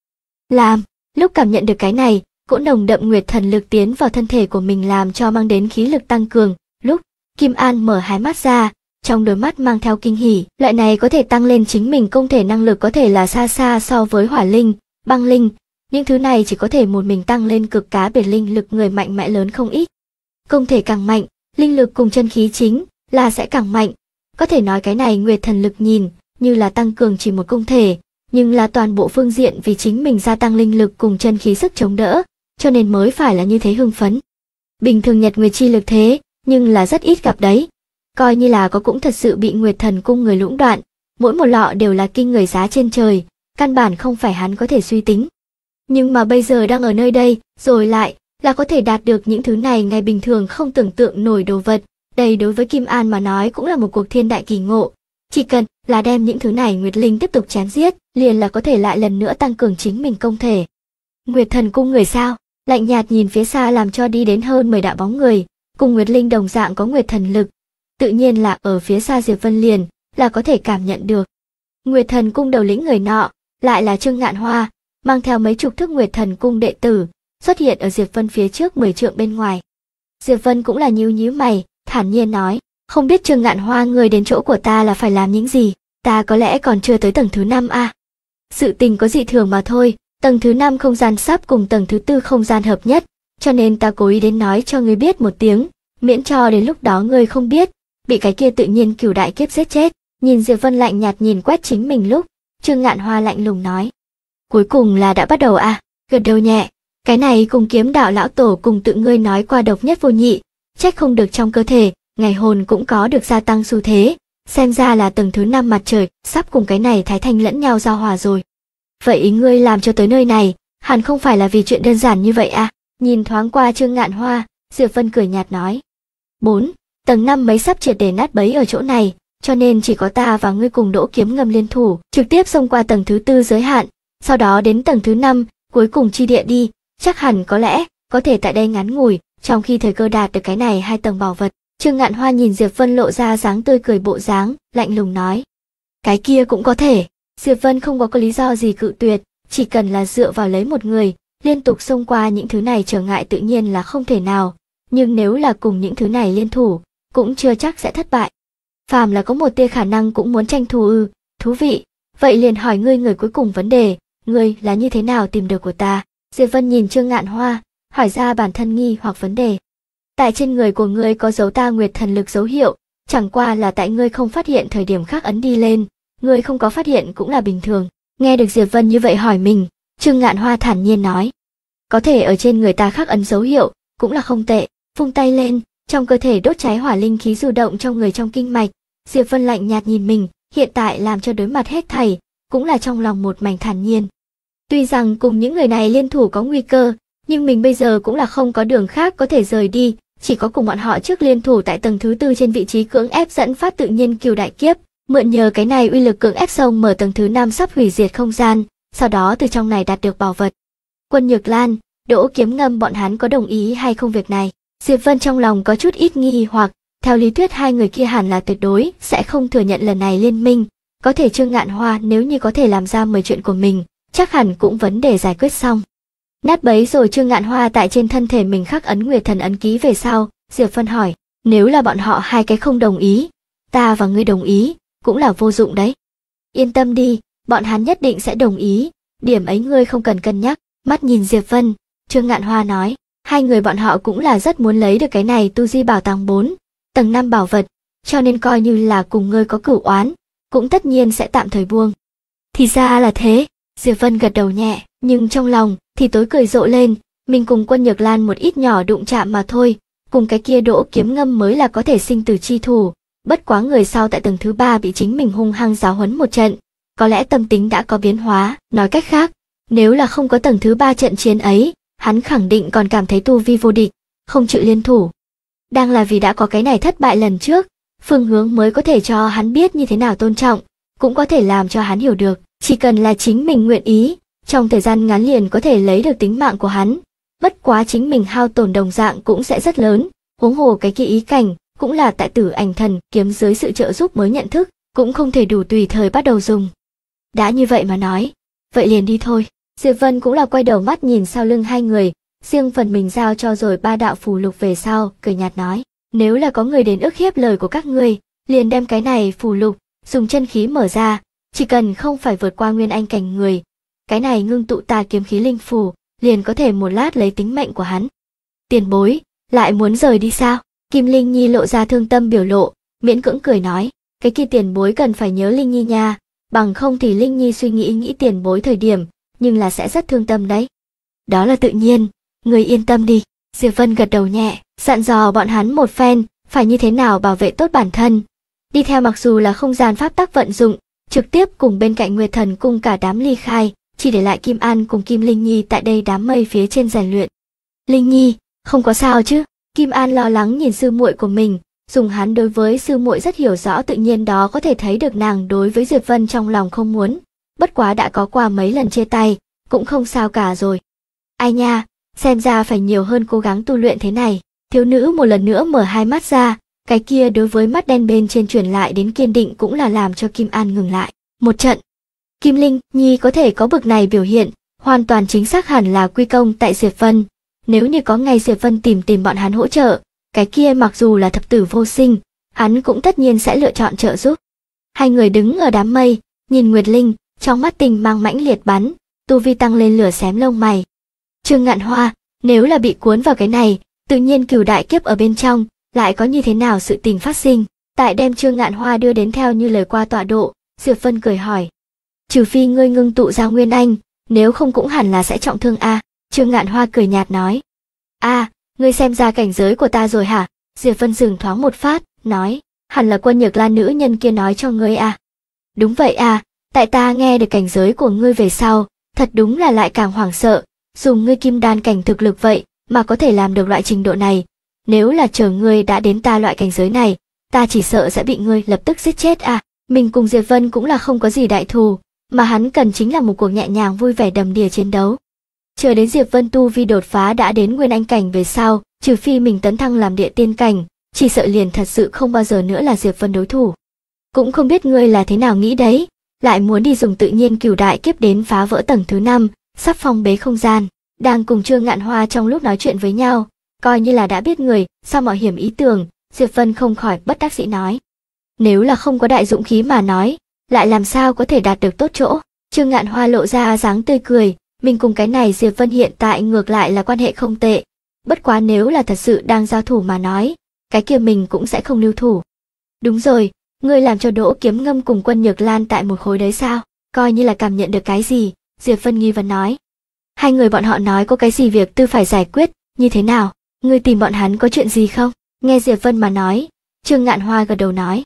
Làm, lúc cảm nhận được cái này, cỗ nồng đậm nguyệt thần lực tiến vào thân thể của mình làm cho mang đến khí lực tăng cường, lúc Kim An mở hai mắt ra, trong đôi mắt mang theo kinh hỉ, loại này có thể tăng lên chính mình công thể năng lực có thể là xa xa so với hỏa linh, băng linh, những thứ này chỉ có thể một mình tăng lên cực cá biệt linh lực người mạnh mẽ lớn không ít. Công thể càng mạnh, linh lực cùng chân khí chính là sẽ càng mạnh, có thể nói cái này Nguyệt thần lực nhìn như là tăng cường chỉ một công thể, nhưng là toàn bộ phương diện vì chính mình gia tăng linh lực cùng chân khí sức chống đỡ, cho nên mới phải là như thế hưng phấn. Bình thường Nhật Nguyệt chi lực thế, nhưng là rất ít gặp đấy. Coi như là có cũng thật sự bị Nguyệt thần cung người lũng đoạn, mỗi một lọ đều là kinh người giá trên trời, căn bản không phải hắn có thể suy tính. Nhưng mà bây giờ đang ở nơi đây, rồi lại là có thể đạt được những thứ này ngay bình thường không tưởng tượng nổi đồ vật, đây đối với Kim An mà nói cũng là một cuộc thiên đại kỳ ngộ. Chỉ cần là đem những thứ này Nguyệt Linh tiếp tục chém giết, liền là có thể lại lần nữa tăng cường chính mình công thể. Nguyệt thần cung người sao? Lạnh nhạt nhìn phía xa làm cho đi đến hơn 10 đạo bóng người, cùng Nguyệt Linh đồng dạng có Nguyệt thần lực. Tự nhiên là ở phía xa Diệp Vân liền, là có thể cảm nhận được. Nguyệt thần cung đầu lĩnh người nọ, lại là Trương Ngạn Hoa, mang theo mấy chục thức Nguyệt thần cung đệ tử, xuất hiện ở Diệp Vân phía trước 10 trượng bên ngoài. Diệp Vân cũng là nhíu nhíu mày, thản nhiên nói, không biết Trương Ngạn Hoa người đến chỗ của ta là phải làm những gì, ta có lẽ còn chưa tới tầng thứ năm à. Sự tình có dị thường mà thôi, tầng thứ năm không gian sắp cùng tầng thứ tư không gian hợp nhất, cho nên ta cố ý đến nói cho ngươi biết một tiếng, miễn cho đến lúc đó ngươi không biết, bị cái kia tự nhiên cửu đại kiếp giết chết. Nhìn Diệp Vân lạnh nhạt nhìn quét chính mình lúc, Trương Ngạn Hoa lạnh lùng nói. Cuối cùng là đã bắt đầu à, gật đầu nhẹ, cái này cùng kiếm đạo lão tổ cùng tự ngươi nói qua độc nhất vô nhị, trách không được trong cơ thể, ngày hồn cũng có được gia tăng xu thế, xem ra là tầng thứ năm mặt trời sắp cùng cái này thái thanh lẫn nhau giao hòa rồi. Vậy ý ngươi làm cho tới nơi này, hẳn không phải là vì chuyện đơn giản như vậy à? Nhìn thoáng qua Trương Ngạn Hoa, Diệp Vân cười nhạt nói. 4. Tầng năm mấy sắp triệt để nát bấy ở chỗ này, cho nên chỉ có ta và ngươi cùng đỗ kiếm ngầm liên thủ, trực tiếp xông qua tầng thứ tư giới hạn, sau đó đến tầng thứ năm, cuối cùng chi địa đi, chắc hẳn có lẽ có thể tại đây ngắn ngủi trong khi thời cơ đạt được cái này hai tầng bảo vật, Trương Ngạn Hoa nhìn Diệp Vân lộ ra dáng tươi cười bộ dáng, lạnh lùng nói. Cái kia cũng có thể. Diệp Vân không có, có lý do gì cự tuyệt, chỉ cần là dựa vào lấy một người, liên tục xông qua những thứ này trở ngại tự nhiên là không thể nào. Nhưng nếu là cùng những thứ này liên thủ, cũng chưa chắc sẽ thất bại. Phàm là có một tia khả năng cũng muốn tranh thủ ư, thú vị. Vậy liền hỏi ngươi người cuối cùng vấn đề, ngươi là như thế nào tìm được của ta? Diệp Vân nhìn Trương Ngạn Hoa, hỏi ra bản thân nghi hoặc vấn đề. Tại trên người của ngươi có dấu ta nguyệt thần lực dấu hiệu, chẳng qua là tại ngươi không phát hiện thời điểm khắc ấn đi lên, ngươi không có phát hiện cũng là bình thường. Nghe được Diệp Vân như vậy hỏi mình, Trương Ngạn Hoa thản nhiên nói. Có thể ở trên người ta khắc ấn dấu hiệu, cũng là không tệ, vung tay lên, trong cơ thể đốt cháy hỏa linh khí du động trong người trong kinh mạch, Diệp Vân lạnh nhạt nhìn mình, hiện tại làm cho đối mặt hết thảy, cũng là trong lòng một mảnh thản nhiên. Tuy rằng cùng những người này liên thủ có nguy cơ, nhưng mình bây giờ cũng là không có đường khác có thể rời đi, chỉ có cùng bọn họ trước liên thủ tại tầng thứ tư trên vị trí cưỡng ép dẫn phát tự nhiên kiều đại kiếp, mượn nhờ cái này uy lực cưỡng ép sông mở tầng thứ năm sắp hủy diệt không gian, sau đó từ trong này đạt được bảo vật. Quân Nhược Lan, Đỗ Kiếm Ngâm bọn hắn có đồng ý hay không việc này? Diệp Vân trong lòng có chút ít nghi hoặc, theo lý thuyết hai người kia hẳn là tuyệt đối sẽ không thừa nhận lần này liên minh, có thể Trương Ngạn Hoa nếu như có thể làm ra mười chuyện của mình, chắc hẳn cũng vấn đề giải quyết xong. Nát bấy rồi Trương Ngạn Hoa tại trên thân thể mình khắc ấn Nguyệt Thần ấn ký về sau, Diệp Phân hỏi, nếu là bọn họ hai cái không đồng ý, ta và ngươi đồng ý, cũng là vô dụng đấy. Yên tâm đi, bọn hắn nhất định sẽ đồng ý, điểm ấy ngươi không cần cân nhắc, mắt nhìn Diệp Vân, Trương Ngạn Hoa nói, hai người bọn họ cũng là rất muốn lấy được cái này tu di bảo tàng 4, tầng 5 bảo vật, cho nên coi như là cùng ngươi có cửu oán, cũng tất nhiên sẽ tạm thời buông. Thì ra là thế, Diệp Vân gật đầu nhẹ, nhưng trong lòng thì tối cười rộ lên, mình cùng quân Nhược Lan một ít nhỏ đụng chạm mà thôi, cùng cái kia đỗ kiếm ngâm mới là có thể sinh tử chi thủ, bất quá người sau tại tầng thứ ba bị chính mình hung hăng giáo huấn một trận, có lẽ tâm tính đã có biến hóa, nói cách khác, nếu là không có tầng thứ ba trận chiến ấy, hắn khẳng định còn cảm thấy tu vi vô địch, không chịu liên thủ. Đang là vì đã có cái này thất bại lần trước, phương hướng mới có thể cho hắn biết như thế nào tôn trọng, cũng có thể làm cho hắn hiểu được, chỉ cần là chính mình nguyện ý, trong thời gian ngắn liền có thể lấy được tính mạng của hắn. Bất quá chính mình hao tổn đồng dạng cũng sẽ rất lớn, huống hồ cái kia ý cảnh, cũng là tại tử ảnh thần kiếm dưới sự trợ giúp mới nhận thức, cũng không thể đủ tùy thời bắt đầu dùng. Đã như vậy mà nói, vậy liền đi thôi. Diệp Vân cũng là quay đầu mắt nhìn sau lưng hai người, riêng phần mình giao cho rồi ba đạo phù lục về sau, cười nhạt nói, nếu là có người đến ức hiếp lời của các ngươi, liền đem cái này phù lục, dùng chân khí mở ra, chỉ cần không phải vượt qua nguyên anh cảnh người, cái này ngưng tụ tà kiếm khí linh phủ, liền có thể một lát lấy tính mệnh của hắn. Tiền bối, lại muốn rời đi sao? Kim Linh Nhi lộ ra thương tâm biểu lộ, miễn cưỡng cười nói, cái kia tiền bối cần phải nhớ Linh Nhi nha, bằng không thì Linh Nhi suy nghĩ nghĩ tiền bối thời điểm, nhưng là sẽ rất thương tâm đấy. Đó là tự nhiên, người yên tâm đi. Diệp Vân gật đầu nhẹ, dặn dò bọn hắn một phen, phải như thế nào bảo vệ tốt bản thân. Đi theo mặc dù là không gian pháp tắc vận dụng, trực tiếp cùng bên cạnh Nguyệt Thần cung cả đám ly khai, chỉ để lại Kim An cùng Kim Linh Nhi tại đây đám mây phía trên rèn luyện. Linh Nhi, không có sao chứ? Kim An lo lắng nhìn sư muội của mình, dùng hắn đối với sư muội rất hiểu rõ tự nhiên đó có thể thấy được nàng đối với Diệp Vân trong lòng không muốn, bất quá đã có qua mấy lần chia tay, cũng không sao cả rồi. Ai nha, xem ra phải nhiều hơn cố gắng tu luyện thế này. Thiếu nữ một lần nữa mở hai mắt ra, cái kia đối với mắt đen bên trên chuyển lại đến kiên định cũng là làm cho Kim An ngừng lại. Một trận, Kim Linh, Nhi có thể có bực này biểu hiện, hoàn toàn chính xác hẳn là quy công tại Diệp Vân. Nếu như có ngày Diệp Vân tìm tìm bọn hắn hỗ trợ, cái kia mặc dù là thập tử vô sinh, hắn cũng tất nhiên sẽ lựa chọn trợ giúp. Hai người đứng ở đám mây, nhìn Nguyệt Linh, trong mắt tình mang mãnh liệt bắn, tu vi tăng lên lửa xém lông mày. Trương Ngạn Hoa, nếu là bị cuốn vào cái này, tự nhiên cửu đại kiếp ở bên trong, lại có như thế nào sự tình phát sinh? Tại đem Trương Ngạn Hoa đưa đến theo như lời qua tọa độ, Diệp Vân cười hỏi trừ phi ngươi ngưng tụ ra nguyên anh, nếu không cũng hẳn là sẽ trọng thương a." À. Trương Ngạn Hoa cười nhạt nói. "A, à, ngươi xem ra cảnh giới của ta rồi hả?" Diệp Vân dừng thoáng một phát, nói, "Hẳn là quân Nhược Lan nữ nhân kia nói cho ngươi à?" "Đúng vậy à, tại ta nghe được cảnh giới của ngươi về sau, thật đúng là lại càng hoảng sợ, dùng ngươi kim đan cảnh thực lực vậy mà có thể làm được loại trình độ này, nếu là chờ ngươi đã đến ta loại cảnh giới này, ta chỉ sợ sẽ bị ngươi lập tức giết chết à." Mình cùng Diệp Vân cũng là không có gì đại thù, mà hắn cần chính là một cuộc nhẹ nhàng vui vẻ đầm đìa chiến đấu. Chờ đến Diệp Vân Tu Vi đột phá đã đến nguyên anh cảnh về sau, trừ phi mình tấn thăng làm địa tiên cảnh, chỉ sợ liền thật sự không bao giờ nữa là Diệp Vân đối thủ. Cũng không biết ngươi là thế nào nghĩ đấy, lại muốn đi dùng tự nhiên cửu đại kiếp đến phá vỡ tầng thứ năm, sắp phong bế không gian, đang cùng Trương Ngạn Hoa trong lúc nói chuyện với nhau, coi như là đã biết người, sao mọi hiểm ý tưởng, Diệp Vân không khỏi bất đắc dĩ nói. Nếu là không có đại dũng khí mà nói, lại làm sao có thể đạt được tốt chỗ trương ngạn hoa lộ ra dáng tươi cười mình cùng cái này diệp vân hiện tại ngược lại là quan hệ không tệ bất quá nếu là thật sự đang giao thủ mà nói cái kia mình cũng sẽ không lưu thủ đúng rồi ngươi làm cho đỗ kiếm ngâm cùng quân nhược lan tại một khối đấy sao coi như là cảm nhận được cái gì diệp vân nghi vấn nói hai người bọn họ nói có cái gì việc tư phải giải quyết như thế nào ngươi tìm bọn hắn có chuyện gì không nghe diệp vân mà nói trương ngạn hoa gật đầu nói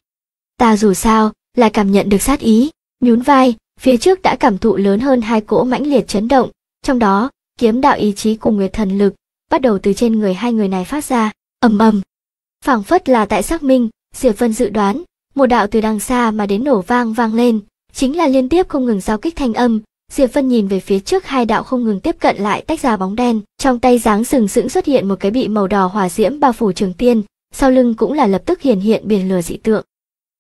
ta dù sao là cảm nhận được sát ý nhún vai phía trước đã cảm thụ lớn hơn hai cỗ mãnh liệt chấn động trong đó kiếm đạo ý chí cùng nguyệt thần lực bắt đầu từ trên người hai người này phát ra ầm ầm phảng phất là tại xác minh diệp vân dự đoán một đạo từ đằng xa mà đến nổ vang vang lên chính là liên tiếp không ngừng giao kích thanh âm diệp vân nhìn về phía trước hai đạo không ngừng tiếp cận lại tách ra bóng đen trong tay dáng sừng sững xuất hiện một cái bị màu đỏ hỏa diễm bao phủ trường tiên sau lưng cũng là lập tức hiện hiện biển lửa dị tượng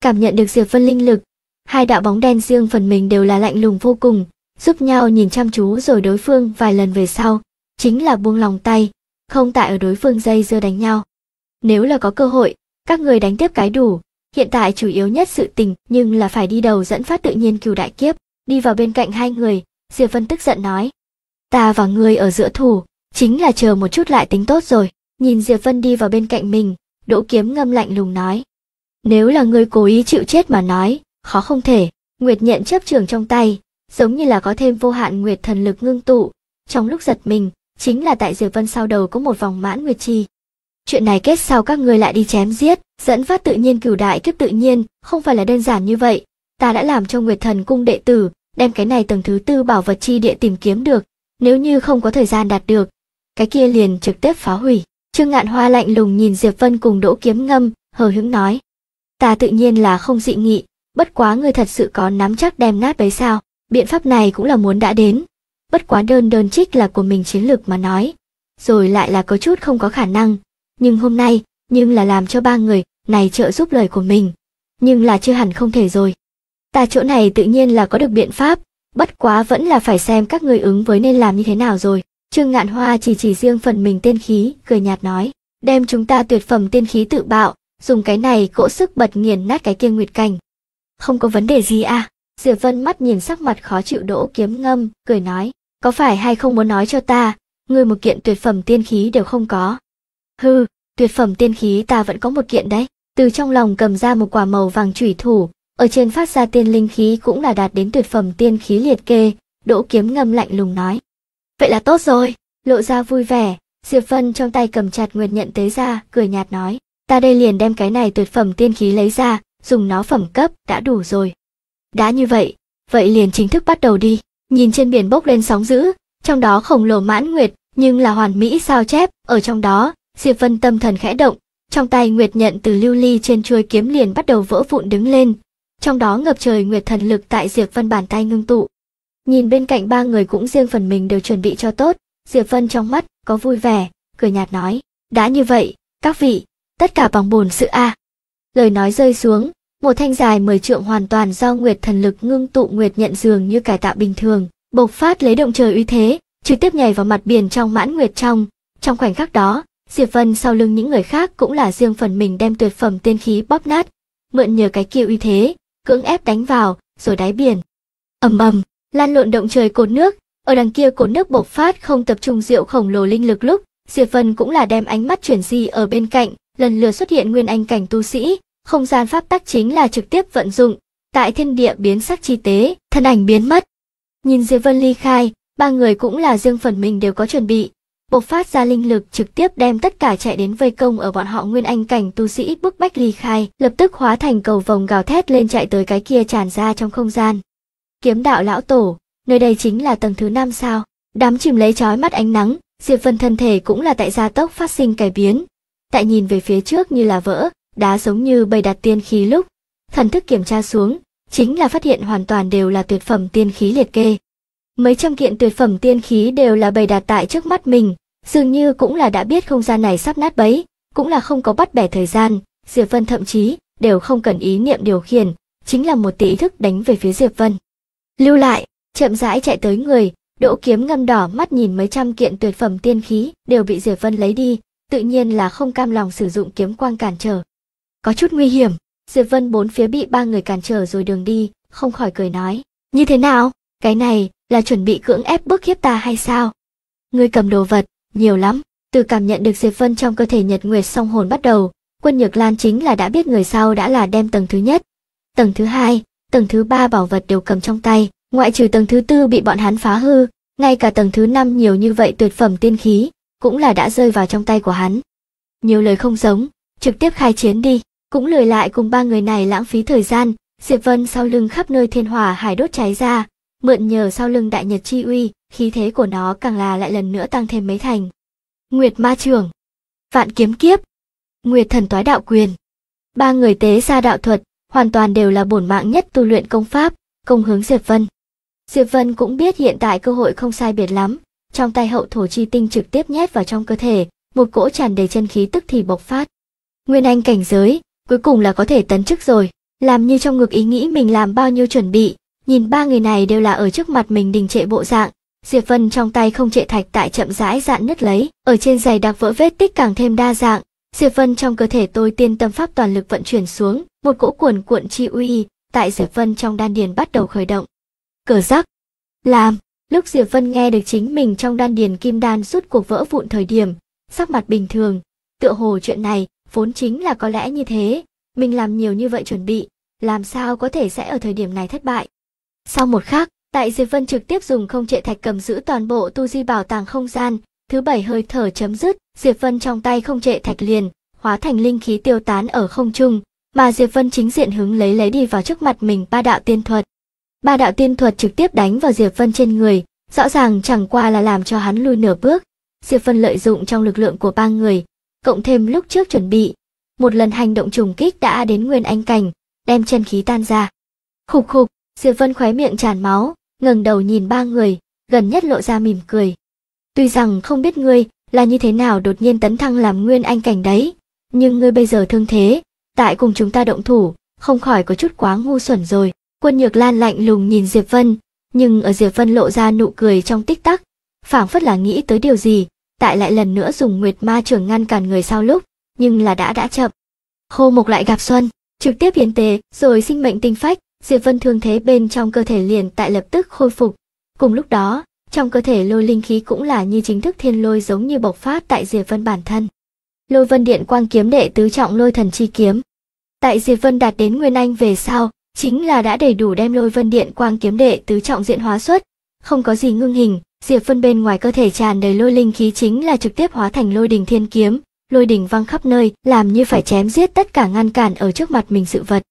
cảm nhận được diệp vân linh lực hai đạo bóng đen riêng phần mình đều là lạnh lùng vô cùng giúp nhau nhìn chăm chú rồi đối phương vài lần về sau chính là buông lòng tay không tại ở đối phương dây dưa đánh nhau nếu là có cơ hội các người đánh tiếp cái đủ hiện tại chủ yếu nhất sự tình nhưng là phải đi đầu dẫn phát tự nhiên cừu đại kiếp đi vào bên cạnh hai người diệp vân tức giận nói ta và ngươi ở giữa thủ chính là chờ một chút lại tính tốt rồi nhìn diệp vân đi vào bên cạnh mình đỗ kiếm ngâm lạnh lùng nói nếu là người cố ý chịu chết mà nói, khó không thể. Nguyệt nhận chấp trường trong tay, giống như là có thêm vô hạn nguyệt thần lực ngưng tụ. Trong lúc giật mình, chính là tại Diệp Vân sau đầu có một vòng mãn nguyệt chi. Chuyện này kết sau các người lại đi chém giết, dẫn phát tự nhiên cửu đại kiếp tự nhiên, không phải là đơn giản như vậy. Ta đã làm cho Nguyệt Thần cung đệ tử, đem cái này tầng thứ tư bảo vật chi địa tìm kiếm được, nếu như không có thời gian đạt được, cái kia liền trực tiếp phá hủy. Trương Ngạn Hoa lạnh lùng nhìn Diệp Vân cùng Đỗ Kiếm Ngâm, hờ hững nói, ta tự nhiên là không dị nghị, bất quá ngươi thật sự có nắm chắc đem nát đấy sao, biện pháp này cũng là muốn đã đến. Bất quá đơn đơn trích là của mình chiến lược mà nói, rồi lại là có chút không có khả năng, nhưng hôm nay, nhưng là làm cho ba người này trợ giúp lời của mình, nhưng là chưa hẳn không thể rồi. Ta chỗ này tự nhiên là có được biện pháp, bất quá vẫn là phải xem các người ứng với nên làm như thế nào rồi. Trương Ngạn Hoa chỉ chỉ riêng phần mình tiên khí, cười nhạt nói, đem chúng ta tuyệt phẩm tiên khí tự bạo, dùng cái này cỗ sức bật nghiền nát cái kia nguyệt cảnh. Không có vấn đề gì à? Diệp Vân mắt nhìn sắc mặt khó chịu đỗ kiếm ngâm, cười nói, có phải hay không muốn nói cho ta, người một kiện tuyệt phẩm tiên khí đều không có. Hừ, tuyệt phẩm tiên khí ta vẫn có một kiện đấy. Từ trong lòng cầm ra một quả màu vàng chủy thủ, ở trên phát ra tiên linh khí cũng là đạt đến tuyệt phẩm tiên khí liệt kê, đỗ kiếm ngâm lạnh lùng nói. Vậy là tốt rồi, lộ ra vui vẻ, Diệp Vân trong tay cầm chặt nguyệt nhận tế ra, cười nhạt nói ta đây liền đem cái này tuyệt phẩm tiên khí lấy ra, dùng nó phẩm cấp đã đủ rồi. Đã như vậy, vậy liền chính thức bắt đầu đi. Nhìn trên biển bốc lên sóng dữ, trong đó khổng lồ mãn nguyệt, nhưng là hoàn mỹ sao chép, ở trong đó, Diệp Vân tâm thần khẽ động, trong tay nguyệt nhận từ lưu ly trên chuôi kiếm liền bắt đầu vỡ vụn đứng lên, trong đó ngập trời nguyệt thần lực tại Diệp Vân bàn tay ngưng tụ. Nhìn bên cạnh ba người cũng riêng phần mình đều chuẩn bị cho tốt, Diệp Vân trong mắt có vui vẻ, cười nhạt nói: "Đã như vậy, các vị, tất cả bằng bổn sự a à. lời nói rơi xuống một thanh dài mười trượng hoàn toàn do nguyệt thần lực ngưng tụ nguyệt nhận dường như cải tạo bình thường bộc phát lấy động trời uy thế trực tiếp nhảy vào mặt biển trong mãn nguyệt trong trong khoảnh khắc đó diệp vân sau lưng những người khác cũng là riêng phần mình đem tuyệt phẩm tiên khí bóp nát mượn nhờ cái kia uy thế cưỡng ép đánh vào rồi đáy biển ầm ầm lan lộn động trời cột nước ở đằng kia cột nước bộc phát không tập trung rượu khổng lồ linh lực lúc diệp vân cũng là đem ánh mắt chuyển di ở bên cạnh lần lượt xuất hiện nguyên anh cảnh tu sĩ, không gian pháp tắc chính là trực tiếp vận dụng, tại thiên địa biến sắc chi tế, thân ảnh biến mất. Nhìn Diệp Vân ly khai, ba người cũng là riêng phần mình đều có chuẩn bị, bộc phát ra linh lực trực tiếp đem tất cả chạy đến vây công ở bọn họ nguyên anh cảnh tu sĩ bức bách ly khai, lập tức hóa thành cầu vòng gào thét lên chạy tới cái kia tràn ra trong không gian. Kiếm đạo lão tổ, nơi đây chính là tầng thứ năm sao? Đám chìm lấy chói mắt ánh nắng, Diệp Vân thân thể cũng là tại gia tốc phát sinh cải biến, tại nhìn về phía trước như là vỡ, đá giống như bầy đặt tiên khí lúc. Thần thức kiểm tra xuống, chính là phát hiện hoàn toàn đều là tuyệt phẩm tiên khí liệt kê. Mấy trăm kiện tuyệt phẩm tiên khí đều là bày đặt tại trước mắt mình, dường như cũng là đã biết không gian này sắp nát bấy, cũng là không có bắt bẻ thời gian, Diệp Vân thậm chí đều không cần ý niệm điều khiển, chính là một tỷ thức đánh về phía Diệp Vân. Lưu lại, chậm rãi chạy tới người, Đỗ Kiếm ngâm đỏ mắt nhìn mấy trăm kiện tuyệt phẩm tiên khí đều bị Diệp Vân lấy đi, tự nhiên là không cam lòng sử dụng kiếm quang cản trở. Có chút nguy hiểm, Diệp Vân bốn phía bị ba người cản trở rồi đường đi, không khỏi cười nói. Như thế nào? Cái này là chuẩn bị cưỡng ép bức hiếp ta hay sao? Ngươi cầm đồ vật, nhiều lắm. Từ cảm nhận được Diệp Vân trong cơ thể Nhật Nguyệt song hồn bắt đầu, Quân Nhược Lan chính là đã biết người sau đã là đem tầng thứ nhất, tầng thứ hai, tầng thứ ba bảo vật đều cầm trong tay, ngoại trừ tầng thứ tư bị bọn hắn phá hư, ngay cả tầng thứ năm nhiều như vậy tuyệt phẩm tiên khí, cũng là đã rơi vào trong tay của hắn. Nhiều lời không giống, trực tiếp khai chiến đi, cũng lười lại cùng ba người này lãng phí thời gian, Diệp Vân sau lưng khắp nơi thiên hỏa hải đốt cháy ra, mượn nhờ sau lưng đại nhật chi uy, khí thế của nó càng là lại lần nữa tăng thêm mấy thành. Nguyệt Ma trưởng, Vạn Kiếm Kiếp, Nguyệt Thần Toái Đạo Quyền. Ba người tế ra đạo thuật, hoàn toàn đều là bổn mạng nhất tu luyện công pháp, công hướng Diệp Vân. Diệp Vân cũng biết hiện tại cơ hội không sai biệt lắm, trong tay hậu thổ chi tinh trực tiếp nhét vào trong cơ thể, một cỗ tràn đầy chân khí tức thì bộc phát. Nguyên anh cảnh giới, cuối cùng là có thể tấn chức rồi, làm như trong ngực ý nghĩ mình làm bao nhiêu chuẩn bị, nhìn ba người này đều là ở trước mặt mình đình trệ bộ dạng, Diệp Vân trong tay không trệ thạch tại chậm rãi dạn nứt lấy, ở trên giày đặc vỡ vết tích càng thêm đa dạng. Diệp Vân trong cơ thể tôi tiên tâm pháp toàn lực vận chuyển xuống, một cỗ cuồn cuộn chi uy, tại Diệp Vân trong đan điền bắt đầu khởi động. Cờ rắc. Làm. Lúc Diệp Vân nghe được chính mình trong đan điền kim đan suốt cuộc vỡ vụn thời điểm, sắc mặt bình thường, tựa hồ chuyện này vốn chính là có lẽ như thế, mình làm nhiều như vậy chuẩn bị, làm sao có thể sẽ ở thời điểm này thất bại. Sau một khắc, Tại Diệp Vân trực tiếp dùng không trệ thạch cầm giữ toàn bộ tu di bảo tàng không gian, thứ bảy hơi thở chấm dứt, Diệp Vân trong tay không trệ thạch liền, hóa thành linh khí tiêu tán ở không trung, mà Diệp Vân chính diện hướng lấy lấy đi vào trước mặt mình ba đạo tiên thuật, Ba đạo tiên thuật trực tiếp đánh vào Diệp Vân trên người, rõ ràng chẳng qua là làm cho hắn lui nửa bước. Diệp Vân lợi dụng trong lực lượng của ba người, cộng thêm lúc trước chuẩn bị, một lần hành động trùng kích đã đến nguyên anh cảnh, đem chân khí tan ra. Khục khục, Diệp Vân khóe miệng tràn máu, ngẩng đầu nhìn ba người, gần nhất lộ ra mỉm cười. Tuy rằng không biết ngươi là như thế nào đột nhiên tấn thăng làm nguyên anh cảnh đấy, nhưng ngươi bây giờ thương thế, tại cùng chúng ta động thủ, không khỏi có chút quá ngu xuẩn rồi. Quân Nhược Lan lạnh lùng nhìn Diệp Vân, nhưng ở Diệp Vân lộ ra nụ cười trong tích tắc, phảng phất là nghĩ tới điều gì, tại lại lần nữa dùng Nguyệt Ma trưởng ngăn cản người sau lúc, nhưng là đã đã chậm. Khô Mộc lại gặp Xuân, trực tiếp biến tề, rồi sinh mệnh tinh phách, Diệp Vân thương thế bên trong cơ thể liền tại lập tức khôi phục. Cùng lúc đó, trong cơ thể lôi linh khí cũng là như chính thức thiên lôi giống như bộc phát tại Diệp Vân bản thân. Lôi Vân Điện Quang kiếm đệ tứ trọng lôi thần chi kiếm. Tại Diệp Vân đạt đến Nguyên Anh về sau, chính là đã đầy đủ đem lôi vân điện quang kiếm đệ tứ trọng diện hóa xuất không có gì ngưng hình diệp phân bên ngoài cơ thể tràn đầy lôi linh khí chính là trực tiếp hóa thành lôi đình thiên kiếm lôi đình văng khắp nơi làm như phải chém giết tất cả ngăn cản ở trước mặt mình sự vật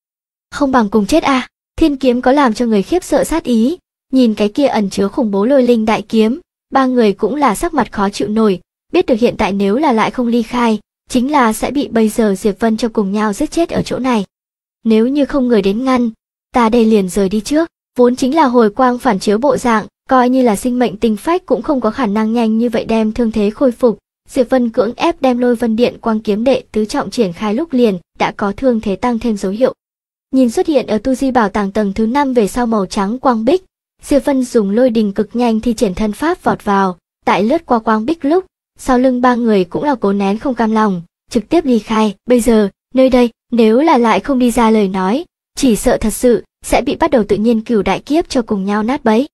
không bằng cùng chết à thiên kiếm có làm cho người khiếp sợ sát ý nhìn cái kia ẩn chứa khủng bố lôi linh đại kiếm ba người cũng là sắc mặt khó chịu nổi biết được hiện tại nếu là lại không ly khai chính là sẽ bị bây giờ diệp vân cho cùng nhau giết chết ở chỗ này nếu như không người đến ngăn, ta đây liền rời đi trước, vốn chính là hồi quang phản chiếu bộ dạng, coi như là sinh mệnh tinh phách cũng không có khả năng nhanh như vậy đem thương thế khôi phục. Diệp Vân cưỡng ép đem lôi vân điện quang kiếm đệ tứ trọng triển khai lúc liền, đã có thương thế tăng thêm dấu hiệu. Nhìn xuất hiện ở tu di bảo tàng tầng thứ 5 về sau màu trắng quang bích, Diệp Vân dùng lôi đình cực nhanh thi triển thân pháp vọt vào, tại lướt qua quang bích lúc, sau lưng ba người cũng là cố nén không cam lòng, trực tiếp ly khai. Bây giờ, Nơi đây, nếu là lại không đi ra lời nói, chỉ sợ thật sự sẽ bị bắt đầu tự nhiên cửu đại kiếp cho cùng nhau nát bấy.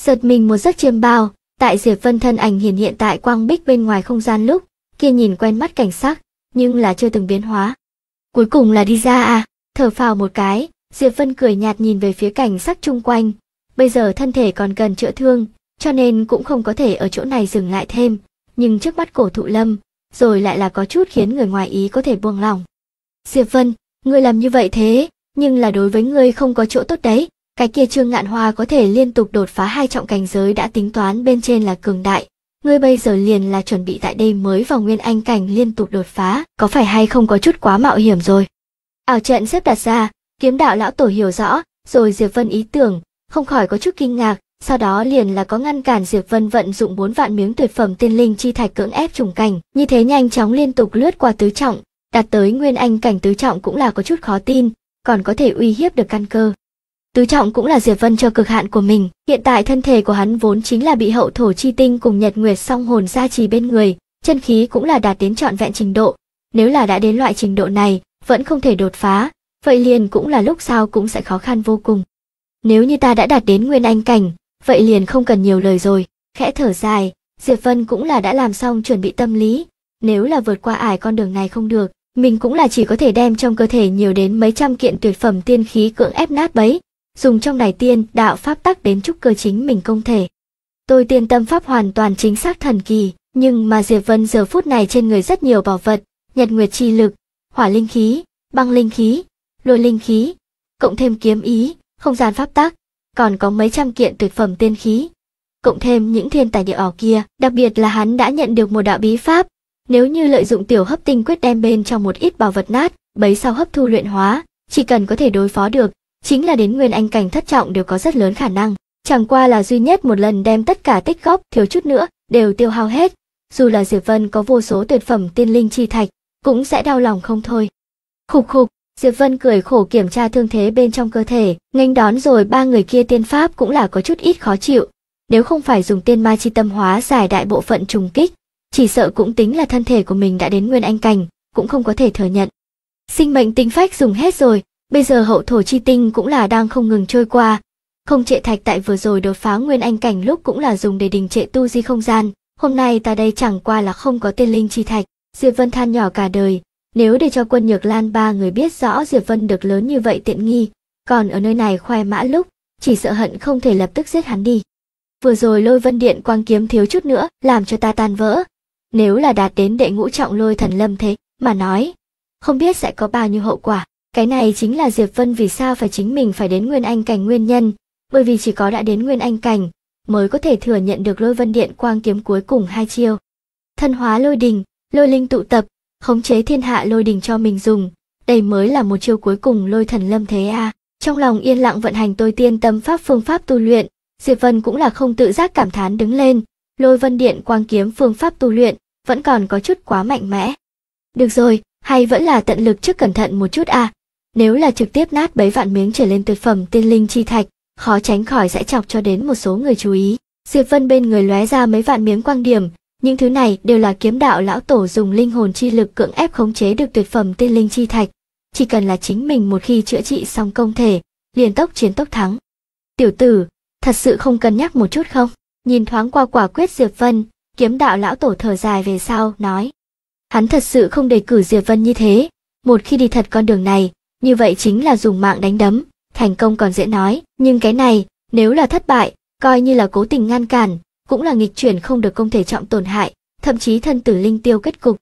Giật mình một giấc chiêm bao, tại Diệp Vân thân ảnh hiện hiện tại quang bích bên ngoài không gian lúc, kia nhìn quen mắt cảnh sắc, nhưng là chưa từng biến hóa. Cuối cùng là đi ra à, thở phào một cái, Diệp Vân cười nhạt nhìn về phía cảnh sắc chung quanh. Bây giờ thân thể còn cần chữa thương, cho nên cũng không có thể ở chỗ này dừng lại thêm, nhưng trước mắt cổ thụ lâm, rồi lại là có chút khiến người ngoài ý có thể buông lòng. Diệp Vân, ngươi làm như vậy thế, nhưng là đối với ngươi không có chỗ tốt đấy. Cái kia Trương Ngạn Hoa có thể liên tục đột phá hai trọng cảnh giới đã tính toán bên trên là cường đại. Ngươi bây giờ liền là chuẩn bị tại đây mới vào nguyên anh cảnh liên tục đột phá, có phải hay không có chút quá mạo hiểm rồi? Ảo trận xếp đặt ra, kiếm đạo lão tổ hiểu rõ, rồi Diệp Vân ý tưởng, không khỏi có chút kinh ngạc, sau đó liền là có ngăn cản Diệp Vân vận dụng bốn vạn miếng tuyệt phẩm tiên linh chi thạch cưỡng ép trùng cảnh, như thế nhanh chóng liên tục lướt qua tứ trọng, đạt tới nguyên anh cảnh tứ trọng cũng là có chút khó tin, còn có thể uy hiếp được căn cơ. Tứ trọng cũng là Diệp Vân cho cực hạn của mình, hiện tại thân thể của hắn vốn chính là bị hậu thổ chi tinh cùng nhật nguyệt song hồn gia trì bên người, chân khí cũng là đạt đến trọn vẹn trình độ, nếu là đã đến loại trình độ này, vẫn không thể đột phá, vậy liền cũng là lúc sau cũng sẽ khó khăn vô cùng. Nếu như ta đã đạt đến nguyên anh cảnh, vậy liền không cần nhiều lời rồi, khẽ thở dài, Diệp Vân cũng là đã làm xong chuẩn bị tâm lý, nếu là vượt qua ải con đường này không được, mình cũng là chỉ có thể đem trong cơ thể nhiều đến mấy trăm kiện tuyệt phẩm tiên khí cưỡng ép nát bấy, dùng trong đài tiên đạo pháp tắc đến trúc cơ chính mình công thể. Tôi tiên tâm pháp hoàn toàn chính xác thần kỳ, nhưng mà Diệp Vân giờ phút này trên người rất nhiều bảo vật, nhật nguyệt chi lực, hỏa linh khí, băng linh khí, lôi linh khí, cộng thêm kiếm ý, không gian pháp tắc, còn có mấy trăm kiện tuyệt phẩm tiên khí. Cộng thêm những thiên tài địa ỏ kia, đặc biệt là hắn đã nhận được một đạo bí pháp, nếu như lợi dụng tiểu hấp tinh quyết đem bên trong một ít bảo vật nát, bấy sau hấp thu luyện hóa, chỉ cần có thể đối phó được, chính là đến nguyên anh cảnh thất trọng đều có rất lớn khả năng. Chẳng qua là duy nhất một lần đem tất cả tích góp thiếu chút nữa đều tiêu hao hết. Dù là Diệp Vân có vô số tuyệt phẩm tiên linh chi thạch, cũng sẽ đau lòng không thôi. Khục khục, Diệp Vân cười khổ kiểm tra thương thế bên trong cơ thể, nghênh đón rồi ba người kia tiên pháp cũng là có chút ít khó chịu. Nếu không phải dùng tiên ma chi tâm hóa giải đại bộ phận trùng kích, chỉ sợ cũng tính là thân thể của mình đã đến nguyên anh cảnh, cũng không có thể thừa nhận. Sinh mệnh tinh phách dùng hết rồi, bây giờ hậu thổ chi tinh cũng là đang không ngừng trôi qua. Không trệ thạch tại vừa rồi đột phá nguyên anh cảnh lúc cũng là dùng để đình trệ tu di không gian, hôm nay ta đây chẳng qua là không có tên linh chi thạch, Diệp Vân than nhỏ cả đời. Nếu để cho quân nhược lan ba người biết rõ Diệp Vân được lớn như vậy tiện nghi, còn ở nơi này khoe mã lúc, chỉ sợ hận không thể lập tức giết hắn đi. Vừa rồi lôi vân điện quang kiếm thiếu chút nữa, làm cho ta tan vỡ, nếu là đạt đến đệ ngũ trọng lôi thần lâm thế mà nói không biết sẽ có bao nhiêu hậu quả cái này chính là diệp vân vì sao phải chính mình phải đến nguyên anh cảnh nguyên nhân bởi vì chỉ có đã đến nguyên anh cảnh mới có thể thừa nhận được lôi vân điện quang kiếm cuối cùng hai chiêu thân hóa lôi đình lôi linh tụ tập khống chế thiên hạ lôi đình cho mình dùng đây mới là một chiêu cuối cùng lôi thần lâm thế a trong lòng yên lặng vận hành tôi tiên tâm pháp phương pháp tu luyện diệp vân cũng là không tự giác cảm thán đứng lên lôi vân điện quang kiếm phương pháp tu luyện vẫn còn có chút quá mạnh mẽ. Được rồi, hay vẫn là tận lực trước cẩn thận một chút à. Nếu là trực tiếp nát bấy vạn miếng trở lên tuyệt phẩm tiên linh chi thạch, khó tránh khỏi sẽ chọc cho đến một số người chú ý. Diệp Vân bên người lóe ra mấy vạn miếng quang điểm, những thứ này đều là kiếm đạo lão tổ dùng linh hồn chi lực cưỡng ép khống chế được tuyệt phẩm tiên linh chi thạch. Chỉ cần là chính mình một khi chữa trị xong công thể, liền tốc chiến tốc thắng. Tiểu tử, thật sự không cân nhắc một chút không? nhìn thoáng qua quả quyết Diệp Vân, kiếm đạo lão tổ thở dài về sau, nói. Hắn thật sự không đề cử Diệp Vân như thế, một khi đi thật con đường này, như vậy chính là dùng mạng đánh đấm, thành công còn dễ nói, nhưng cái này, nếu là thất bại, coi như là cố tình ngăn cản, cũng là nghịch chuyển không được công thể trọng tổn hại, thậm chí thân tử linh tiêu kết cục.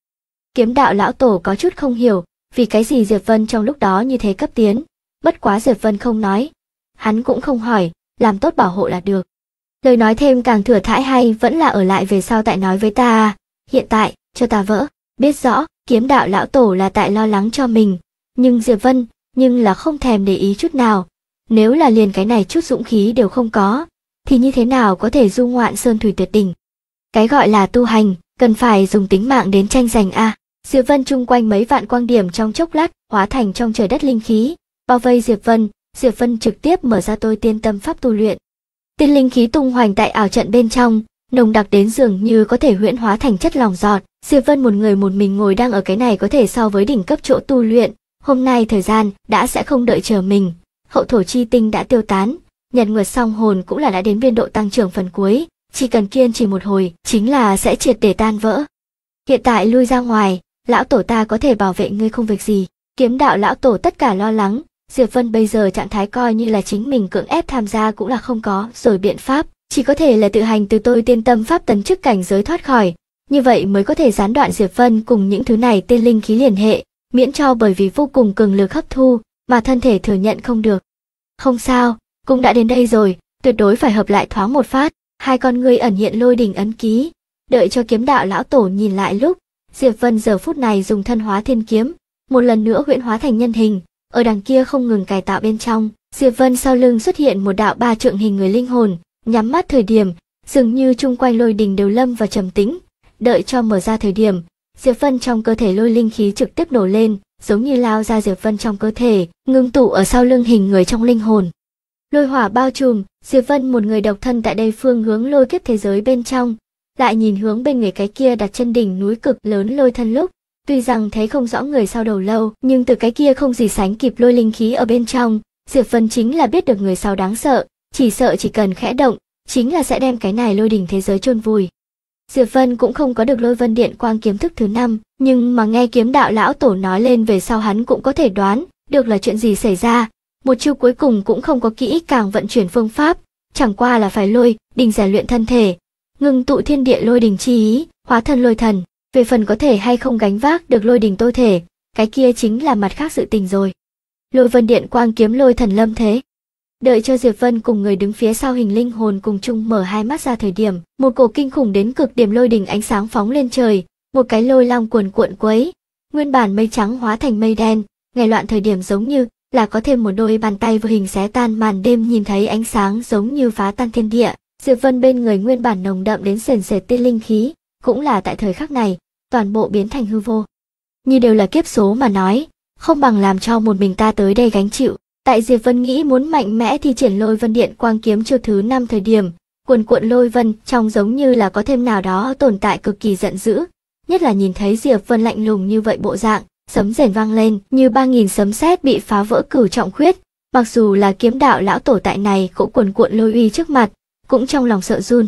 Kiếm đạo lão tổ có chút không hiểu, vì cái gì Diệp Vân trong lúc đó như thế cấp tiến, bất quá Diệp Vân không nói, hắn cũng không hỏi, làm tốt bảo hộ là được lời nói thêm càng thừa thãi hay vẫn là ở lại về sau tại nói với ta hiện tại cho ta vỡ biết rõ kiếm đạo lão tổ là tại lo lắng cho mình nhưng diệp vân nhưng là không thèm để ý chút nào nếu là liền cái này chút dũng khí đều không có thì như thế nào có thể du ngoạn sơn thủy tuyệt đỉnh cái gọi là tu hành cần phải dùng tính mạng đến tranh giành a à. diệp vân chung quanh mấy vạn quang điểm trong chốc lát hóa thành trong trời đất linh khí bao vây diệp vân diệp vân trực tiếp mở ra tôi tiên tâm pháp tu luyện tiên linh khí tung hoành tại ảo trận bên trong nồng đặc đến dường như có thể huyễn hóa thành chất lỏng giọt diệp vân một người một mình ngồi đang ở cái này có thể so với đỉnh cấp chỗ tu luyện hôm nay thời gian đã sẽ không đợi chờ mình hậu thổ chi tinh đã tiêu tán nhật nguyệt song hồn cũng là đã đến biên độ tăng trưởng phần cuối chỉ cần kiên trì một hồi chính là sẽ triệt để tan vỡ hiện tại lui ra ngoài lão tổ ta có thể bảo vệ ngươi không việc gì kiếm đạo lão tổ tất cả lo lắng Diệp Vân bây giờ trạng thái coi như là chính mình cưỡng ép tham gia cũng là không có rồi biện pháp, chỉ có thể là tự hành từ tôi tiên tâm pháp tấn chức cảnh giới thoát khỏi, như vậy mới có thể gián đoạn Diệp Vân cùng những thứ này tên linh khí liên hệ, miễn cho bởi vì vô cùng cường lực hấp thu mà thân thể thừa nhận không được. Không sao, cũng đã đến đây rồi, tuyệt đối phải hợp lại thoáng một phát, hai con người ẩn hiện lôi đỉnh ấn ký, đợi cho kiếm đạo lão tổ nhìn lại lúc, Diệp Vân giờ phút này dùng thân hóa thiên kiếm, một lần nữa huyễn hóa thành nhân hình, ở đằng kia không ngừng cải tạo bên trong diệp vân sau lưng xuất hiện một đạo ba trượng hình người linh hồn nhắm mắt thời điểm dường như chung quanh lôi đình đều lâm và trầm tĩnh đợi cho mở ra thời điểm diệp vân trong cơ thể lôi linh khí trực tiếp nổ lên giống như lao ra diệp vân trong cơ thể ngưng tụ ở sau lưng hình người trong linh hồn lôi hỏa bao trùm diệp vân một người độc thân tại đây phương hướng lôi kiếp thế giới bên trong lại nhìn hướng bên người cái kia đặt chân đỉnh núi cực lớn lôi thân lúc Tuy rằng thấy không rõ người sau đầu lâu, nhưng từ cái kia không gì sánh kịp lôi linh khí ở bên trong, Diệp Vân chính là biết được người sau đáng sợ, chỉ sợ chỉ cần khẽ động, chính là sẽ đem cái này lôi đỉnh thế giới chôn vùi. Diệp Vân cũng không có được lôi vân điện quang kiếm thức thứ năm, nhưng mà nghe kiếm đạo lão tổ nói lên về sau hắn cũng có thể đoán được là chuyện gì xảy ra. Một chiêu cuối cùng cũng không có kỹ càng vận chuyển phương pháp, chẳng qua là phải lôi, đình rèn luyện thân thể, ngừng tụ thiên địa lôi đình chi ý, hóa thân lôi thần. Về phần có thể hay không gánh vác được lôi đình tôi thể, cái kia chính là mặt khác sự tình rồi. Lôi vân điện quang kiếm lôi thần lâm thế. Đợi cho Diệp Vân cùng người đứng phía sau hình linh hồn cùng chung mở hai mắt ra thời điểm, một cổ kinh khủng đến cực điểm lôi đình ánh sáng phóng lên trời, một cái lôi long cuồn cuộn quấy, nguyên bản mây trắng hóa thành mây đen, ngày loạn thời điểm giống như là có thêm một đôi bàn tay vừa hình xé tan màn đêm nhìn thấy ánh sáng giống như phá tan thiên địa. Diệp Vân bên người nguyên bản nồng đậm đến sền sệt tiên linh khí, cũng là tại thời khắc này, toàn bộ biến thành hư vô. Như đều là kiếp số mà nói, không bằng làm cho một mình ta tới đây gánh chịu. Tại Diệp Vân nghĩ muốn mạnh mẽ thì triển lôi vân điện quang kiếm chiêu thứ năm thời điểm, cuồn cuộn lôi vân trong giống như là có thêm nào đó tồn tại cực kỳ giận dữ. Nhất là nhìn thấy Diệp Vân lạnh lùng như vậy bộ dạng, sấm rền vang lên như ba nghìn sấm sét bị phá vỡ cửu trọng khuyết. Mặc dù là kiếm đạo lão tổ tại này cũng cuồn cuộn lôi uy trước mặt, cũng trong lòng sợ run.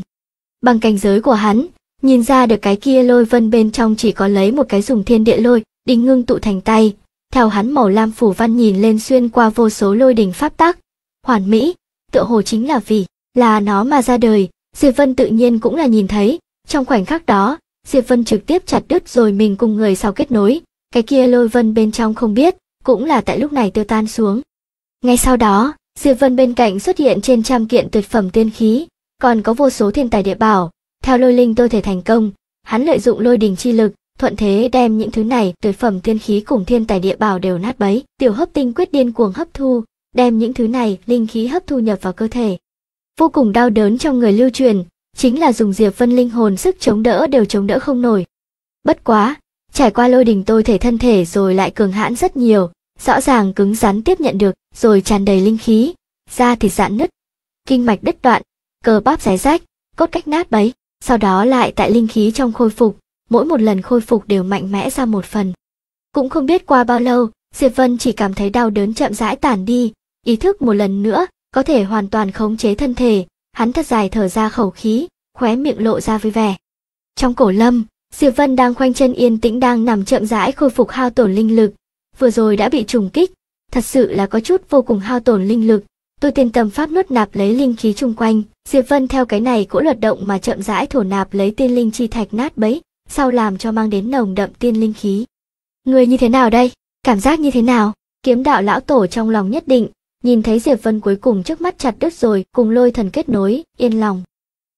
Bằng cảnh giới của hắn, nhìn ra được cái kia lôi vân bên trong chỉ có lấy một cái dùng thiên địa lôi, đinh ngưng tụ thành tay. Theo hắn màu lam phủ văn nhìn lên xuyên qua vô số lôi đỉnh pháp tắc Hoàn mỹ, tựa hồ chính là vì, là nó mà ra đời, Diệp Vân tự nhiên cũng là nhìn thấy, trong khoảnh khắc đó, Diệp Vân trực tiếp chặt đứt rồi mình cùng người sau kết nối, cái kia lôi vân bên trong không biết, cũng là tại lúc này tiêu tan xuống. Ngay sau đó, Diệp Vân bên cạnh xuất hiện trên trăm kiện tuyệt phẩm tiên khí, còn có vô số thiên tài địa bảo, theo lôi linh tôi thể thành công, hắn lợi dụng lôi đình chi lực, thuận thế đem những thứ này tuyệt phẩm tiên khí cùng thiên tài địa bảo đều nát bấy. Tiểu hấp tinh quyết điên cuồng hấp thu, đem những thứ này linh khí hấp thu nhập vào cơ thể. Vô cùng đau đớn trong người lưu truyền, chính là dùng diệp phân linh hồn sức chống đỡ đều chống đỡ không nổi. Bất quá, trải qua lôi đình tôi thể thân thể rồi lại cường hãn rất nhiều, rõ ràng cứng rắn tiếp nhận được, rồi tràn đầy linh khí, da thịt dạn nứt, kinh mạch đứt đoạn, cơ bắp rái rách, cốt cách nát bấy sau đó lại tại linh khí trong khôi phục, mỗi một lần khôi phục đều mạnh mẽ ra một phần. Cũng không biết qua bao lâu, Diệp Vân chỉ cảm thấy đau đớn chậm rãi tản đi, ý thức một lần nữa, có thể hoàn toàn khống chế thân thể, hắn thật dài thở ra khẩu khí, khóe miệng lộ ra vui vẻ. Trong cổ lâm, Diệp Vân đang khoanh chân yên tĩnh đang nằm chậm rãi khôi phục hao tổn linh lực, vừa rồi đã bị trùng kích, thật sự là có chút vô cùng hao tổn linh lực, tôi tiên tầm pháp nuốt nạp lấy linh khí chung quanh diệp vân theo cái này cỗ luật động mà chậm rãi thổ nạp lấy tiên linh chi thạch nát bấy sau làm cho mang đến nồng đậm tiên linh khí người như thế nào đây cảm giác như thế nào kiếm đạo lão tổ trong lòng nhất định nhìn thấy diệp vân cuối cùng trước mắt chặt đứt rồi cùng lôi thần kết nối yên lòng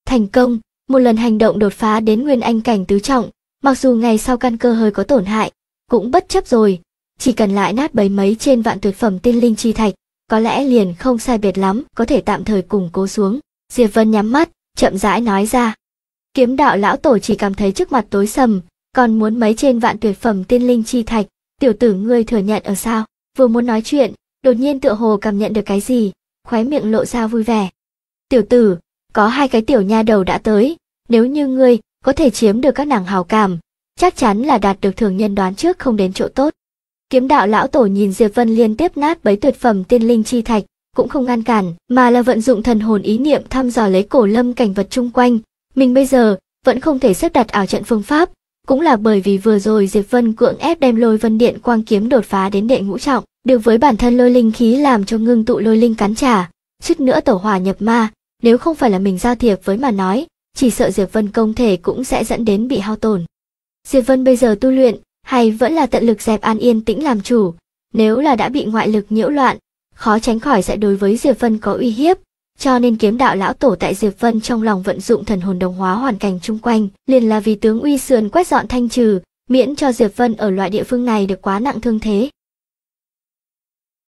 thành công một lần hành động đột phá đến nguyên anh cảnh tứ trọng mặc dù ngày sau căn cơ hơi có tổn hại cũng bất chấp rồi chỉ cần lại nát bấy mấy trên vạn tuyệt phẩm tiên linh chi thạch có lẽ liền không sai biệt lắm, có thể tạm thời củng cố xuống. Diệp Vân nhắm mắt, chậm rãi nói ra. Kiếm đạo lão tổ chỉ cảm thấy trước mặt tối sầm, còn muốn mấy trên vạn tuyệt phẩm tiên linh chi thạch, tiểu tử ngươi thừa nhận ở sao? Vừa muốn nói chuyện, đột nhiên tựa hồ cảm nhận được cái gì, khóe miệng lộ ra vui vẻ. Tiểu tử, có hai cái tiểu nha đầu đã tới, nếu như ngươi có thể chiếm được các nàng hào cảm, chắc chắn là đạt được thường nhân đoán trước không đến chỗ tốt. Kiếm đạo lão tổ nhìn Diệp Vân liên tiếp nát bấy tuyệt phẩm tiên linh chi thạch, cũng không ngăn cản, mà là vận dụng thần hồn ý niệm thăm dò lấy cổ lâm cảnh vật chung quanh. Mình bây giờ vẫn không thể xếp đặt ảo trận phương pháp, cũng là bởi vì vừa rồi Diệp Vân cưỡng ép đem lôi vân điện quang kiếm đột phá đến đệ ngũ trọng, được với bản thân lôi linh khí làm cho ngưng tụ lôi linh cắn trả, chút nữa tổ hòa nhập ma, nếu không phải là mình giao thiệp với mà nói, chỉ sợ Diệp Vân công thể cũng sẽ dẫn đến bị hao tổn. Diệp Vân bây giờ tu luyện hay vẫn là tận lực dẹp an yên tĩnh làm chủ, nếu là đã bị ngoại lực nhiễu loạn, khó tránh khỏi sẽ đối với Diệp Vân có uy hiếp, cho nên kiếm đạo lão tổ tại Diệp Vân trong lòng vận dụng thần hồn đồng hóa hoàn cảnh chung quanh, liền là vì tướng uy sườn quét dọn thanh trừ, miễn cho Diệp Vân ở loại địa phương này được quá nặng thương thế.